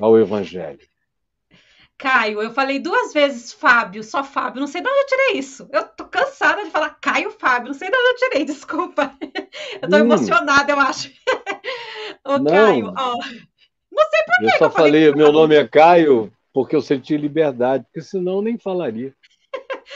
ao Evangelho. Caio. Eu falei duas vezes Fábio, só Fábio. Não sei de onde eu tirei isso. Eu tô cansada de falar Caio Fábio. Não sei de onde eu tirei, desculpa. Eu tô hum. emocionada, eu acho. Ô, Caio, ó. Não sei por eu que só eu falei, falei meu nome é Caio porque eu senti liberdade, porque senão eu nem falaria.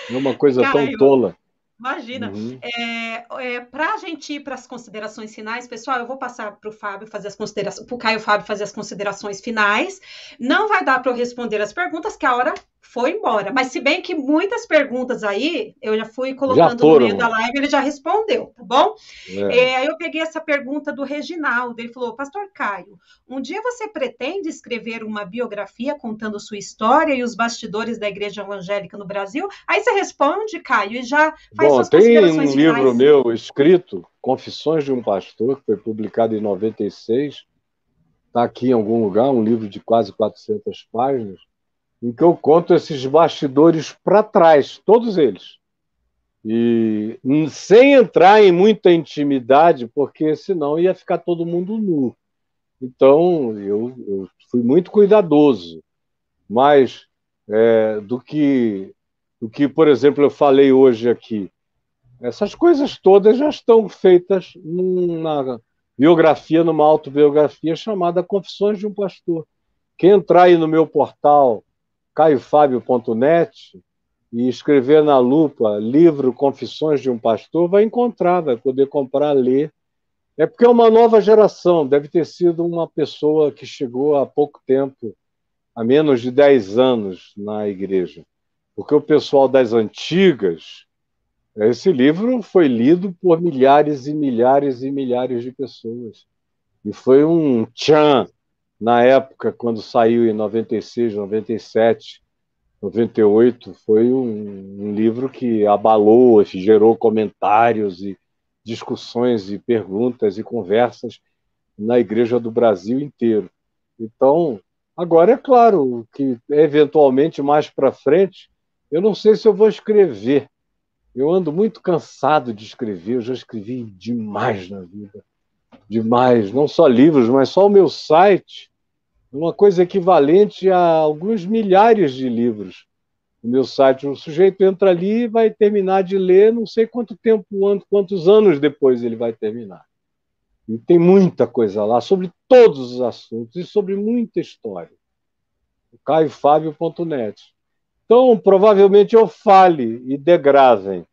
Numa é coisa Caio, tão tola. Imagina. Uhum. É, é, para a gente ir para as considerações finais, pessoal, eu vou passar para o Fábio fazer as considerações, para o Caio Fábio fazer as considerações finais. Não vai dar para eu responder as perguntas, que a hora foi embora. Mas se bem que muitas perguntas aí, eu já fui colocando já no meio da live, ele já respondeu, tá bom? É. É, aí eu peguei essa pergunta do Reginaldo, ele falou, Pastor Caio, um dia você pretende escrever uma biografia contando sua história e os bastidores da igreja evangélica no Brasil? Aí você responde, Caio, e já faz bom, suas tem um finais. livro meu escrito, Confissões de um Pastor, que foi publicado em 96, está aqui em algum lugar, um livro de quase 400 páginas, em que eu conto esses bastidores para trás, todos eles. E sem entrar em muita intimidade, porque senão ia ficar todo mundo nu. Então, eu, eu fui muito cuidadoso. Mas é, do, que, do que, por exemplo, eu falei hoje aqui, essas coisas todas já estão feitas na biografia, numa autobiografia chamada Confissões de um Pastor. Quem entrar aí no meu portal, caiofábio.net e escrever na lupa livro Confissões de um Pastor, vai encontrar, vai poder comprar, ler. É porque é uma nova geração, deve ter sido uma pessoa que chegou há pouco tempo, há menos de 10 anos na igreja. Porque o pessoal das antigas, esse livro foi lido por milhares e milhares e milhares de pessoas. E foi um tchan na época, quando saiu em 96, 97, 98, foi um, um livro que abalou, gerou comentários e discussões e perguntas e conversas na igreja do Brasil inteiro. Então, agora é claro que eventualmente mais para frente, eu não sei se eu vou escrever. Eu ando muito cansado de escrever, eu já escrevi demais na vida demais, não só livros, mas só o meu site, uma coisa equivalente a alguns milhares de livros no meu site. O sujeito entra ali e vai terminar de ler, não sei quanto tempo, quantos anos depois ele vai terminar. E tem muita coisa lá sobre todos os assuntos e sobre muita história. caiofábio.net. Então, provavelmente eu fale e degravem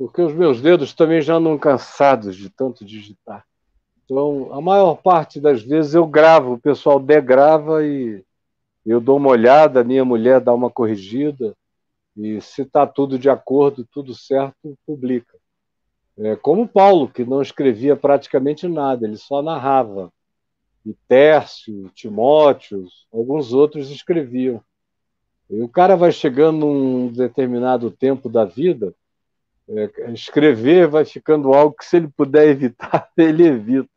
porque os meus dedos também já andam cansados de tanto digitar. Então, a maior parte das vezes eu gravo, o pessoal degrava e eu dou uma olhada, a minha mulher dá uma corrigida, e se está tudo de acordo, tudo certo, publica. É como Paulo, que não escrevia praticamente nada, ele só narrava. E Tércio, Timóteo, alguns outros escreviam. E o cara vai chegando num determinado tempo da vida é, escrever vai ficando algo que, se ele puder evitar, ele evita.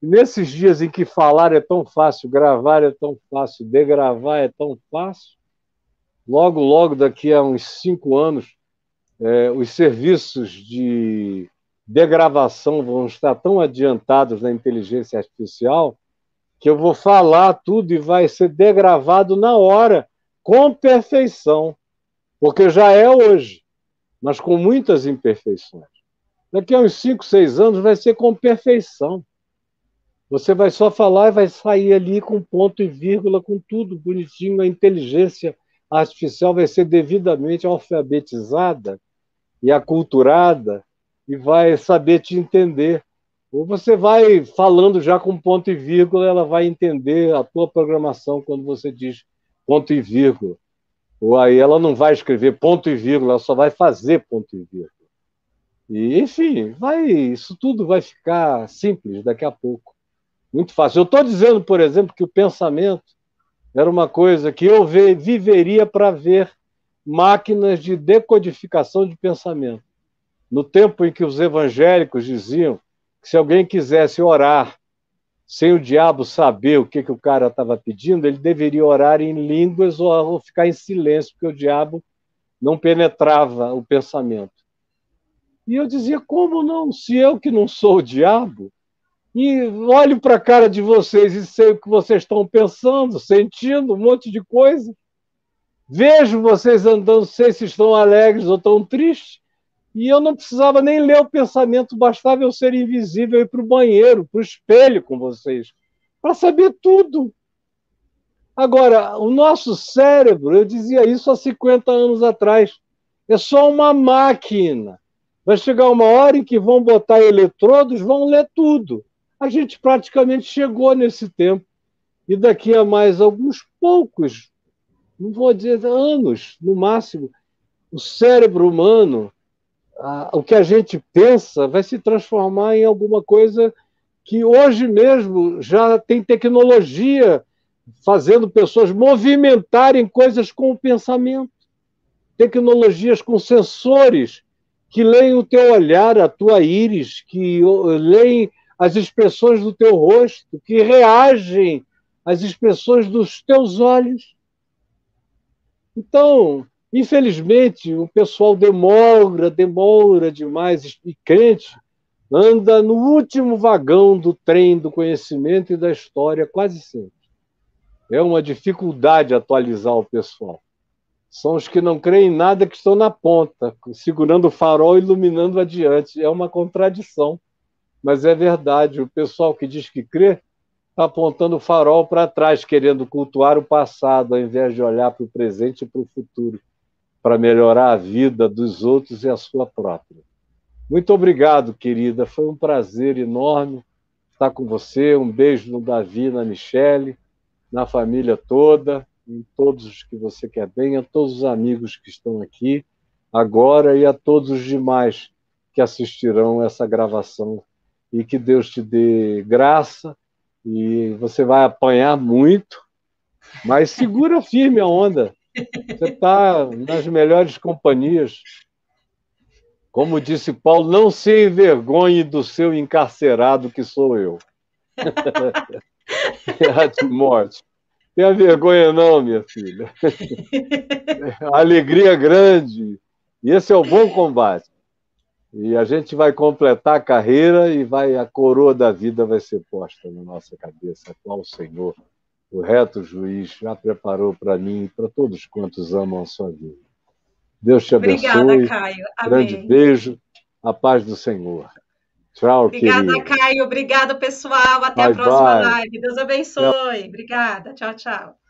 E nesses dias em que falar é tão fácil, gravar é tão fácil, degravar é tão fácil, logo, logo, daqui a uns cinco anos, é, os serviços de degravação vão estar tão adiantados na inteligência artificial que eu vou falar tudo e vai ser degravado na hora, com perfeição, porque já é hoje mas com muitas imperfeições. Daqui a uns 5, 6 anos vai ser com perfeição. Você vai só falar e vai sair ali com ponto e vírgula, com tudo bonitinho. A inteligência artificial vai ser devidamente alfabetizada e aculturada e vai saber te entender. Ou você vai falando já com ponto e vírgula, ela vai entender a tua programação quando você diz ponto e vírgula. Ou aí ela não vai escrever ponto e vírgula, ela só vai fazer ponto e vírgula. E, enfim, vai, isso tudo vai ficar simples daqui a pouco. Muito fácil. Eu estou dizendo, por exemplo, que o pensamento era uma coisa que eu viveria para ver máquinas de decodificação de pensamento. No tempo em que os evangélicos diziam que se alguém quisesse orar sem o diabo saber o que, que o cara estava pedindo, ele deveria orar em línguas ou, ou ficar em silêncio, porque o diabo não penetrava o pensamento. E eu dizia: como não? Se eu que não sou o diabo, e olho para a cara de vocês e sei o que vocês estão pensando, sentindo, um monte de coisa. Vejo vocês andando, sei se estão alegres ou estão tristes e eu não precisava nem ler o pensamento, bastava eu ser invisível e ir para o banheiro, para o espelho com vocês, para saber tudo. Agora, o nosso cérebro, eu dizia isso há 50 anos atrás, é só uma máquina. Vai chegar uma hora em que vão botar eletrodos, vão ler tudo. A gente praticamente chegou nesse tempo. E daqui a mais alguns poucos, não vou dizer anos, no máximo, o cérebro humano o que a gente pensa vai se transformar em alguma coisa que hoje mesmo já tem tecnologia fazendo pessoas movimentarem coisas com o pensamento. Tecnologias com sensores que leem o teu olhar, a tua íris, que leem as expressões do teu rosto, que reagem às expressões dos teus olhos. Então, Infelizmente, o pessoal demora, demora demais, e crente anda no último vagão do trem do conhecimento e da história, quase sempre. É uma dificuldade atualizar o pessoal. São os que não creem em nada que estão na ponta, segurando o farol e iluminando adiante. É uma contradição, mas é verdade. O pessoal que diz que crê está apontando o farol para trás, querendo cultuar o passado, ao invés de olhar para o presente e para o futuro para melhorar a vida dos outros e a sua própria. Muito obrigado, querida. Foi um prazer enorme estar com você. Um beijo no Davi, na Michele, na família toda, em todos os que você quer bem, a todos os amigos que estão aqui agora e a todos os demais que assistirão essa gravação. E que Deus te dê graça e você vai apanhar muito, mas segura firme a onda. Você está nas melhores companhias. Como disse Paulo, não se envergonhe do seu encarcerado, que sou eu. é a de morte. Tenha vergonha, não, minha filha. Alegria é grande. E esse é o bom combate. E a gente vai completar a carreira e vai a coroa da vida vai ser posta na nossa cabeça. Qual o Senhor? o reto juiz já preparou para mim e para todos quantos amam a sua vida. Deus te abençoe. Obrigada, Caio. Amém. Grande beijo. A paz do Senhor. Tchau, Obrigada, querido. Caio. Obrigada, pessoal. Até bye, a próxima bye. live. Deus abençoe. Tchau. Obrigada. Tchau, tchau.